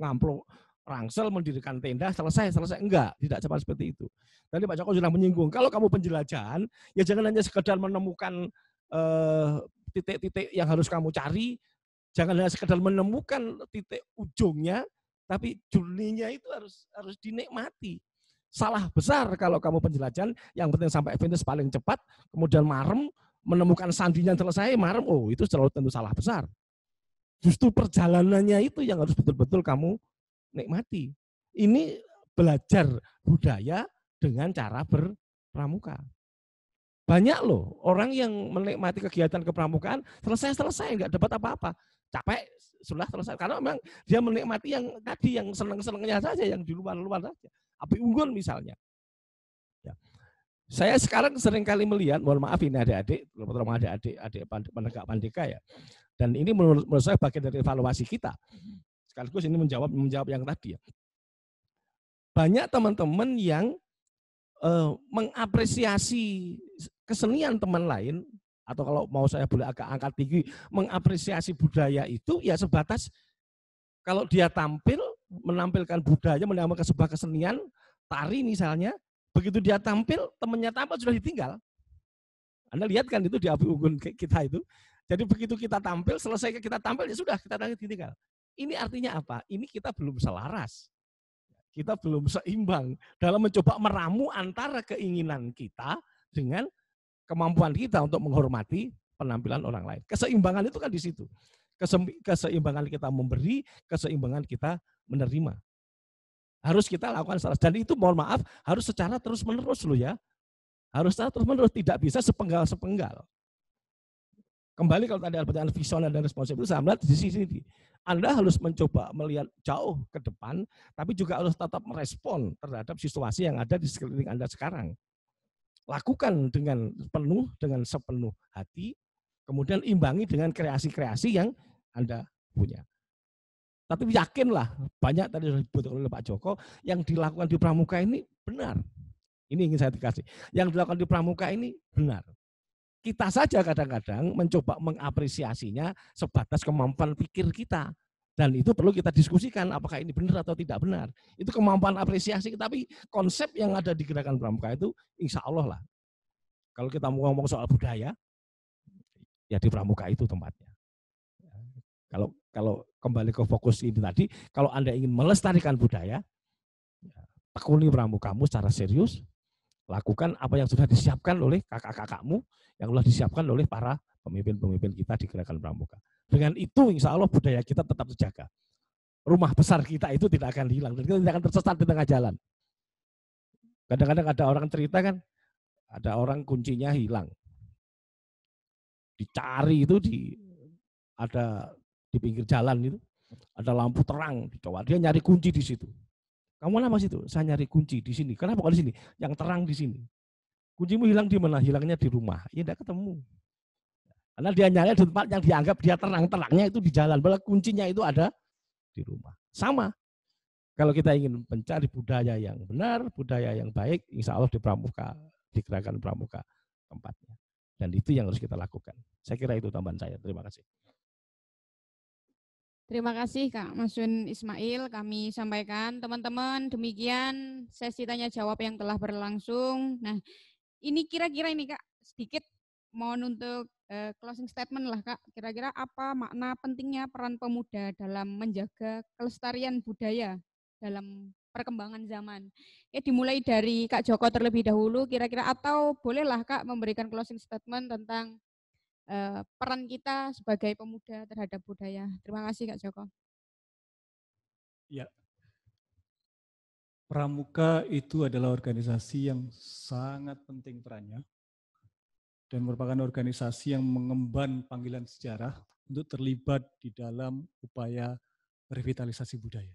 ngamplok, rangsel, mendirikan tenda, selesai, selesai. Enggak, tidak cepat seperti itu. Tadi Pak Joko sudah menyinggung, kalau kamu penjelajahan, ya jangan hanya sekedar menemukan eh, titik-titik uh, yang harus kamu cari, jangan hanya sekedar menemukan titik ujungnya, tapi jurninya itu harus harus dinikmati. Salah besar kalau kamu penjelajahan, yang penting sampai finish paling cepat, kemudian marem, menemukan sandinya selesai, marem, oh itu selalu tentu salah besar. Justru perjalanannya itu yang harus betul-betul kamu nikmati. Ini belajar budaya dengan cara berpramuka. Banyak loh orang yang menikmati kegiatan kepramukaan, selesai-selesai, nggak dapat apa-apa. Capek, sudah selesai. Karena memang dia menikmati yang tadi, yang seneng-senengnya saja, yang di luar-luar saja. Api unggun misalnya. Ya. Saya sekarang seringkali melihat, mohon maaf ini adik-adik, terutama adik-adik, adik penegak pandika ya. Dan ini menurut, menurut saya bagian dari evaluasi kita sekaligus ini menjawab menjawab yang tadi ya. Banyak teman-teman yang eh, mengapresiasi kesenian teman lain atau kalau mau saya boleh agak angkat tinggi mengapresiasi budaya itu ya sebatas kalau dia tampil menampilkan budaya menampilkan sebuah kesenian tari misalnya begitu dia tampil temennya tampil sudah ditinggal anda lihat kan itu di api unggun kita itu jadi begitu kita tampil selesai kita tampil ya sudah kita ditinggal ini artinya apa? Ini kita belum selaras. Kita belum seimbang dalam mencoba meramu antara keinginan kita dengan kemampuan kita untuk menghormati penampilan orang lain. Keseimbangan itu kan di situ. Keseimbangan kita memberi, keseimbangan kita menerima. Harus kita lakukan selaras. Dan itu mohon maaf, harus secara terus-menerus loh ya. Harus secara terus-menerus, tidak bisa sepenggal-sepenggal. Kembali kalau tadi pertanyaan visioner dan itu saya melihat di sisi ini. Anda harus mencoba melihat jauh ke depan, tapi juga harus tetap merespon terhadap situasi yang ada di sekeliling Anda sekarang. Lakukan dengan penuh, dengan sepenuh hati, kemudian imbangi dengan kreasi-kreasi yang Anda punya. Tapi yakinlah, banyak tadi sudah disebut oleh Pak Joko, yang dilakukan di Pramuka ini benar. Ini ingin saya dikasih. Yang dilakukan di Pramuka ini benar kita saja kadang-kadang mencoba mengapresiasinya sebatas kemampuan pikir kita. Dan itu perlu kita diskusikan apakah ini benar atau tidak benar. Itu kemampuan apresiasi, tapi konsep yang ada di gerakan Pramuka itu insya Allah lah. Kalau kita mau ngomong soal budaya, ya di Pramuka itu tempatnya. Kalau kalau kembali ke fokus ini tadi, kalau Anda ingin melestarikan budaya, ya, tekuni Pramukamu secara serius, lakukan apa yang sudah disiapkan oleh kakak-kakakmu, yang sudah disiapkan oleh para pemimpin-pemimpin kita di gerakan pramuka. Dengan itu insya Allah budaya kita tetap terjaga. Rumah besar kita itu tidak akan hilang, dan kita tidak akan tersesat di tengah jalan. Kadang-kadang ada orang cerita kan, ada orang kuncinya hilang. Dicari itu di ada di pinggir jalan itu, ada lampu terang, di bawah. dia nyari kunci di situ. Kamu lama situ, saya nyari kunci di sini. Kenapa kalau di sini? Yang terang di sini. Kuncimu hilang di mana? Hilangnya di rumah. Ya tidak ketemu. Karena dia nyari di tempat yang dianggap dia terang. Terangnya itu di jalan. Padahal kuncinya itu ada di rumah. Sama. Kalau kita ingin mencari budaya yang benar, budaya yang baik, insya Allah di Pramuka, di gerakan Pramuka tempatnya. Dan itu yang harus kita lakukan. Saya kira itu tambahan saya. Terima kasih. Terima kasih Kak Masun Ismail kami sampaikan. Teman-teman demikian sesi tanya jawab yang telah berlangsung. Nah ini kira-kira ini Kak sedikit mohon untuk uh, closing statement lah Kak. Kira-kira apa makna pentingnya peran pemuda dalam menjaga kelestarian budaya dalam perkembangan zaman. Ya dimulai dari Kak Joko terlebih dahulu kira-kira atau bolehlah Kak memberikan closing statement tentang Eh, peran kita sebagai pemuda terhadap budaya. Terima kasih Kak Joko. Ya. Pramuka itu adalah organisasi yang sangat penting perannya dan merupakan organisasi yang mengemban panggilan sejarah untuk terlibat di dalam upaya revitalisasi budaya.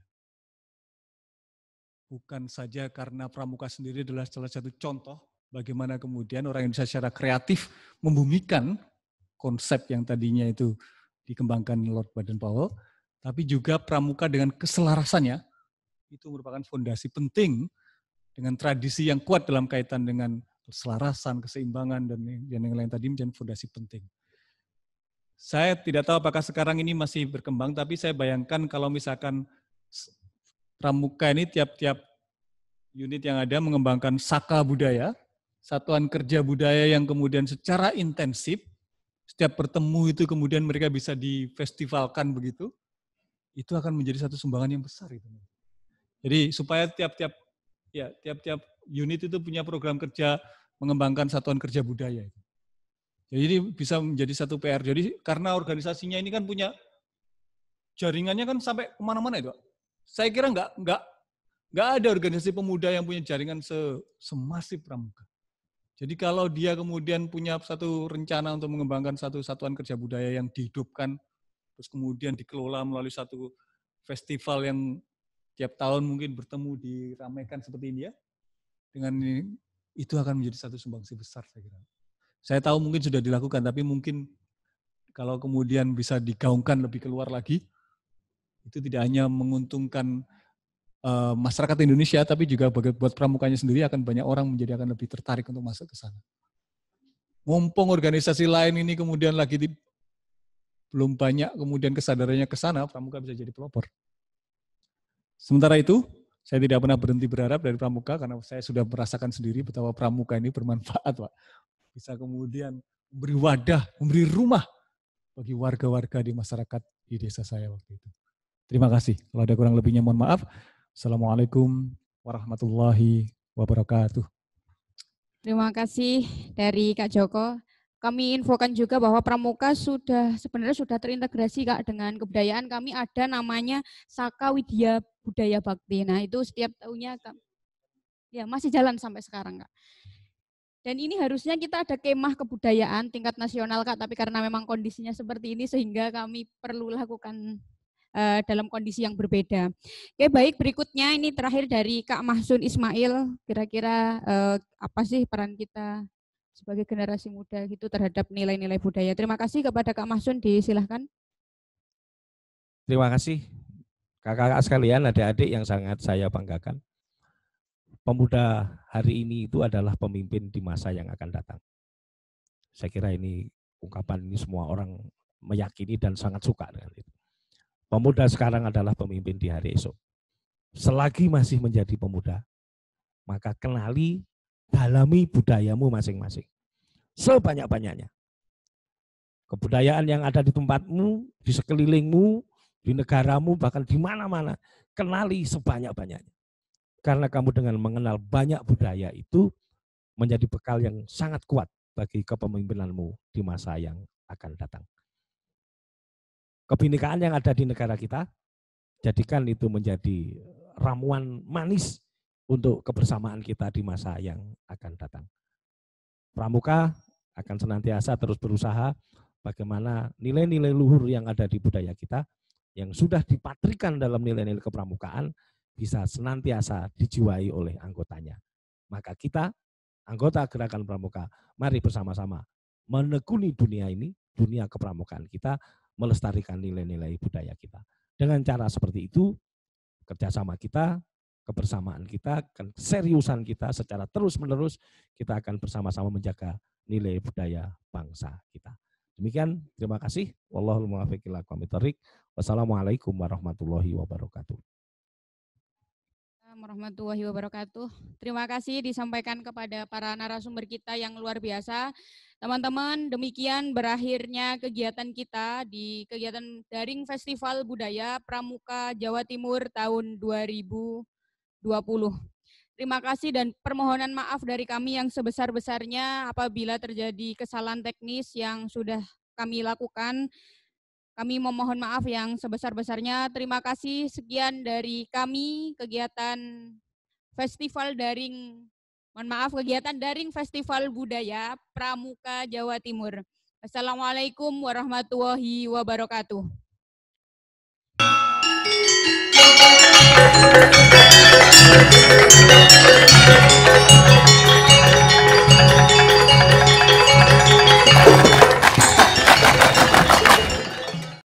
Bukan saja karena pramuka sendiri adalah salah satu contoh bagaimana kemudian orang Indonesia secara kreatif membumikan konsep yang tadinya itu dikembangkan Lord Baden Powell, tapi juga pramuka dengan keselarasannya itu merupakan fondasi penting dengan tradisi yang kuat dalam kaitan dengan keselarasan, keseimbangan dan yang lain tadi menjadi fondasi penting. Saya tidak tahu apakah sekarang ini masih berkembang, tapi saya bayangkan kalau misalkan pramuka ini tiap-tiap unit yang ada mengembangkan saka budaya, satuan kerja budaya yang kemudian secara intensif setiap bertemu itu kemudian mereka bisa difestivalkan begitu, itu akan menjadi satu sumbangan yang besar itu. Jadi supaya tiap-tiap ya tiap-tiap unit itu punya program kerja mengembangkan satuan kerja budaya itu. Jadi ini bisa menjadi satu PR. Jadi karena organisasinya ini kan punya jaringannya kan sampai kemana-mana itu. Saya kira nggak nggak nggak ada organisasi pemuda yang punya jaringan se semasif Pramuka. Jadi kalau dia kemudian punya satu rencana untuk mengembangkan satu satuan kerja budaya yang dihidupkan, terus kemudian dikelola melalui satu festival yang tiap tahun mungkin bertemu diramaikan seperti ini ya, dengan ini itu akan menjadi satu sumbangsi besar saya kira. Saya tahu mungkin sudah dilakukan, tapi mungkin kalau kemudian bisa digaungkan lebih keluar lagi, itu tidak hanya menguntungkan Eh, masyarakat Indonesia, tapi juga buat pramukanya sendiri akan banyak orang menjadi akan lebih tertarik untuk masuk ke sana. Mumpung organisasi lain ini kemudian lagi di, belum banyak kemudian kesadarannya ke sana, pramuka bisa jadi pelopor. Sementara itu, saya tidak pernah berhenti berharap dari pramuka karena saya sudah merasakan sendiri betapa pramuka ini bermanfaat, Pak. Bisa kemudian memberi wadah, memberi rumah bagi warga-warga di masyarakat di desa saya waktu itu. Terima kasih. Kalau ada kurang lebihnya mohon maaf. Assalamualaikum warahmatullahi wabarakatuh. Terima kasih dari Kak Joko. Kami infokan juga bahwa Pramuka sudah sebenarnya sudah terintegrasi Kak dengan kebudayaan. Kami ada namanya Saka Widya Budaya Bakti. Nah, itu setiap tahunnya Kak. Ya, masih jalan sampai sekarang, Kak. Dan ini harusnya kita ada kemah kebudayaan tingkat nasional, Kak, tapi karena memang kondisinya seperti ini sehingga kami perlu lakukan uh, dalam kondisi yang berbeda. Oke baik berikutnya ini terakhir dari Kak Mahsun Ismail kira-kira uh, apa sih peran kita sebagai generasi muda gitu terhadap nilai-nilai budaya. Terima kasih kepada Kak Mahsun disilahkan. Terima kasih kakak-kakak sekalian, adik-adik yang sangat saya banggakan. Pemuda hari ini itu adalah pemimpin di masa yang akan datang. Saya kira ini ungkapan ini semua orang meyakini dan sangat suka dengan itu. Pemuda sekarang adalah pemimpin di hari esok. Selagi masih menjadi pemuda, maka kenali, dalami budayamu masing-masing. Sebanyak-banyaknya. Kebudayaan yang ada di tempatmu, di sekelilingmu, di negaramu, bahkan di mana-mana. Kenali sebanyak-banyaknya. Karena kamu dengan mengenal banyak budaya itu menjadi bekal yang sangat kuat bagi kepemimpinanmu di masa yang akan datang kebinekaan yang ada di negara kita, jadikan itu menjadi ramuan manis untuk kebersamaan kita di masa yang akan datang. Pramuka akan senantiasa terus berusaha bagaimana nilai-nilai luhur yang ada di budaya kita yang sudah dipatrikan dalam nilai-nilai kepramukaan bisa senantiasa dijiwai oleh anggotanya. Maka kita, anggota Gerakan Pramuka, mari bersama-sama menekuni dunia ini, dunia kepramukaan kita melestarikan nilai-nilai budaya kita. Dengan cara seperti itu, kerjasama kita, kebersamaan kita, keseriusan kita secara terus-menerus, kita akan bersama-sama menjaga nilai budaya bangsa kita. Demikian, terima kasih. Wassalamualaikum warahmatullahi wabarakatuh. warahmatullahi wabarakatuh. Terima kasih disampaikan kepada para narasumber kita yang luar biasa. Teman-teman, demikian berakhirnya kegiatan kita di kegiatan Daring Festival Budaya Pramuka Jawa Timur tahun 2020. Terima kasih dan permohonan maaf dari kami yang sebesar-besarnya apabila terjadi kesalahan teknis yang sudah kami lakukan. Kami memohon maaf yang sebesar-besarnya. Terima kasih. Sekian dari kami kegiatan Festival Daring Mohon maaf, kegiatan daring Festival Budaya Pramuka Jawa Timur. Assalamualaikum warahmatullahi wabarakatuh. Thank you.